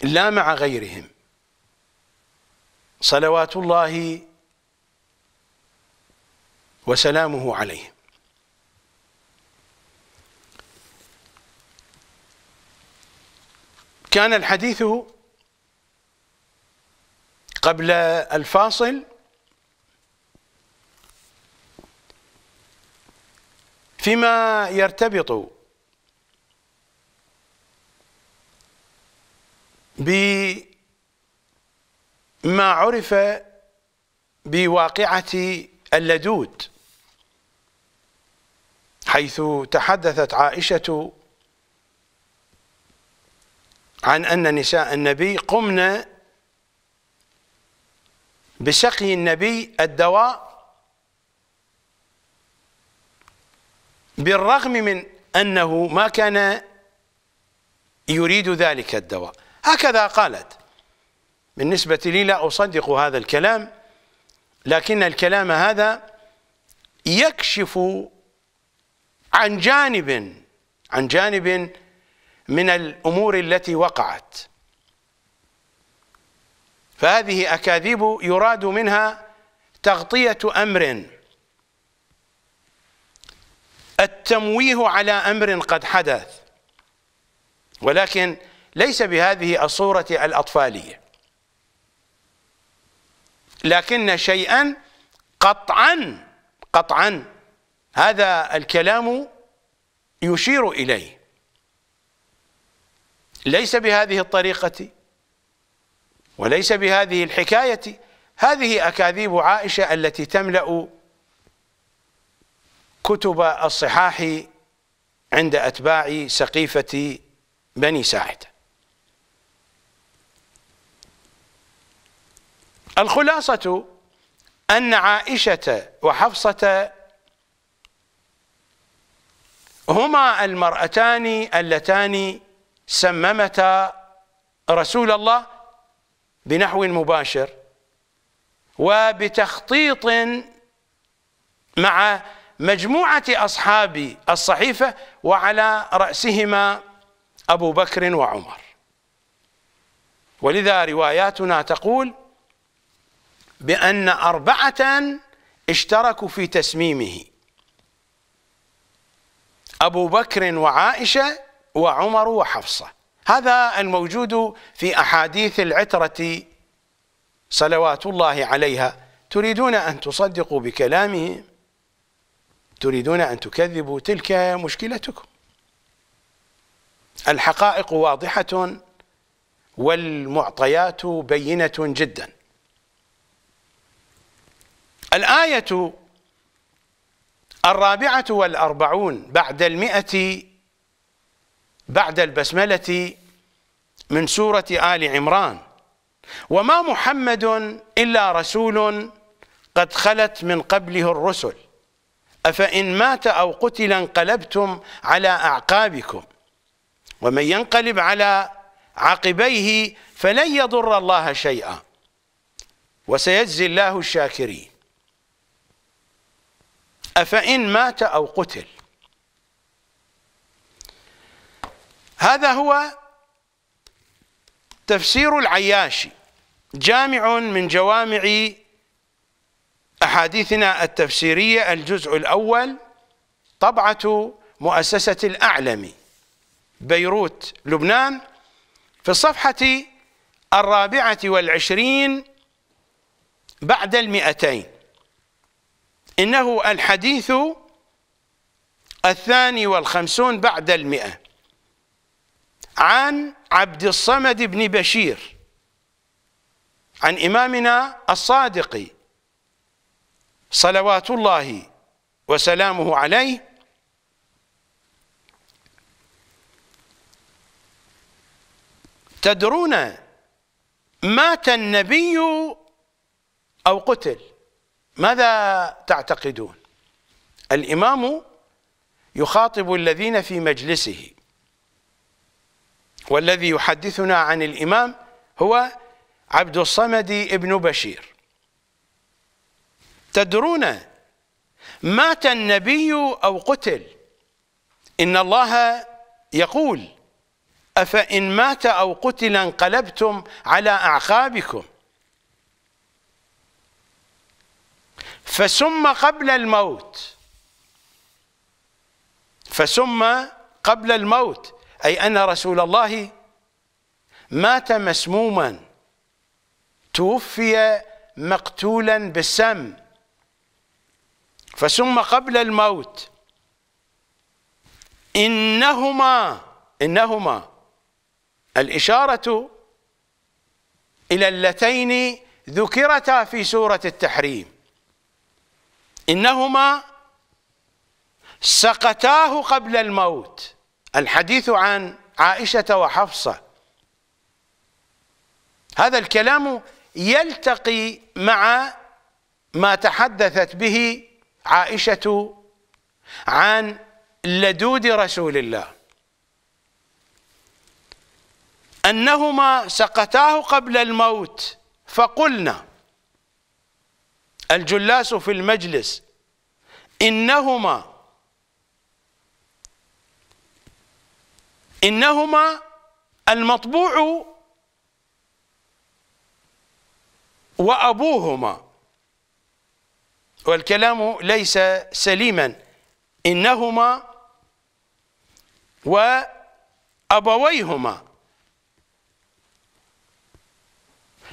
Speaker 1: لا مع غيرهم صلوات الله وسلامه عليهم كان الحديث قبل الفاصل فيما يرتبط بما عرف بواقعة اللدود حيث تحدثت عائشة عن أن نساء النبي قمن بشقي النبي الدواء بالرغم من أنه ما كان يريد ذلك الدواء هكذا قالت بالنسبة لي لا أصدق هذا الكلام لكن الكلام هذا يكشف عن جانب عن جانب من الأمور التي وقعت فهذه أكاذيب يراد منها تغطية أمر التمويه على أمر قد حدث ولكن ليس بهذه الصورة الأطفالية لكن شيئا قطعا قطعا هذا الكلام يشير إليه ليس بهذه الطريقة وليس بهذه الحكاية هذه أكاذيب عائشة التي تملأ كتب الصحاح عند أتباع سقيفة بني ساعدة الخلاصة أن عائشة وحفصة هما المرأتان اللتان سممتا رسول الله بنحو مباشر وبتخطيط مع مجموعة أصحاب الصحيفة وعلى رأسهما أبو بكر وعمر ولذا رواياتنا تقول بأن أربعة اشتركوا في تسميمه أبو بكر وعائشة وعمر وحفصة هذا الموجود في أحاديث العترة صلوات الله عليها تريدون أن تصدقوا بكلامه تريدون أن تكذبوا تلك مشكلتكم الحقائق واضحة والمعطيات بينة جدا الآية الرابعة والأربعون بعد المئة بعد البسملة من سورة آل عمران وما محمد إلا رسول قد خلت من قبله الرسل أفإن مات أو قتل انقلبتم على أعقابكم ومن ينقلب على عقبيه فلن يضر الله شيئا وسيجزي الله الشاكرين أفإن مات أو قتل هذا هو تفسير العياشي جامع من جوامع أحاديثنا التفسيرية الجزء الأول طبعة مؤسسة الاعلم بيروت لبنان في الصفحة الرابعة والعشرين بعد المئتين إنه الحديث الثاني والخمسون بعد المئة عن عبد الصمد بن بشير عن إمامنا الصادق صلوات الله وسلامه عليه تدرون مات النبي أو قتل ماذا تعتقدون الإمام يخاطب الذين في مجلسه والذي يحدثنا عن الإمام هو عبد الصمد ابن بشير تدرون مات النبي أو قتل إن الله يقول أفإن مات أو قتل انقلبتم على أعقابكم فسم قبل الموت فسم قبل الموت أي أن رسول الله مات مسموما توفي مقتولا بالسم فسم قبل الموت إنهما إنهما الإشارة إلى اللتين ذكرتا في سورة التحريم إنهما سقتاه قبل الموت الحديث عن عائشة وحفصة هذا الكلام يلتقي مع ما تحدثت به عائشة عن لدود رسول الله أنهما سقتاه قبل الموت فقلنا الجلاس في المجلس إنهما إنهما المطبوع وأبوهما والكلام ليس سليما إنهما وأبويهما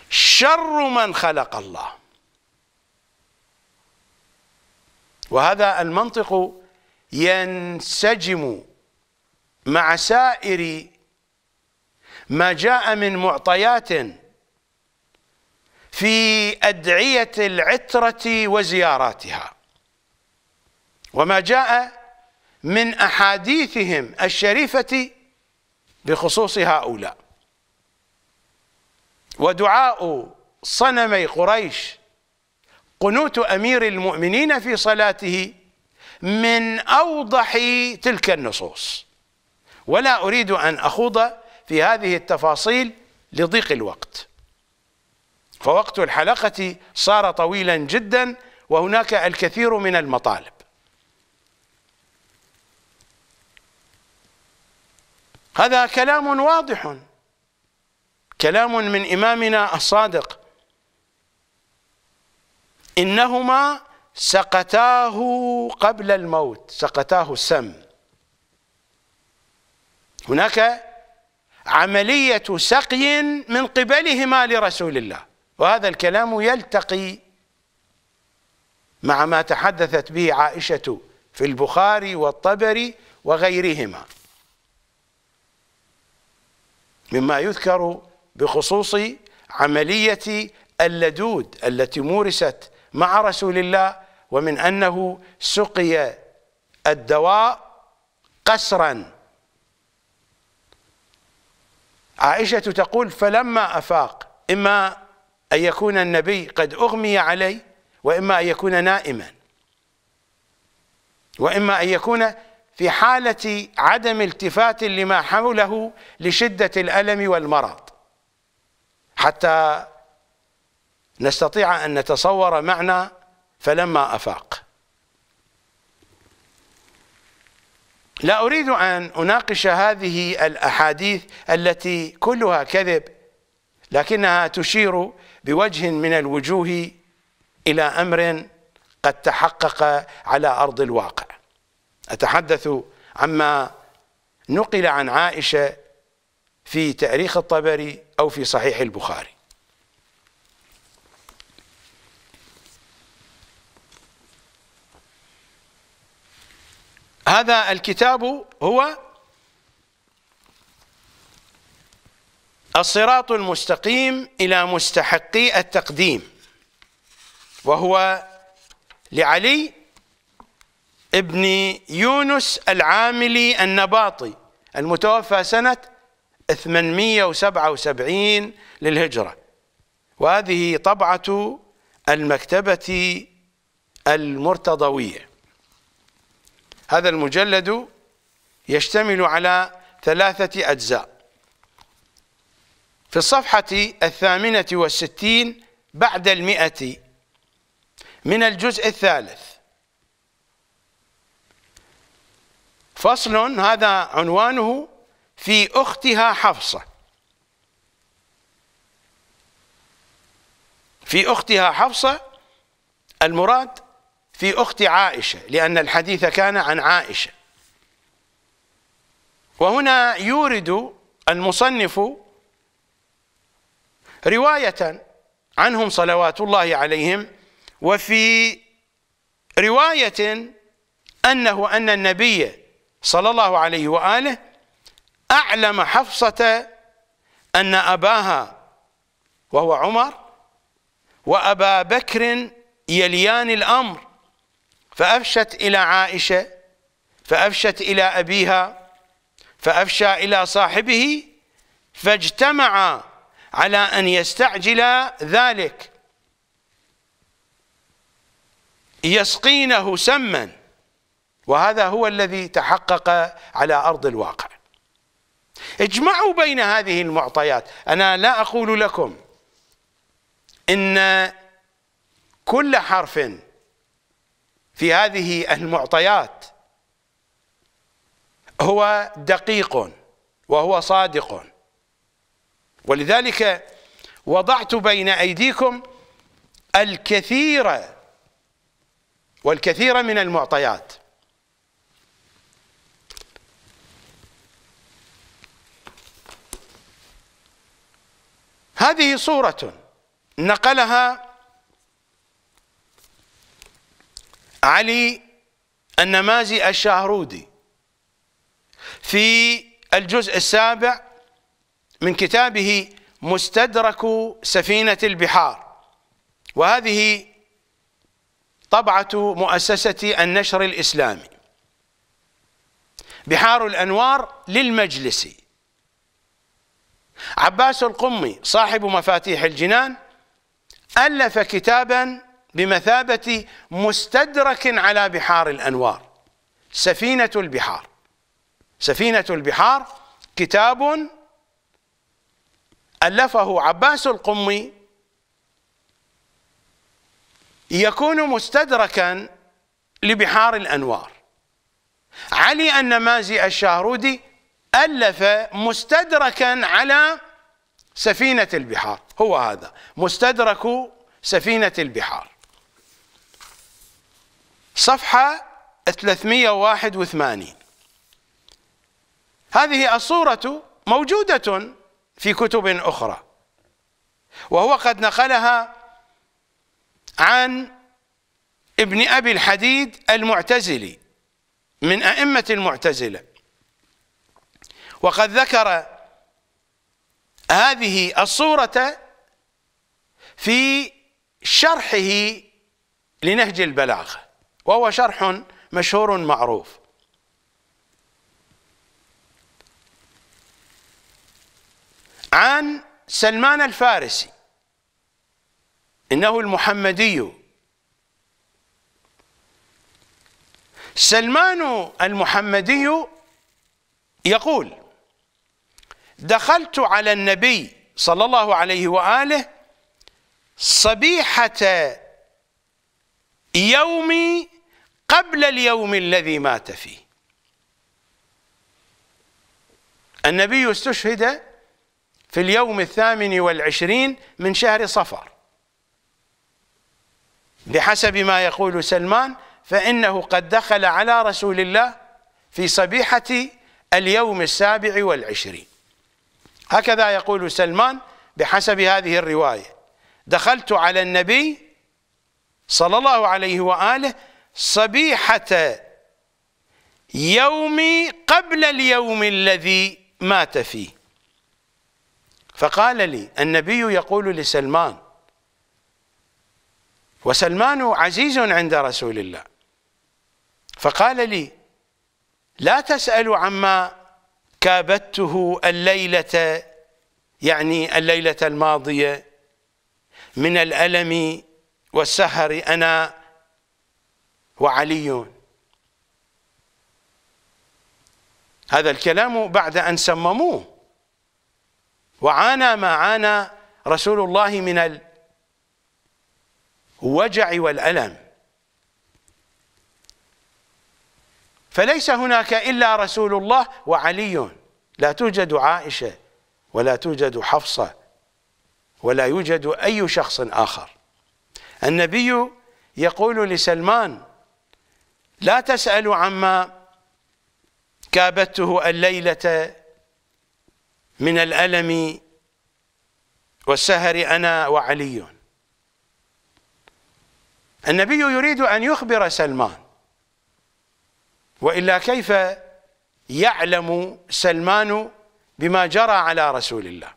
Speaker 1: شر من خلق الله وهذا المنطق ينسجم مع سائر ما جاء من معطيات في أدعية العترة وزياراتها وما جاء من أحاديثهم الشريفة بخصوص هؤلاء ودعاء صنمي قريش قنوت أمير المؤمنين في صلاته من أوضح تلك النصوص ولا أريد أن أخوض في هذه التفاصيل لضيق الوقت فوقت الحلقة صار طويلا جدا وهناك الكثير من المطالب هذا كلام واضح كلام من إمامنا الصادق إنهما سقتاه قبل الموت سقتاه السم هناك عملية سقي من قبلهما لرسول الله وهذا الكلام يلتقي مع ما تحدثت به عائشة في البخاري والطبري وغيرهما مما يذكر بخصوص عملية اللدود التي مورست مع رسول الله ومن أنه سقي الدواء قسراً عائشة تقول فلما أفاق إما أن يكون النبي قد أغمي عليه وإما أن يكون نائما وإما أن يكون في حالة عدم التفات لما حوله لشدة الألم والمرض حتى نستطيع أن نتصور معنى فلما أفاق لا أريد أن أناقش هذه الأحاديث التي كلها كذب لكنها تشير بوجه من الوجوه إلى أمر قد تحقق على أرض الواقع أتحدث عما نقل عن عائشة في تاريخ الطبري أو في صحيح البخاري هذا الكتاب هو الصراط المستقيم إلى مستحقي التقديم وهو لعلي ابن يونس العاملي النباطي المتوفى سنة 877 للهجرة وهذه طبعة المكتبة المرتضوية هذا المجلد يشتمل على ثلاثة أجزاء في الصفحة الثامنة والستين بعد المئة من الجزء الثالث فصل هذا عنوانه في أختها حفصة في أختها حفصة المراد في أخت عائشة لأن الحديث كان عن عائشة وهنا يورد المصنف رواية عنهم صلوات الله عليهم وفي رواية أنه أن النبي صلى الله عليه وآله أعلم حفصة أن أباها وهو عمر وأبا بكر يليان الأمر فأفشت إلى عائشة فأفشت إلى أبيها فأفشى إلى صاحبه فاجتمعا على أن يستعجلا ذلك يسقينه سما وهذا هو الذي تحقق على أرض الواقع اجمعوا بين هذه المعطيات أنا لا أقول لكم إن كل حرف في هذه المعطيات هو دقيق وهو صادق ولذلك وضعت بين أيديكم الكثير والكثير من المعطيات هذه صورة نقلها علي النمازي الشاهرودي في الجزء السابع من كتابه مستدرك سفينة البحار وهذه طبعة مؤسسة النشر الإسلامي بحار الأنوار للمجلس عباس القمي صاحب مفاتيح الجنان ألف كتابا بمثابة مستدرك على بحار الأنوار سفينة البحار سفينة البحار كتاب ألفه عباس القمي يكون مستدركا لبحار الأنوار علي النمازي الشهرودي ألف مستدركا على سفينة البحار هو هذا مستدرك سفينة البحار صفحة 381 هذه الصورة موجودة في كتب أخرى وهو قد نقلها عن ابن أبي الحديد المعتزلي من أئمة المعتزلة وقد ذكر هذه الصورة في شرحه لنهج البلاغه وهو شرح مشهور معروف عن سلمان الفارسي إنه المحمدي سلمان المحمدي يقول دخلت على النبي صلى الله عليه وآله صبيحة يومي قبل اليوم الذي مات فيه النبي استشهد في اليوم الثامن والعشرين من شهر صفر بحسب ما يقول سلمان فإنه قد دخل على رسول الله في صبيحة اليوم السابع والعشرين هكذا يقول سلمان بحسب هذه الرواية دخلت على النبي صلى الله عليه وآله صبيحة يومي قبل اليوم الذي مات فيه فقال لي النبي يقول لسلمان وسلمان عزيز عند رسول الله فقال لي لا تسأل عما كابدته الليلة يعني الليلة الماضية من الألم والسهر أنا وعلي هذا الكلام بعد أن سمموه وعانى ما عانى رسول الله من الوجع والألم فليس هناك إلا رسول الله وعلي لا توجد عائشة ولا توجد حفصة ولا يوجد أي شخص آخر النبي يقول لسلمان لا تسأل عما كابته الليلة من الألم والسهر أنا وعلي النبي يريد أن يخبر سلمان وإلا كيف يعلم سلمان بما جرى على رسول الله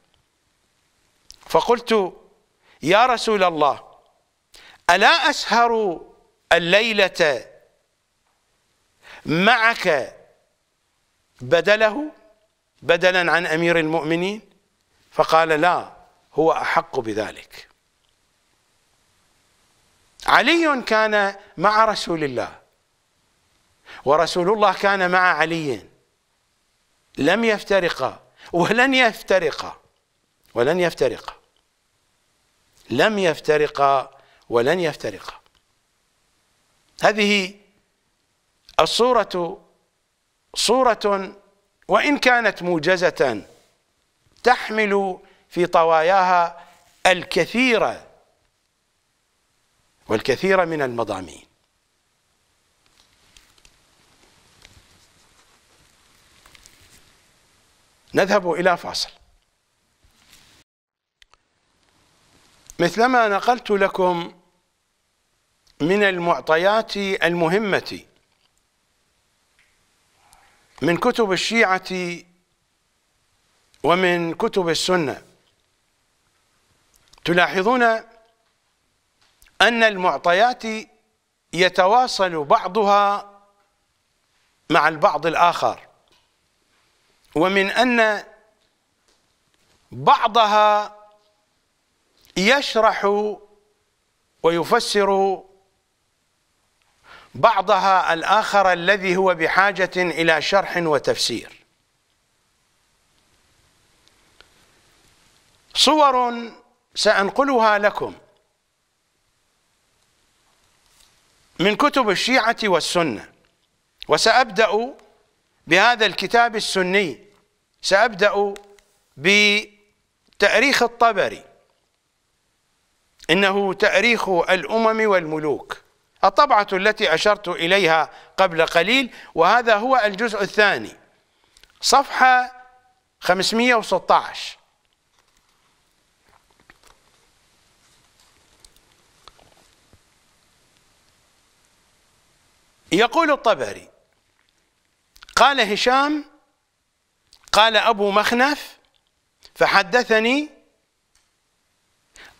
Speaker 1: فقلت يا رسول الله ألا أسهر الليلة معك بدله بدلا عن امير المؤمنين فقال لا هو احق بذلك علي كان مع رسول الله ورسول الله كان مع علي لم يفترقا ولن يفترقا ولن يفترقا لم يفترقا ولن يفترقا هذه الصورة صورة وإن كانت موجزة تحمل في طواياها الكثير والكثير من المضامين نذهب إلى فاصل مثلما نقلت لكم من المعطيات المهمة من كتب الشيعة ومن كتب السنة تلاحظون أن المعطيات يتواصل بعضها مع البعض الآخر ومن أن بعضها يشرح ويفسر بعضها الآخر الذي هو بحاجة إلى شرح وتفسير صور سأنقلها لكم من كتب الشيعة والسنة وسأبدأ بهذا الكتاب السني سأبدأ بتأريخ الطبري إنه تأريخ الأمم والملوك الطبعة التي أشرت إليها قبل قليل وهذا هو الجزء الثاني صفحة 516 يقول الطبري قال هشام قال أبو مخنف فحدثني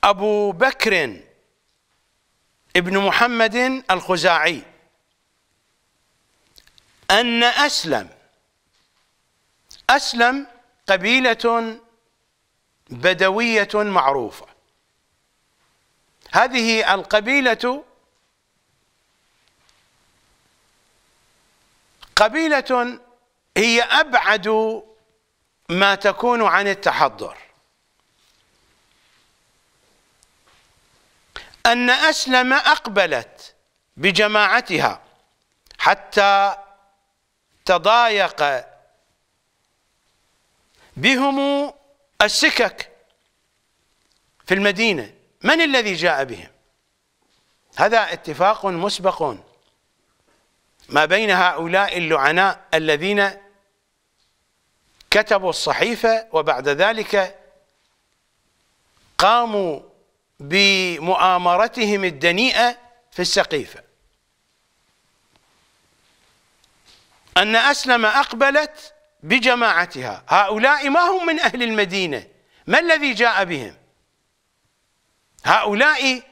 Speaker 1: أبو بكر ابن محمد الخزاعي أن أسلم أسلم قبيلة بدوية معروفة هذه القبيلة قبيلة هي أبعد ما تكون عن التحضر أن أسلم أقبلت بجماعتها حتى تضايق بهم السكك في المدينة من الذي جاء بهم هذا اتفاق مسبق ما بين هؤلاء اللعناء الذين كتبوا الصحيفة وبعد ذلك قاموا بمؤامرتهم الدنيئة في السقيفة أن أسلم أقبلت بجماعتها هؤلاء ما هم من أهل المدينة ما الذي جاء بهم هؤلاء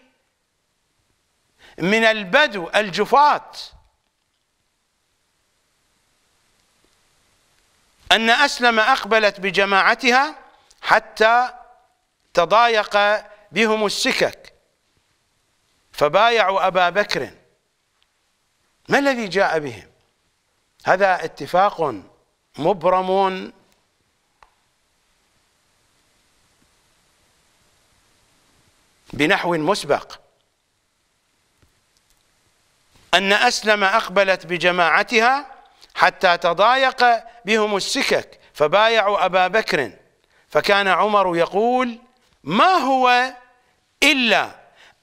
Speaker 1: من البدو الجفاة أن أسلم أقبلت بجماعتها حتى تضايق بهم السكك فبايعوا أبا بكر ما الذي جاء بهم هذا اتفاق مبرم بنحو مسبق أن أسلم أقبلت بجماعتها حتى تضايق بهم السكك فبايعوا أبا بكر فكان عمر يقول ما هو إلا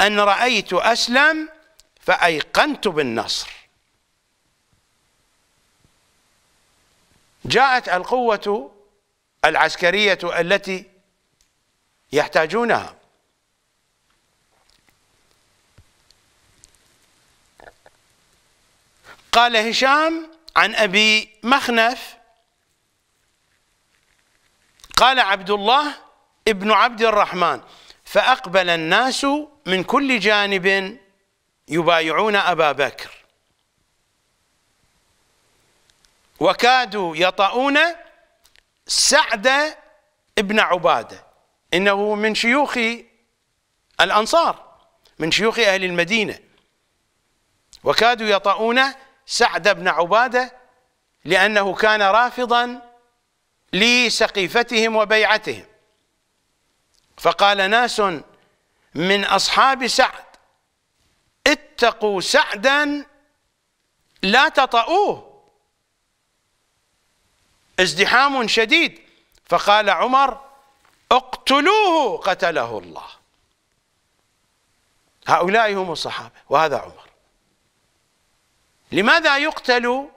Speaker 1: أن رأيت أسلم فأيقنت بالنصر جاءت القوة العسكرية التي يحتاجونها قال هشام عن أبي مخنف قال عبد الله ابن عبد الرحمن فأقبل الناس من كل جانب يبايعون أبا بكر وكادوا يطؤون سعد ابن عبادة إنه من شيوخ الأنصار من شيوخ أهل المدينة وكادوا يطؤون سعد بن عبادة لأنه كان رافضا لسقيفتهم وبيعتهم فقال ناس من أصحاب سعد اتقوا سعدا لا تطأوه ازدحام شديد فقال عمر اقتلوه قتله الله هؤلاء هم الصحابة وهذا عمر لماذا يقتل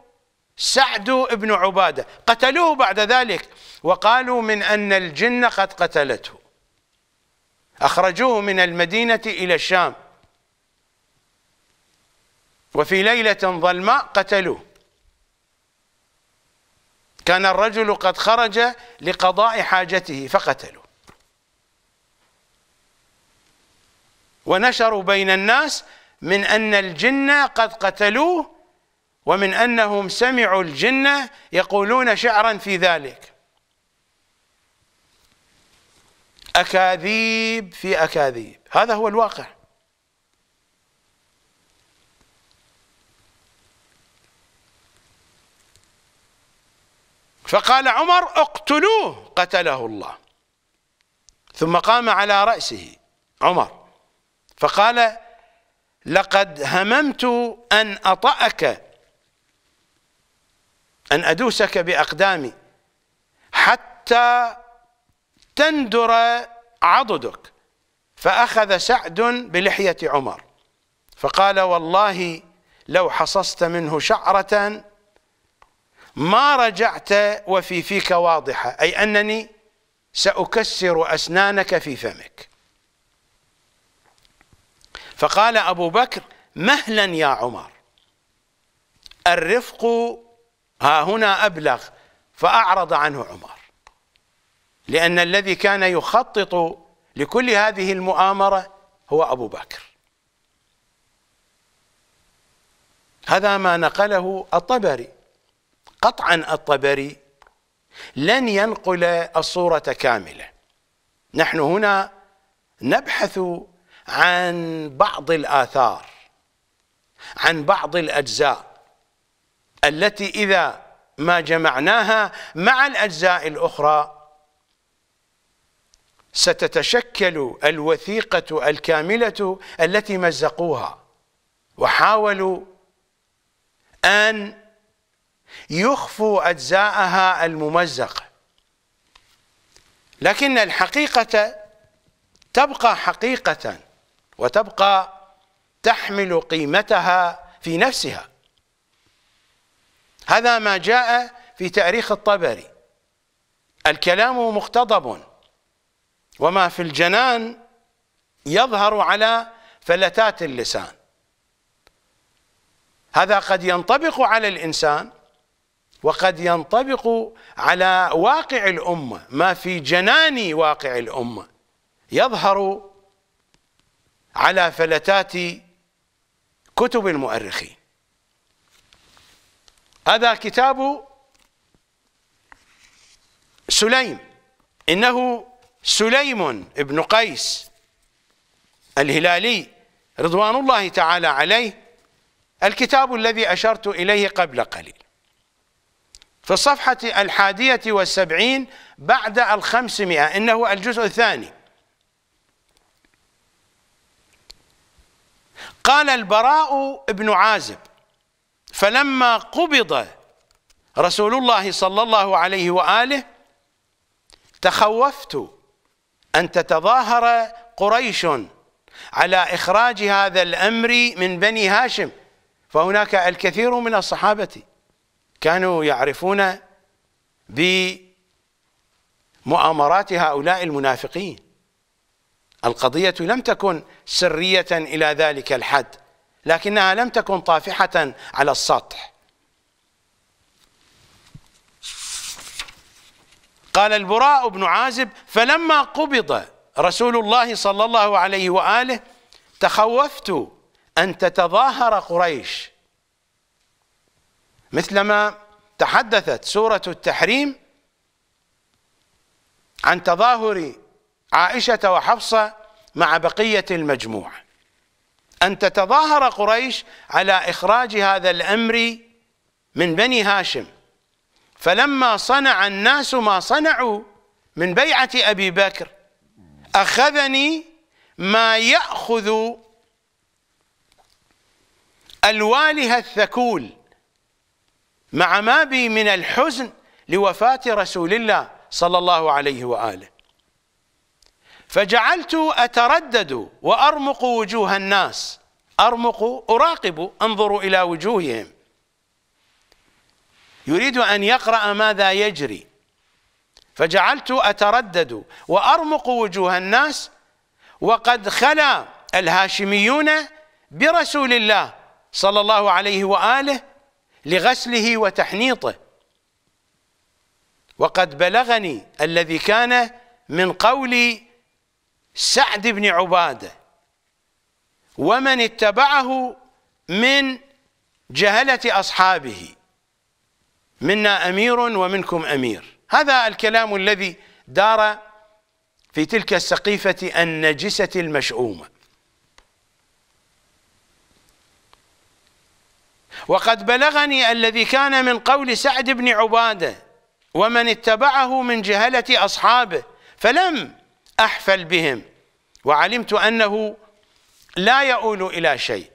Speaker 1: سعد بن عبادة قتلوه بعد ذلك وقالوا من أن الجن قد قتلته أخرجوه من المدينة إلى الشام وفي ليلة ظلماء قتلوه كان الرجل قد خرج لقضاء حاجته فقتلوه ونشروا بين الناس من أن الجن قد قتلوه ومن أنهم سمعوا الجن يقولون شعرا في ذلك أكاذيب في أكاذيب هذا هو الواقع فقال عمر اقتلوه قتله الله ثم قام على رأسه عمر فقال لقد هممت أن أطأك أن أدوسك بأقدامي حتى تندر عضدك فأخذ سعد بلحية عمر فقال والله لو حصصت منه شعرة ما رجعت وفي فيك واضحة أي أنني سأكسر أسنانك في فمك فقال أبو بكر مهلا يا عمر الرفق ها هنا أبلغ فأعرض عنه عمر لأن الذي كان يخطط لكل هذه المؤامرة هو أبو بكر هذا ما نقله الطبري قطعا الطبري لن ينقل الصورة كاملة نحن هنا نبحث عن بعض الآثار عن بعض الأجزاء التي إذا ما جمعناها مع الأجزاء الأخرى ستتشكل الوثيقة الكاملة التي مزقوها وحاولوا أن يخفوا أجزاءها الممزقة لكن الحقيقة تبقى حقيقة وتبقى تحمل قيمتها في نفسها هذا ما جاء في تاريخ الطبري الكلام مقتضب وما في الجنان يظهر على فلتات اللسان هذا قد ينطبق على الإنسان وقد ينطبق على واقع الأمة ما في جنان واقع الأمة يظهر على فلتات كتب المؤرخين هذا كتاب سليم إنه سليم بن قيس الهلالي رضوان الله تعالى عليه الكتاب الذي أشرت إليه قبل قليل في الصفحة الحادية والسبعين بعد الخمسمائة إنه الجزء الثاني قال البراء بن عازب فلما قبض رسول الله صلى الله عليه وآله تخوفت أن تتظاهر قريش على إخراج هذا الأمر من بني هاشم فهناك الكثير من الصحابة كانوا يعرفون بمؤامرات هؤلاء المنافقين القضية لم تكن سرية إلى ذلك الحد لكنها لم تكن طافحة على السطح قال البراء بن عازب فلما قبض رسول الله صلى الله عليه وآله تخوفت أن تتظاهر قريش مثلما تحدثت سورة التحريم عن تظاهر عائشة وحفصة مع بقية المجموع أن تتظاهر قريش على إخراج هذا الأمر من بني هاشم فلما صنع الناس ما صنعوا من بيعة أبي بكر أخذني ما يأخذ الوالها الثكول مع ما بي من الحزن لوفاة رسول الله صلى الله عليه وآله فجعلت أتردد وأرمق وجوه الناس أرمق أراقب أنظر إلى وجوههم يريد أن يقرأ ماذا يجري فجعلت أتردد وأرمق وجوه الناس وقد خلا الهاشميون برسول الله صلى الله عليه وآله لغسله وتحنيطه وقد بلغني الذي كان من قول سعد بن عباده ومن اتبعه من جهله اصحابه منا أمير ومنكم أمير هذا الكلام الذي دار في تلك السقيفة النجسة المشؤومة وقد بلغني الذي كان من قول سعد بن عبادة ومن اتبعه من جهلة أصحابه فلم أحفل بهم وعلمت أنه لا يؤول إلى شيء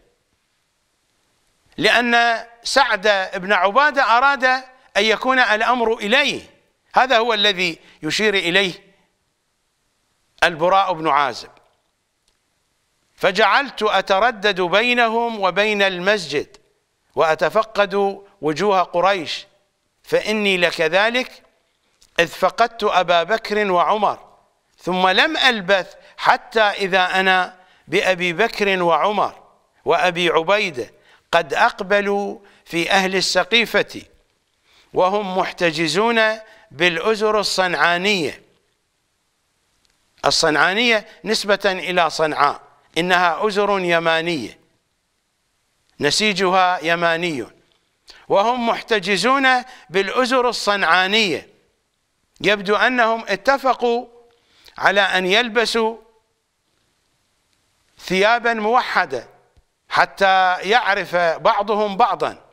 Speaker 1: لأن سعد بن عبادة أراد أن يكون الأمر إليه هذا هو الذي يشير إليه البراء بن عازب فجعلت أتردد بينهم وبين المسجد وأتفقد وجوه قريش فإني لكذلك إذ فقدت أبا بكر وعمر ثم لم ألبث حتى إذا أنا بأبي بكر وعمر وأبي عبيدة قد أقبلوا في أهل السقيفة وهم محتجزون بالأزر الصنعانية الصنعانية نسبة إلى صنعاء إنها أزر يمانية نسيجها يماني وهم محتجزون بالأزر الصنعانية يبدو أنهم اتفقوا على أن يلبسوا ثيابا موحدة حتى يعرف بعضهم بعضا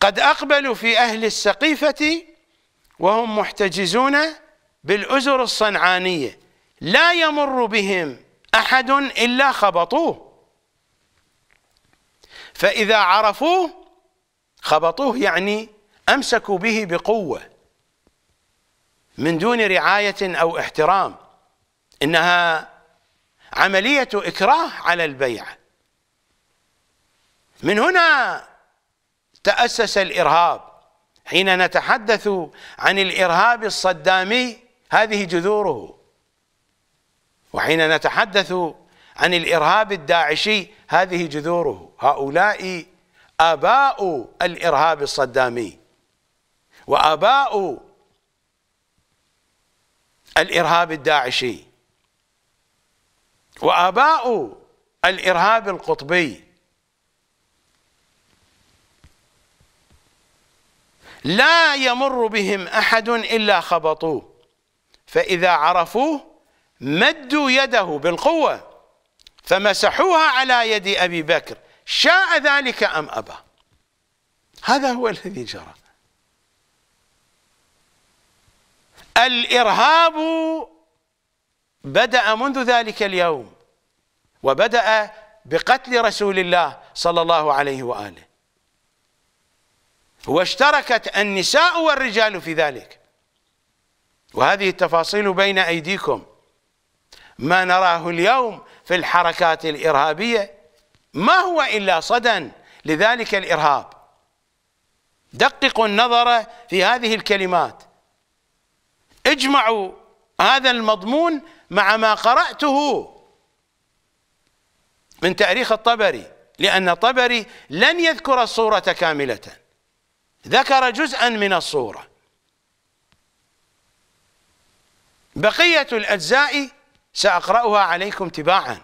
Speaker 1: قد أقبلوا في أهل السقيفة وهم محتجزون بالأزر الصنعانية لا يمر بهم أحد إلا خبطوه فإذا عرفوه خبطوه يعني أمسكوا به بقوة من دون رعاية أو احترام إنها عملية إكراه على البيعة من هنا تأسس الإرهاب حين نتحدث عن الإرهاب الصدامي هذه جذوره وحين نتحدث عن الإرهاب الداعشي هذه جذوره هؤلاء آباء الإرهاب الصدامي وآباء الإرهاب الداعشي وآباء الإرهاب القطبي لا يمر بهم أحد إلا خبطوه فإذا عرفوه مدوا يده بالقوة فمسحوها على يد أبي بكر شاء ذلك أم أبى هذا هو الذي جرى الإرهاب بدأ منذ ذلك اليوم وبدأ بقتل رسول الله صلى الله عليه وآله واشتركت النساء والرجال في ذلك وهذه التفاصيل بين أيديكم ما نراه اليوم في الحركات الإرهابية ما هو إلا صدى لذلك الإرهاب دققوا النظر في هذه الكلمات اجمعوا هذا المضمون مع ما قرأته من تاريخ الطبري لأن الطبري لن يذكر الصورة كاملةً ذكر جزءا من الصورة بقية الأجزاء سأقرأها عليكم تباعا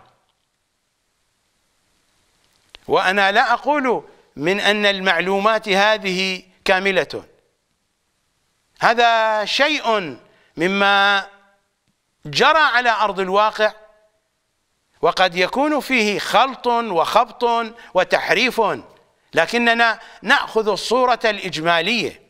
Speaker 1: وأنا لا أقول من أن المعلومات هذه كاملة هذا شيء مما جرى على أرض الواقع وقد يكون فيه خلط وخبط وتحريف لكننا ناخذ الصوره الاجماليه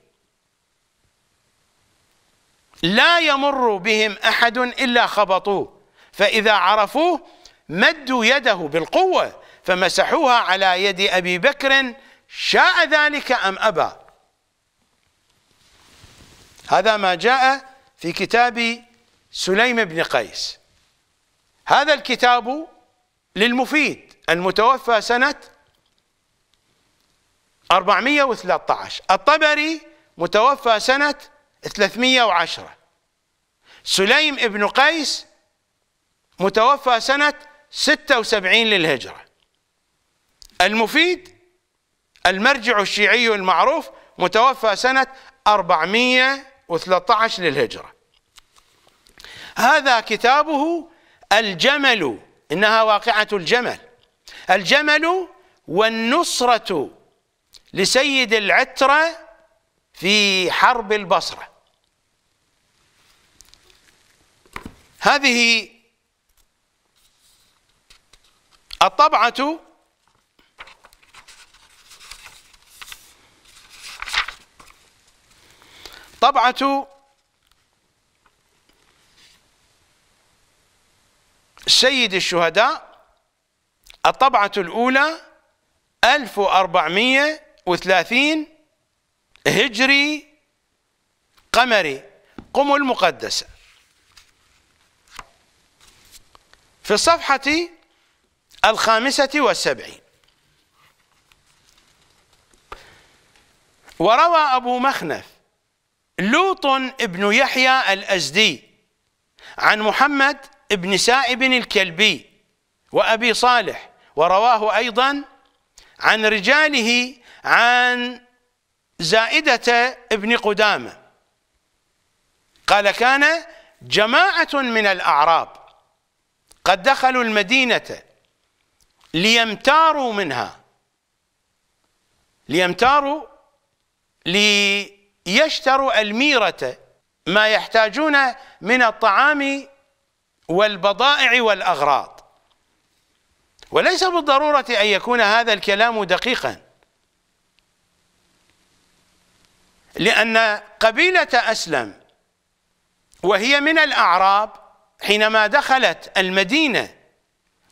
Speaker 1: لا يمر بهم احد الا خبطوه فاذا عرفوه مدوا يده بالقوه فمسحوها على يد ابي بكر شاء ذلك ام ابى هذا ما جاء في كتاب سليم بن قيس هذا الكتاب للمفيد المتوفى سنه 413 الطبري متوفى سنة 310 سليم ابن قيس متوفى سنة 76 للهجرة المفيد المرجع الشيعي المعروف متوفى سنة 413 للهجرة هذا كتابه الجمل إنها واقعة الجمل الجمل والنصرة لسيد العترة في حرب البصرة هذه الطبعة طبعة سيد الشهداء الطبعة الأولى 1400 وثلاثين هجري قمري قم المقدسة في الصفحة الخامسة والسبعين وروى أبو مخنف لوط بن يحيى الأزدي عن محمد بن سائب الكلبي وأبي صالح ورواه أيضا عن رجاله عن زائدة ابن قدامة قال كان جماعة من الأعراب قد دخلوا المدينة ليمتاروا منها ليمتاروا ليشتروا الميرة ما يحتاجون من الطعام والبضائع والأغراض وليس بالضرورة أن يكون هذا الكلام دقيقاً لأن قبيلة أسلم وهي من الأعراب حينما دخلت المدينة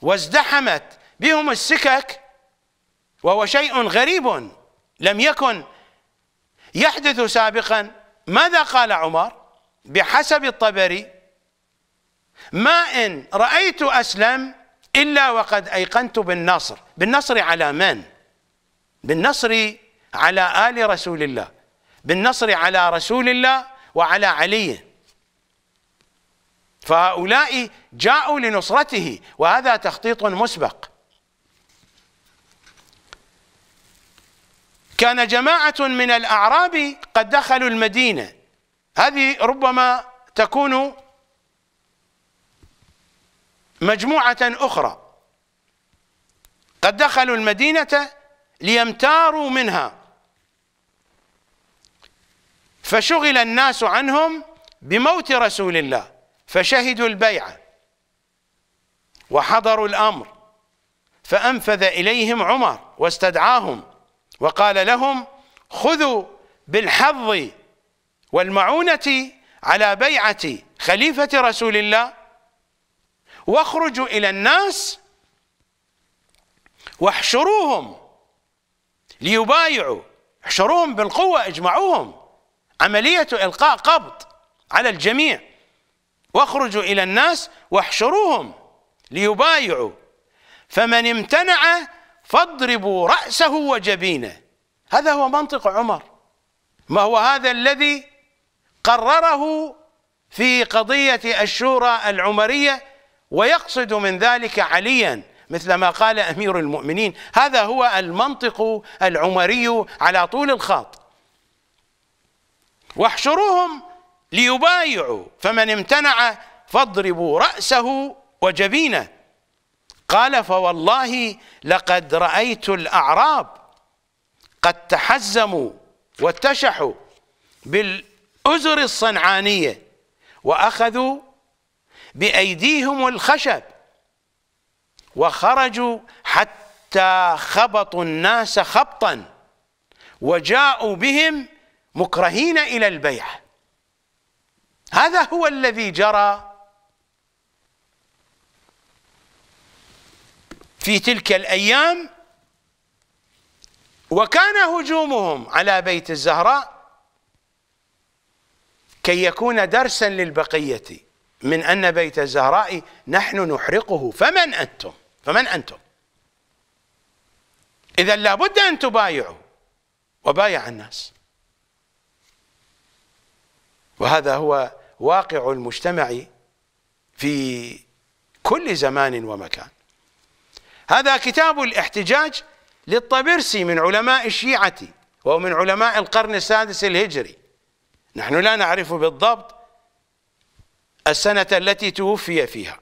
Speaker 1: وازدحمت بهم السكك وهو شيء غريب لم يكن يحدث سابقا ماذا قال عمر بحسب الطبري ما إن رأيت أسلم إلا وقد أيقنت بالنصر بالنصر على من بالنصر على آل رسول الله بالنصر على رسول الله وعلى علي فهؤلاء جاءوا لنصرته وهذا تخطيط مسبق كان جماعة من الأعراب قد دخلوا المدينة هذه ربما تكون مجموعة أخرى قد دخلوا المدينة ليمتاروا منها فشغل الناس عنهم بموت رسول الله فشهدوا البيعة وحضروا الأمر فأنفذ إليهم عمر واستدعاهم وقال لهم خذوا بالحظ والمعونة على بيعة خليفة رسول الله واخرجوا إلى الناس واحشروهم ليبايعوا احشروهم بالقوة اجمعوهم عملية إلقاء قبض على الجميع واخرجوا إلى الناس واحشروهم ليبايعوا فمن امتنع فاضربوا رأسه وجبينه هذا هو منطق عمر ما هو هذا الذي قرره في قضية الشورى العمرية ويقصد من ذلك عليا مثل ما قال أمير المؤمنين هذا هو المنطق العمري على طول الخط واحشروهم ليبايعوا فمن امتنع فاضربوا رأسه وجبينه قال فوالله لقد رأيت الأعراب قد تحزموا واتشحوا بالأزر الصنعانية وأخذوا بأيديهم الخشب وخرجوا حتى خبطوا الناس خبطا وجاءوا بهم مكرهين إلى البيع هذا هو الذي جرى في تلك الأيام وكان هجومهم على بيت الزهراء كي يكون درسا للبقية من أن بيت الزهراء نحن نحرقه فمن أنتم فمن أنتم إذا لابد أن تبايعوا وبايع الناس وهذا هو واقع المجتمع في كل زمان ومكان هذا كتاب الاحتجاج للطبرسي من علماء الشيعة وهو من علماء القرن السادس الهجري نحن لا نعرف بالضبط السنة التي توفي فيها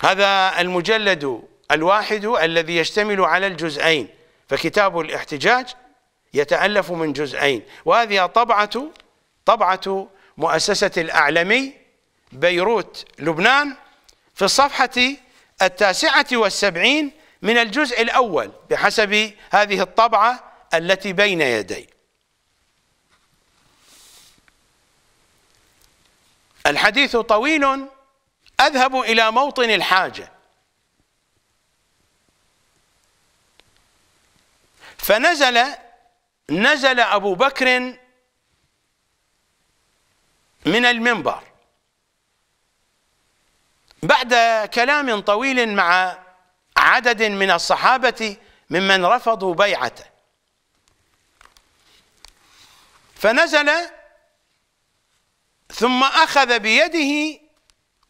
Speaker 1: هذا المجلد الواحد الذي يشتمل على الجزئين فكتاب الاحتجاج يتألف من جزئين وهذه طبعة طبعة مؤسسة الأعلمي بيروت لبنان في الصفحة التاسعة والسبعين من الجزء الأول بحسب هذه الطبعة التي بين يدي الحديث طويل أذهب إلى موطن الحاجة فنزل نزل أبو بكر من المنبر بعد كلام طويل مع عدد من الصحابة ممن رفضوا بيعته فنزل ثم أخذ بيده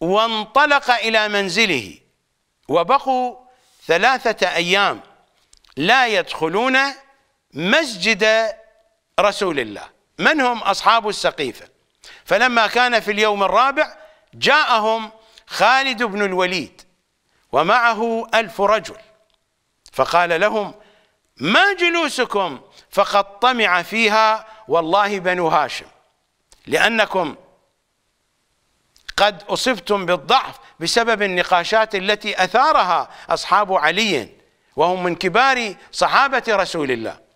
Speaker 1: وانطلق إلى منزله وبقوا ثلاثة أيام لا يدخلون مسجد رسول الله من هم أصحاب السقيفة فلما كان في اليوم الرابع جاءهم خالد بن الوليد ومعه ألف رجل فقال لهم ما جلوسكم فقد طمع فيها والله بنو هاشم لأنكم قد أصبتم بالضعف بسبب النقاشات التي أثارها أصحاب علي وهم من كبار صحابة رسول الله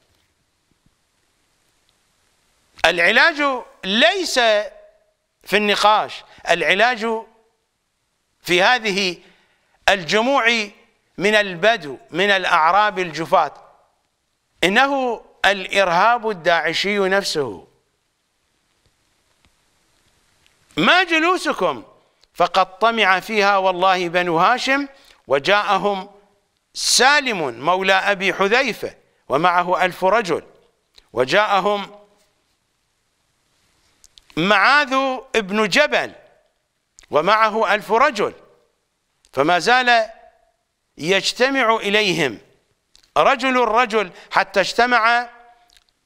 Speaker 1: العلاج ليس في النقاش العلاج في هذه الجموع من البدو من الأعراب الجفاة إنه الإرهاب الداعشي نفسه ما جلوسكم فقد طمع فيها والله بنو هاشم وجاءهم سالم مولى أبي حذيفة ومعه ألف رجل وجاءهم معاذ بن جبل ومعه ألف رجل فما زال يجتمع إليهم رجل الرجل حتى اجتمع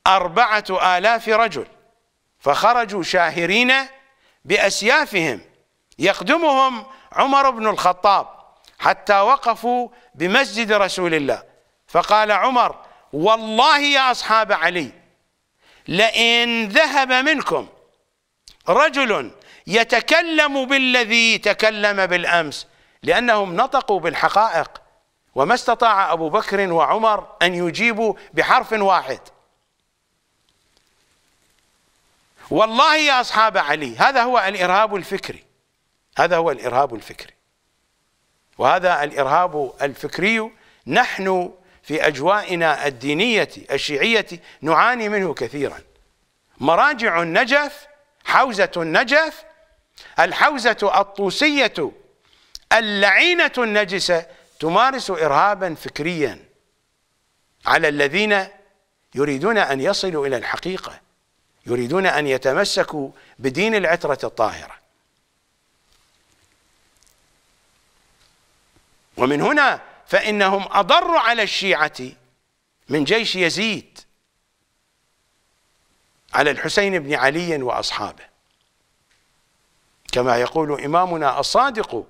Speaker 1: أربعة آلاف رجل فخرجوا شاهرين بأسيافهم يخدمهم عمر بن الخطاب حتى وقفوا بمسجد رسول الله فقال عمر والله يا أصحاب علي لئن ذهب منكم رجل يتكلم بالذي تكلم بالأمس لأنهم نطقوا بالحقائق وما استطاع أبو بكر وعمر أن يجيبوا بحرف واحد والله يا أصحاب علي هذا هو الإرهاب الفكري هذا هو الإرهاب الفكري وهذا الإرهاب الفكري نحن في أجوائنا الدينية الشيعية نعاني منه كثيرا مراجع النجف حوزة النجف الحوزة الطوسية اللعينة النجسة تمارس إرهابا فكريا على الذين يريدون أن يصلوا إلى الحقيقة يريدون أن يتمسكوا بدين العترة الطاهرة ومن هنا فإنهم أضر على الشيعة من جيش يزيد على الحسين بن علي وأصحابه كما يقول إمامنا الصادق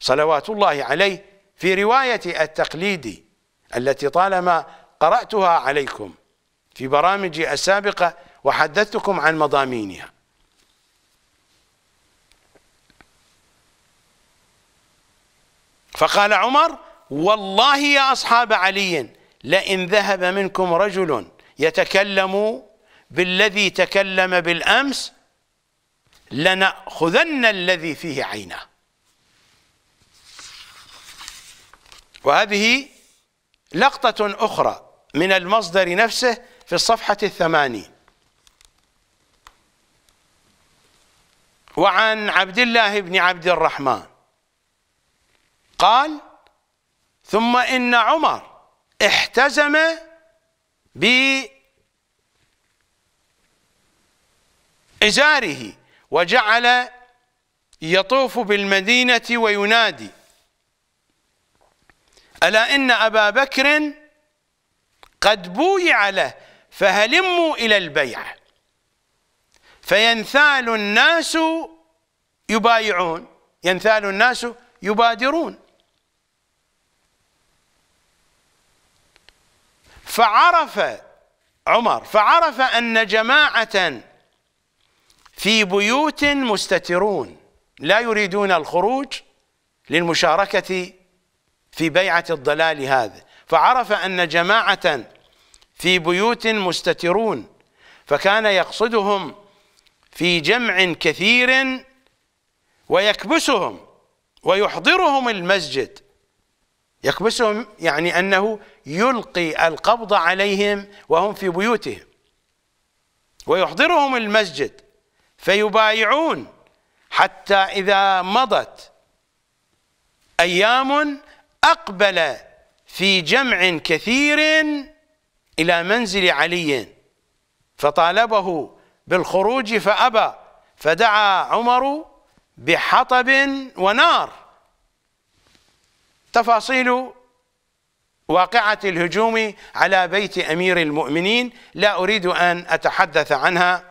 Speaker 1: صلوات الله عليه في رواية التقليد التي طالما قرأتها عليكم في برامجي السابقة وحدثتكم عن مضامينها فقال عمر والله يا أصحاب علي لئن ذهب منكم رجل يتكلم بالذي تكلم بالأمس لنأخذن الذي فيه عينه وهذه لقطة أخرى من المصدر نفسه في الصفحة الثمانين وعن عبد الله بن عبد الرحمن قال ثم إن عمر احتزم بالمسجد إزاره وجعل يطوف بالمدينة وينادي ألا إن أبا بكر قد بويع له فهلموا إلى البيعة فينثال الناس يبايعون ينثال الناس يبادرون فعرف عمر فعرف أن جماعة في بيوت مستترون لا يريدون الخروج للمشاركة في بيعة الضلال هذا فعرف أن جماعة في بيوت مستترون فكان يقصدهم في جمع كثير ويكبسهم ويحضرهم المسجد يكبسهم يعني أنه يلقي القبض عليهم وهم في بيوتهم ويحضرهم المسجد فيبايعون حتى إذا مضت أيام أقبل في جمع كثير إلى منزل علي فطالبه بالخروج فأبى فدعا عمر بحطب ونار تفاصيل واقعة الهجوم على بيت أمير المؤمنين لا أريد أن أتحدث عنها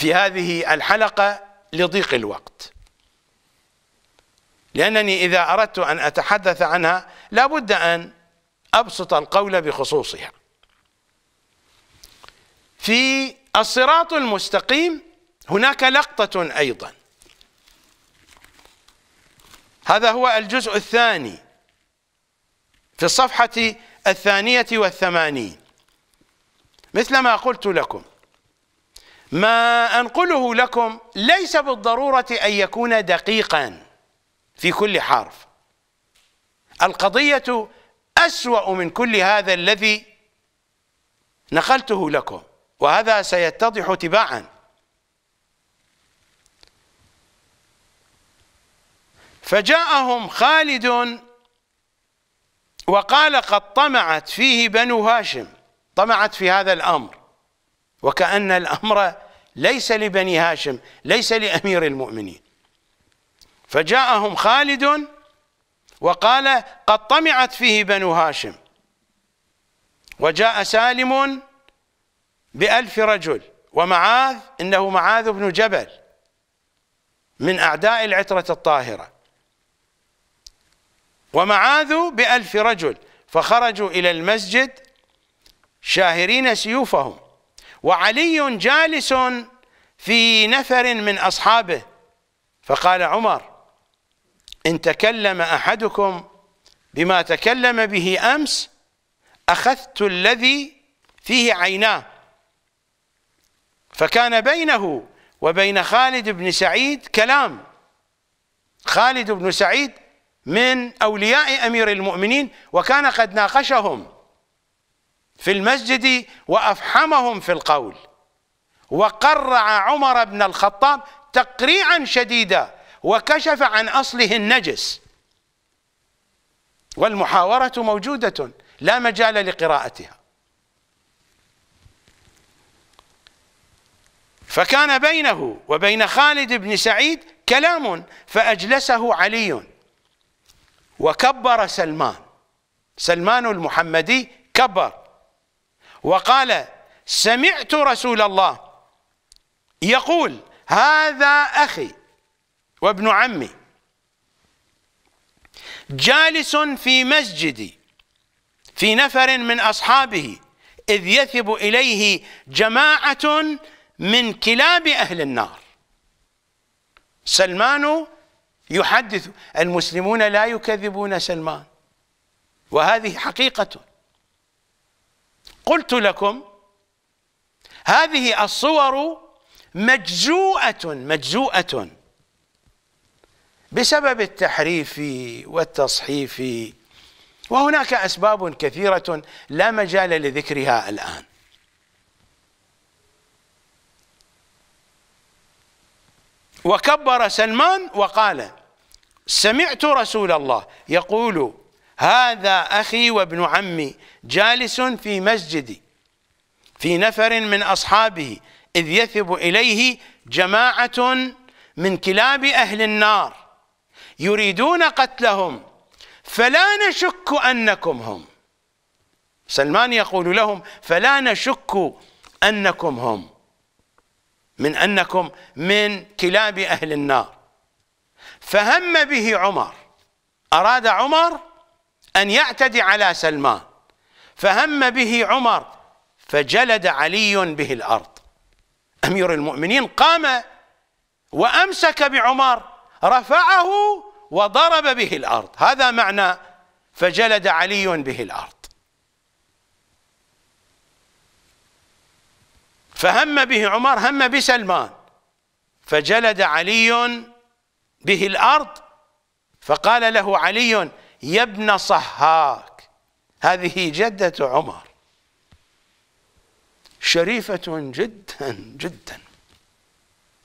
Speaker 1: في هذه الحلقة لضيق الوقت لأنني إذا أردت أن أتحدث عنها لابد أن أبسط القول بخصوصها في الصراط المستقيم هناك لقطة أيضا هذا هو الجزء الثاني في الصفحة الثانية والثمانين مثل ما قلت لكم ما أنقله لكم ليس بالضرورة أن يكون دقيقا في كل حرف القضية أسوأ من كل هذا الذي نقلته لكم وهذا سيتضح تباعا فجاءهم خالد وقال قد طمعت فيه بنو هاشم طمعت في هذا الأمر وكأن الأمر ليس لبني هاشم ليس لأمير المؤمنين فجاءهم خالد وقال قد طمعت فيه بنو هاشم وجاء سالم بألف رجل ومعاذ إنه معاذ بن جبل من أعداء العترة الطاهرة ومعاذ بألف رجل فخرجوا إلى المسجد شاهرين سيوفهم وعلي جالس في نفر من أصحابه فقال عمر إن تكلم أحدكم بما تكلم به أمس أخذت الذي فيه عيناه فكان بينه وبين خالد بن سعيد كلام خالد بن سعيد من أولياء أمير المؤمنين وكان قد ناقشهم في المسجد وأفحمهم في القول وقرع عمر بن الخطاب تقريعا شديدا وكشف عن أصله النجس والمحاورة موجودة لا مجال لقراءتها فكان بينه وبين خالد بن سعيد كلام فأجلسه علي وكبر سلمان سلمان المحمدي كبر وقال سمعت رسول الله يقول هذا أخي وابن عمي جالس في مسجدي في نفر من أصحابه إذ يثب إليه جماعة من كلاب أهل النار سلمان يحدث المسلمون لا يكذبون سلمان وهذه حقيقة قلت لكم هذه الصور مجزوءة مجزوءة بسبب التحريف والتصحيف وهناك أسباب كثيرة لا مجال لذكرها الآن وكبر سلمان وقال سمعت رسول الله يقول هذا أخي وابن عمي جالس في مسجدي في نفر من أصحابه إذ يثب إليه جماعة من كلاب أهل النار يريدون قتلهم فلا نشك أنكم هم سلمان يقول لهم فلا نشك أنكم هم من أنكم من كلاب أهل النار فهم به عمر أراد عمر أن يعتدي على سلمان فهم به عمر فجلد علي به الأرض أمير المؤمنين قام وأمسك بعمر رفعه وضرب به الأرض هذا معنى فجلد علي به الأرض فهم به عمر هم بسلمان فجلد علي به الأرض فقال له علي يا ابن صهاك هذه جدة عمر شريفة جدا جدا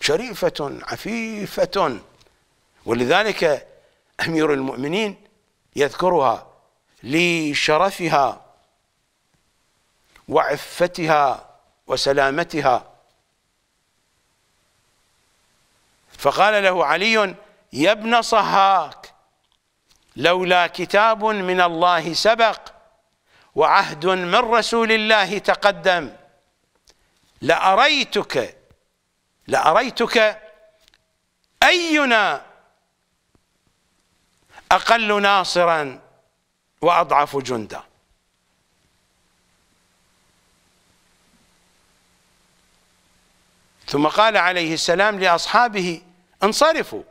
Speaker 1: شريفة عفيفة ولذلك أمير المؤمنين يذكرها لشرفها وعفتها وسلامتها فقال له علي يا ابن صهاك لولا كتاب من الله سبق وعهد من رسول الله تقدم لأريتك لأريتك أينا أقل ناصرا وأضعف جندا ثم قال عليه السلام لأصحابه انصرفوا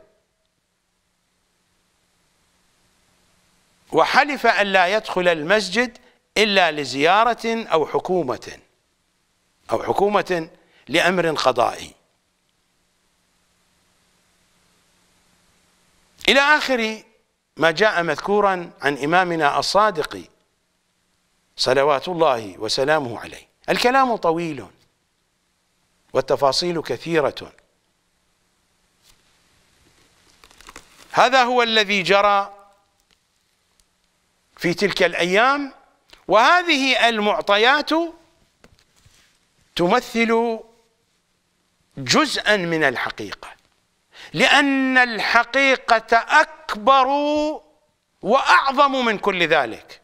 Speaker 1: وحلف أن لا يدخل المسجد إلا لزيارة أو حكومة أو حكومة لأمر قضائي إلى آخر ما جاء مذكورا عن إمامنا الصادق صلوات الله وسلامه عليه الكلام طويل والتفاصيل كثيرة هذا هو الذي جرى في تلك الايام وهذه المعطيات تمثل جزءا من الحقيقه لان الحقيقه اكبر واعظم من كل ذلك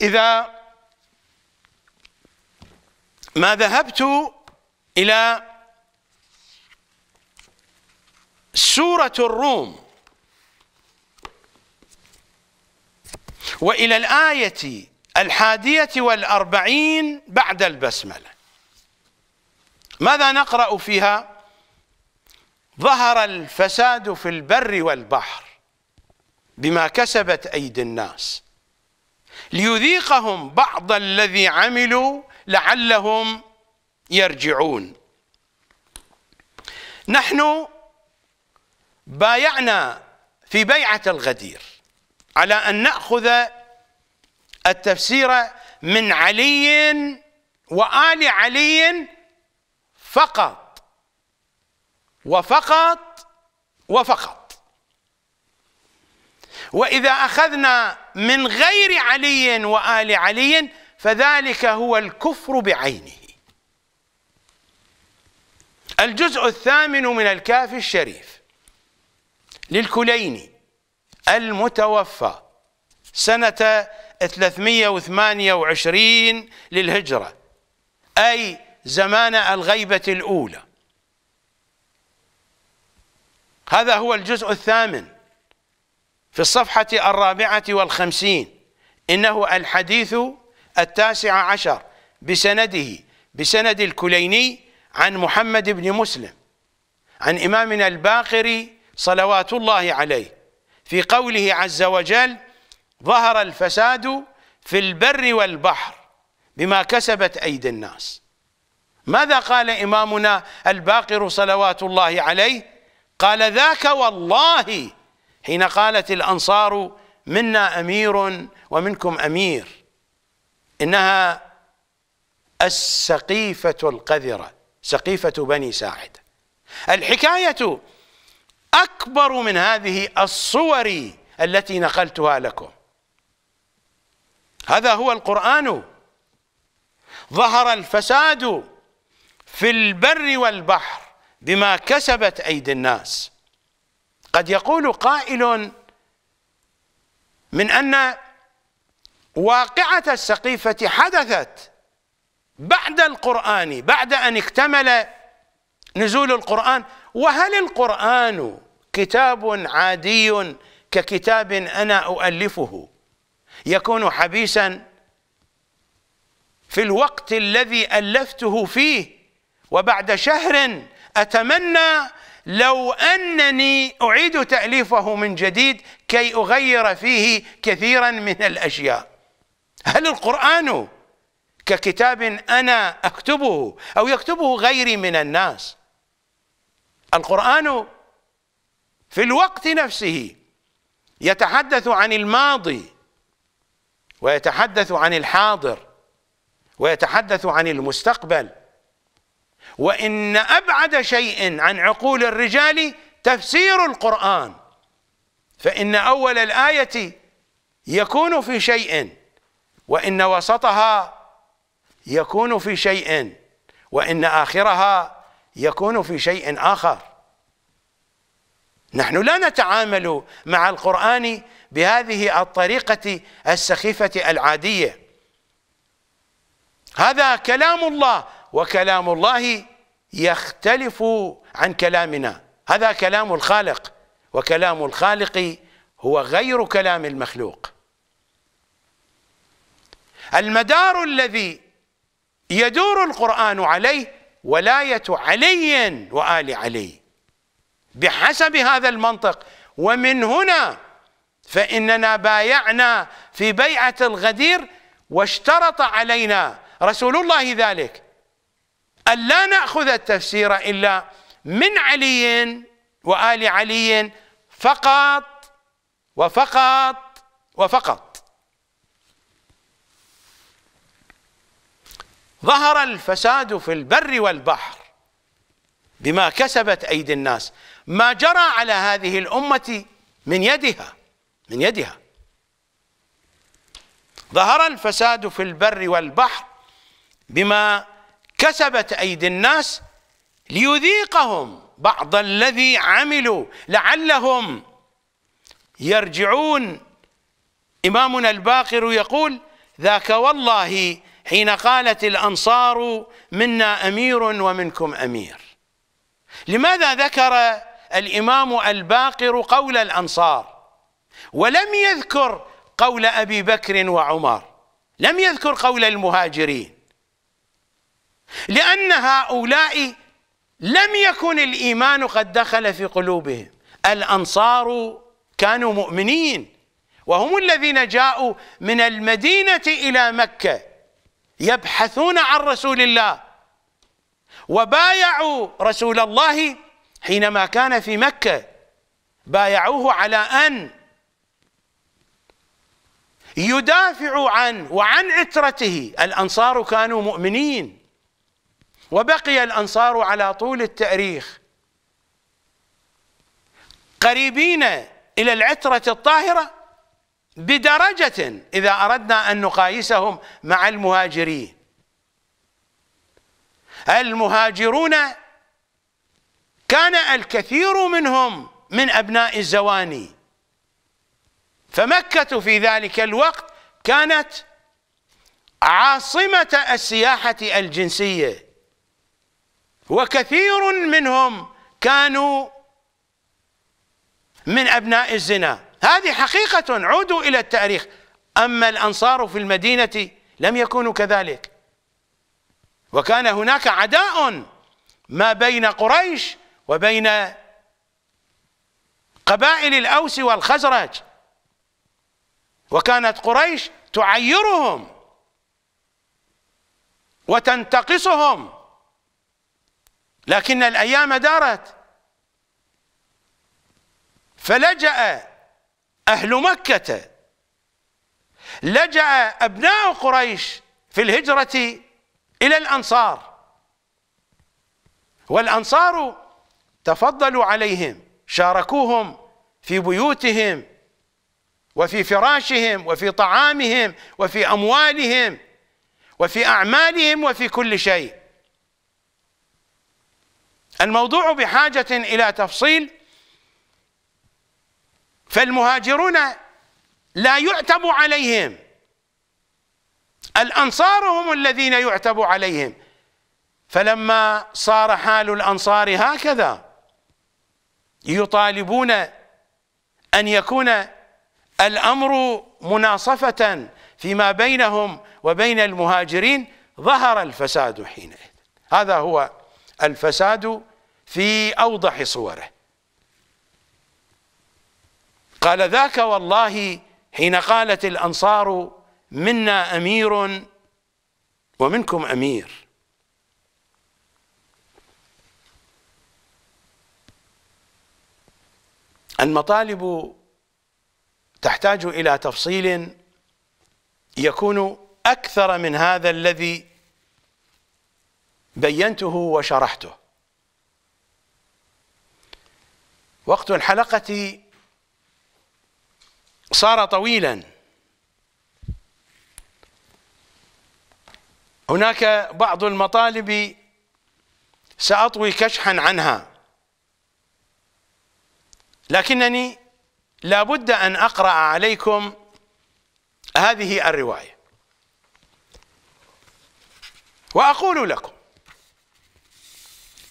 Speaker 1: اذا ما ذهبت الى سوره الروم وإلى الآية الحادية والأربعين بعد البسملة ماذا نقرأ فيها ظهر الفساد في البر والبحر بما كسبت أيدي الناس ليذيقهم بعض الذي عملوا لعلهم يرجعون نحن بايعنا في بيعة الغدير على أن نأخذ التفسير من علي وآل علي فقط وفقط وفقط وإذا أخذنا من غير علي وآل علي فذلك هو الكفر بعينه الجزء الثامن من الكاف الشريف للكليني المتوفى سنة 328 للهجرة أي زمان الغيبة الأولى هذا هو الجزء الثامن في الصفحة الرابعة والخمسين إنه الحديث التاسع عشر بسنده بسند الكليني عن محمد بن مسلم عن إمامنا الباقري صلوات الله عليه في قوله عز وجل ظهر الفساد في البر والبحر بما كسبت أيدي الناس ماذا قال إمامنا الباقر صلوات الله عليه قال ذاك والله حين قالت الأنصار منا أمير ومنكم أمير إنها السقيفة القذرة سقيفة بني ساعد الحكاية أكبر من هذه الصور التي نقلتها لكم هذا هو القرآن ظهر الفساد في البر والبحر بما كسبت أيدي الناس قد يقول قائل من أن واقعة السقيفة حدثت بعد القرآن بعد أن اكتمل نزول القرآن وهل القرآن كتاب عادي ككتاب أنا أؤلفه يكون حبيسا في الوقت الذي ألفته فيه وبعد شهر أتمنى لو أنني أعيد تأليفه من جديد كي أغير فيه كثيرا من الأشياء هل القرآن ككتاب أنا أكتبه أو يكتبه غيري من الناس القرآن في الوقت نفسه يتحدث عن الماضي ويتحدث عن الحاضر ويتحدث عن المستقبل وإن أبعد شيء عن عقول الرجال تفسير القرآن فإن أول الآية يكون في شيء وإن وسطها يكون في شيء وإن آخرها يكون في شيء آخر نحن لا نتعامل مع القرآن بهذه الطريقة السخيفة العادية هذا كلام الله وكلام الله يختلف عن كلامنا هذا كلام الخالق وكلام الخالق هو غير كلام المخلوق المدار الذي يدور القرآن عليه ولاية علي وآل علي بحسب هذا المنطق ومن هنا فإننا بايعنا في بيعة الغدير واشترط علينا رسول الله ذلك ألا نأخذ التفسير إلا من علي وآل علي فقط وفقط وفقط ظهر الفساد في البر والبحر بما كسبت أيدي الناس ما جرى على هذه الأمة من يدها من يدها ظهر الفساد في البر والبحر بما كسبت أيدي الناس ليذيقهم بعض الذي عملوا لعلهم يرجعون إمامنا الباقر يقول ذاك والله حين قالت الأنصار منا أمير ومنكم أمير لماذا ذكر الإمام الباقر قول الأنصار ولم يذكر قول أبي بكر وعمر لم يذكر قول المهاجرين لأن هؤلاء لم يكن الإيمان قد دخل في قلوبهم الأنصار كانوا مؤمنين وهم الذين جاءوا من المدينة إلى مكة يبحثون عن رسول الله وبايعوا رسول الله حينما كان في مكة بايعوه على أن يدافع عنه وعن عترته الأنصار كانوا مؤمنين وبقي الأنصار على طول التاريخ قريبين إلى العترة الطاهرة بدرجة إذا أردنا أن نقايسهم مع المهاجرين المهاجرون كان الكثير منهم من أبناء الزواني فمكة في ذلك الوقت كانت عاصمة السياحة الجنسية وكثير منهم كانوا من أبناء الزنا هذه حقيقة عودوا إلى التاريخ أما الأنصار في المدينة لم يكونوا كذلك وكان هناك عداء ما بين قريش وبين قبائل الأوس والخزرج وكانت قريش تعيرهم وتنتقصهم لكن الأيام دارت فلجأ أهل مكة لجأ أبناء قريش في الهجرة إلى الأنصار والأنصار تفضلوا عليهم شاركوهم في بيوتهم وفي فراشهم وفي طعامهم وفي أموالهم وفي أعمالهم وفي كل شيء الموضوع بحاجة إلى تفصيل فالمهاجرون لا يعتب عليهم الأنصار هم الذين يعتب عليهم فلما صار حال الأنصار هكذا يطالبون أن يكون الأمر مناصفة فيما بينهم وبين المهاجرين ظهر الفساد حينئذ هذا هو الفساد في أوضح صوره قال ذاك والله حين قالت الأنصار منا أمير ومنكم أمير المطالب تحتاج إلى تفصيل يكون أكثر من هذا الذي بينته وشرحته وقت الحلقة صار طويلا هناك بعض المطالب سأطوي كشحا عنها لكنني لابد أن أقرأ عليكم هذه الرواية وأقول لكم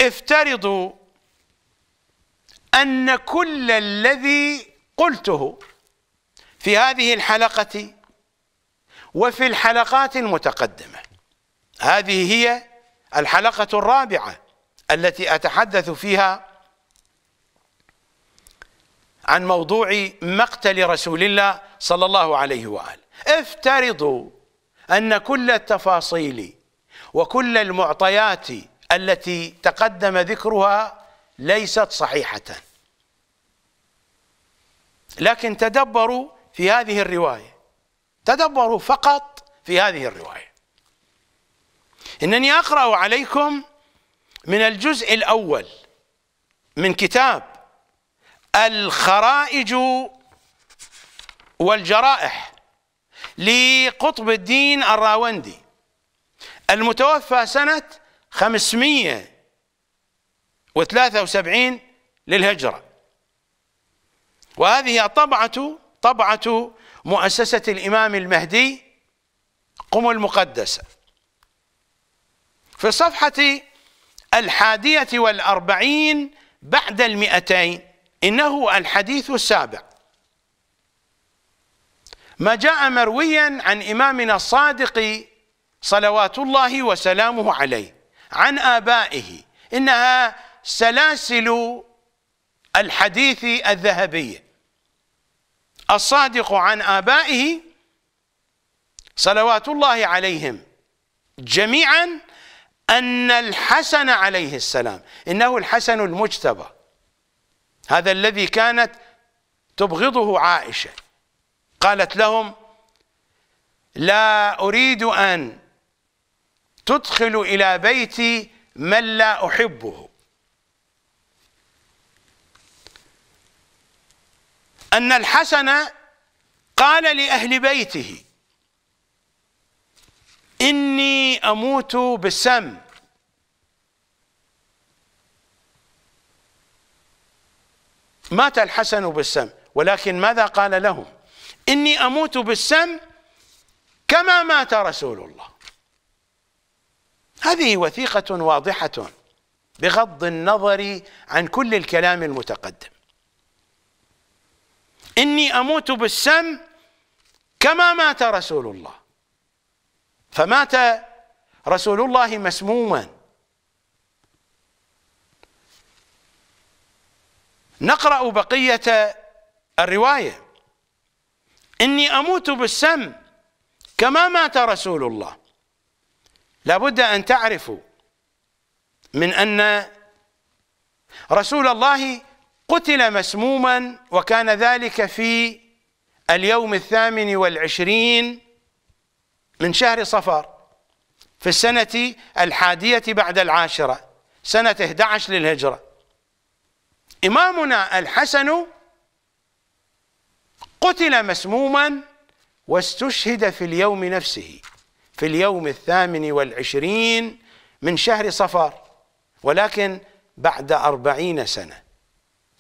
Speaker 1: افترضوا أن كل الذي قلته في هذه الحلقة وفي الحلقات المتقدمة هذه هي الحلقة الرابعة التي أتحدث فيها عن موضوع مقتل رسول الله صلى الله عليه وآله افترضوا أن كل التفاصيل وكل المعطيات التي تقدم ذكرها ليست صحيحة لكن تدبروا في هذه الرواية تدبروا فقط في هذه الرواية إنني أقرأ عليكم من الجزء الأول من كتاب الخرائج والجرائح لقطب الدين الراوندي المتوفى سنة 573 للهجرة وهذه الطبعة طبعة مؤسسة الإمام المهدي قم المقدسة في صفحة الحادية والأربعين بعد المئتين إنه الحديث السابع ما جاء مرويا عن إمامنا الصادق صلوات الله وسلامه عليه عن آبائه إنها سلاسل الحديث الذهبيه الصادق عن آبائه صلوات الله عليهم جميعا أن الحسن عليه السلام إنه الحسن المجتبى هذا الذي كانت تبغضه عائشة قالت لهم لا أريد أن تدخل إلى بيتي من لا أحبه أن الحسن قال لأهل بيته إني أموت بالسم مات الحسن بالسم ولكن ماذا قال لهم إني أموت بالسم كما مات رسول الله هذه وثيقة واضحة بغض النظر عن كل الكلام المتقدم إني أموت بالسم كما مات رسول الله فمات رسول الله مسموما نقرأ بقية الرواية إني أموت بالسم كما مات رسول الله لابد أن تعرفوا من أن رسول الله قتل مسموما وكان ذلك في اليوم الثامن والعشرين من شهر صفر في السنة الحادية بعد العاشرة سنة 11 للهجرة إمامنا الحسن قتل مسموما واستشهد في اليوم نفسه في اليوم الثامن والعشرين من شهر صفر ولكن بعد أربعين سنة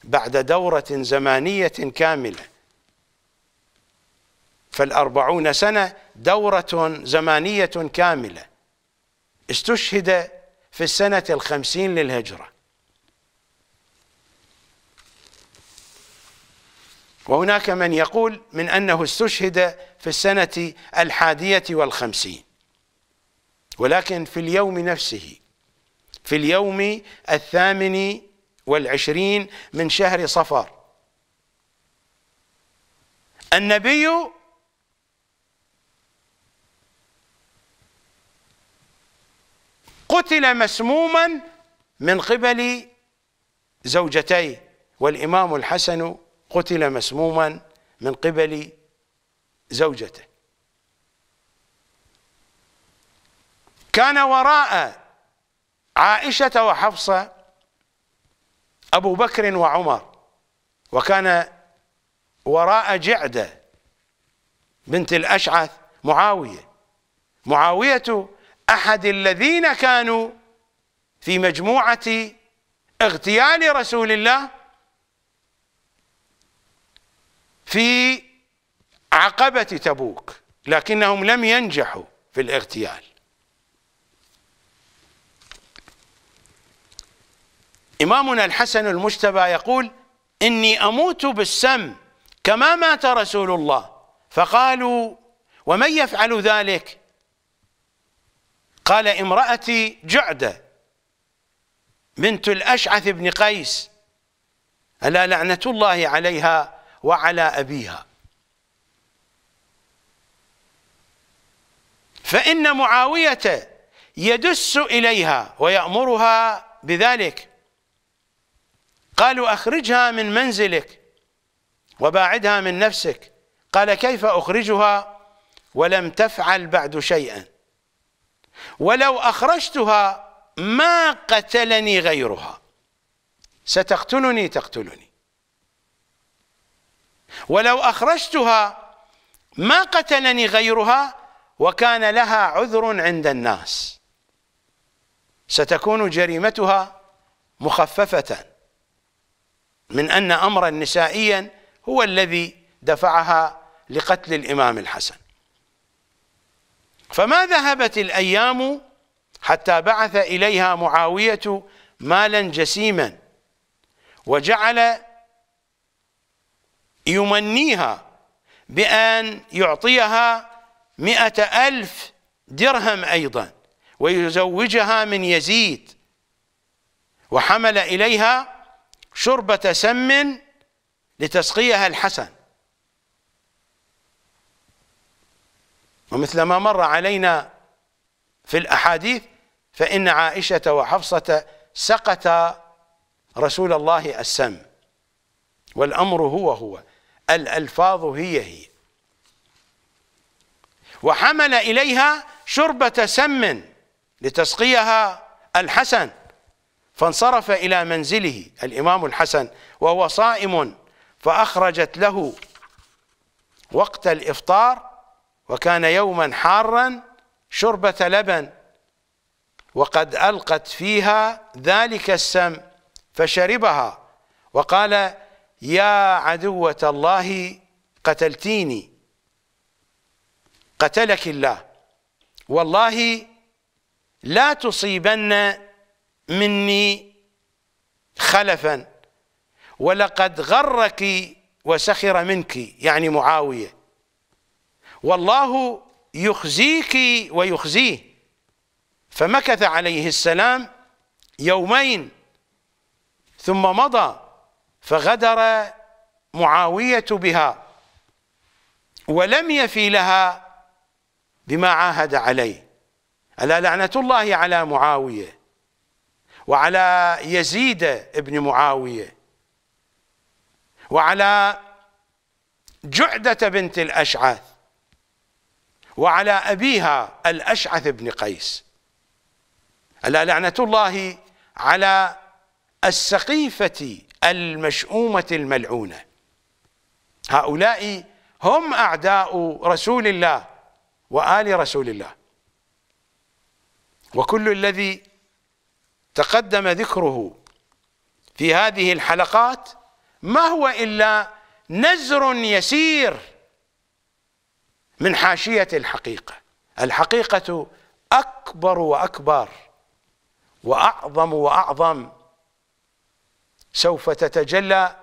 Speaker 1: بعد دورة زمانية كاملة فالأربعون سنة دورة زمانية كاملة استشهد في السنة الخمسين للهجرة وهناك من يقول من أنه استشهد في السنة الحادية والخمسين ولكن في اليوم نفسه في اليوم الثامن والعشرين من شهر صفر النبي قتل مسموما من قبل زوجتيه والإمام الحسن قتل مسموما من قبل زوجته كان وراء عائشة وحفصة أبو بكر وعمر وكان وراء جعدة بنت الأشعث معاوية معاوية أحد الذين كانوا في مجموعة اغتيال رسول الله في عقبة تبوك لكنهم لم ينجحوا في الاغتيال إمامنا الحسن المجتبى يقول إني أموت بالسم كما مات رسول الله فقالوا ومن يفعل ذلك قال امرأتي جعدة بنت الأشعث بن قيس ألا لعنة الله عليها وعلى أبيها فإن معاوية يدس إليها ويأمرها بذلك قالوا أخرجها من منزلك وباعدها من نفسك قال كيف أخرجها ولم تفعل بعد شيئا ولو أخرجتها ما قتلني غيرها ستقتلني تقتلني ولو أخرجتها ما قتلني غيرها وكان لها عذر عند الناس ستكون جريمتها مخففة من أن أمرا نسائيا هو الذي دفعها لقتل الإمام الحسن فما ذهبت الأيام حتى بعث إليها معاوية مالا جسيما وجعل يمنيها بأن يعطيها مئة ألف درهم أيضا ويزوجها من يزيد وحمل إليها شربة سم لتسقيها الحسن ومثل ما مر علينا في الأحاديث فإن عائشة وحفصة سقط رسول الله السم والأمر هو هو الألفاظ هي هي وحمل إليها شربة سم لتسقيها الحسن فانصرف إلى منزله الإمام الحسن وهو صائم فأخرجت له وقت الإفطار وكان يوما حارا شربة لبن وقد ألقت فيها ذلك السم فشربها وقال يا عدوة الله قتلتيني قتلك الله والله لا تصيبن مني خلفا ولقد غرك وسخر منك يعني معاوية والله يخزيك ويخزيه فمكث عليه السلام يومين ثم مضى فغدر معاوية بها ولم يفي لها بما عاهد عليه ألا لعنة الله على معاوية وعلى يزيد ابن معاوية وعلى جعدة بنت الأشعث وعلى أبيها الأشعث بن قيس ألا لعنة الله على السقيفة المشؤومة الملعونة هؤلاء هم أعداء رسول الله وآل رسول الله وكل الذي تقدم ذكره في هذه الحلقات ما هو إلا نزر يسير من حاشية الحقيقة الحقيقة أكبر وأكبر وأعظم وأعظم سوف تتجلى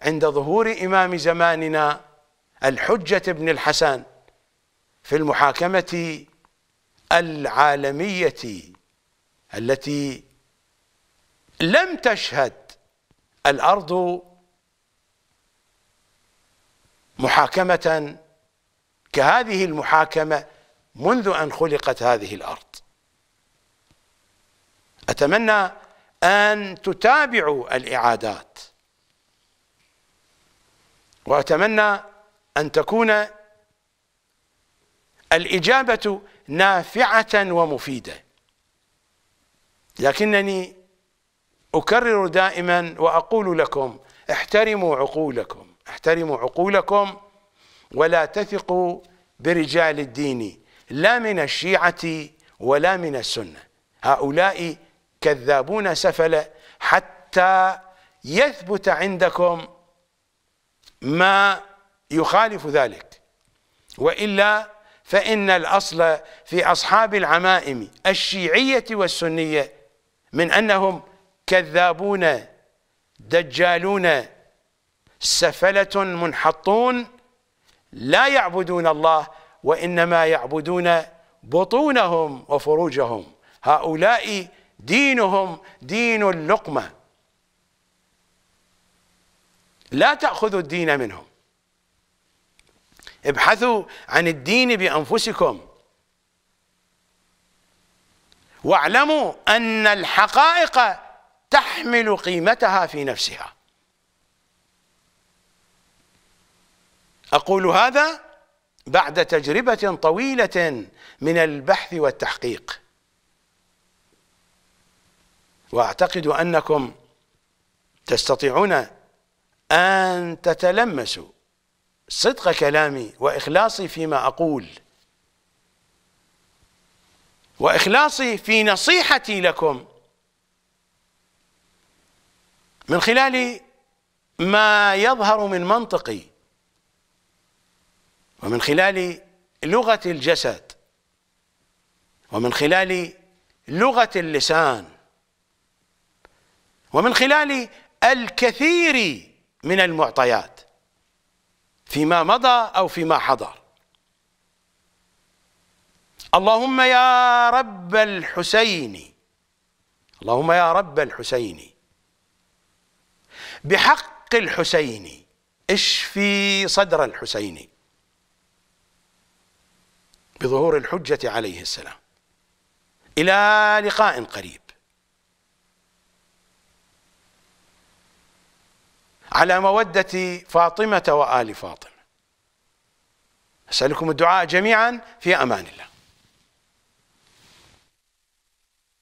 Speaker 1: عند ظهور إمام زماننا الحجة ابن الحسن في المحاكمة العالمية التي لم تشهد الأرض محاكمة كهذه المحاكمة منذ أن خلقت هذه الأرض أتمنى أن تتابعوا الإعادات وأتمنى أن تكون الإجابة نافعة ومفيدة لكنني أكرر دائما وأقول لكم احترموا عقولكم احترموا عقولكم ولا تثقوا برجال الدين لا من الشيعة ولا من السنة هؤلاء كذابون سفلة حتى يثبت عندكم ما يخالف ذلك وإلا فإن الأصل في أصحاب العمائم الشيعية والسنية من أنهم كذابون دجالون سفلة منحطون لا يعبدون الله وإنما يعبدون بطونهم وفروجهم هؤلاء دينهم دين اللقمة لا تأخذوا الدين منهم ابحثوا عن الدين بأنفسكم واعلموا أن الحقائق تحمل قيمتها في نفسها أقول هذا بعد تجربة طويلة من البحث والتحقيق وأعتقد أنكم تستطيعون أن تتلمسوا صدق كلامي وإخلاصي فيما أقول وإخلاصي في نصيحتي لكم من خلال ما يظهر من منطقي ومن خلال لغة الجسد ومن خلال لغة اللسان ومن خلال الكثير من المعطيات فيما مضى أو فيما حضر اللهم يا رب الحسين اللهم يا رب الحسين بحق الحسين اشفي صدر الحسين بظهور الحجة عليه السلام إلى لقاء قريب على مودة فاطمة وآل فاطمة أسألكم الدعاء جميعا في أمان الله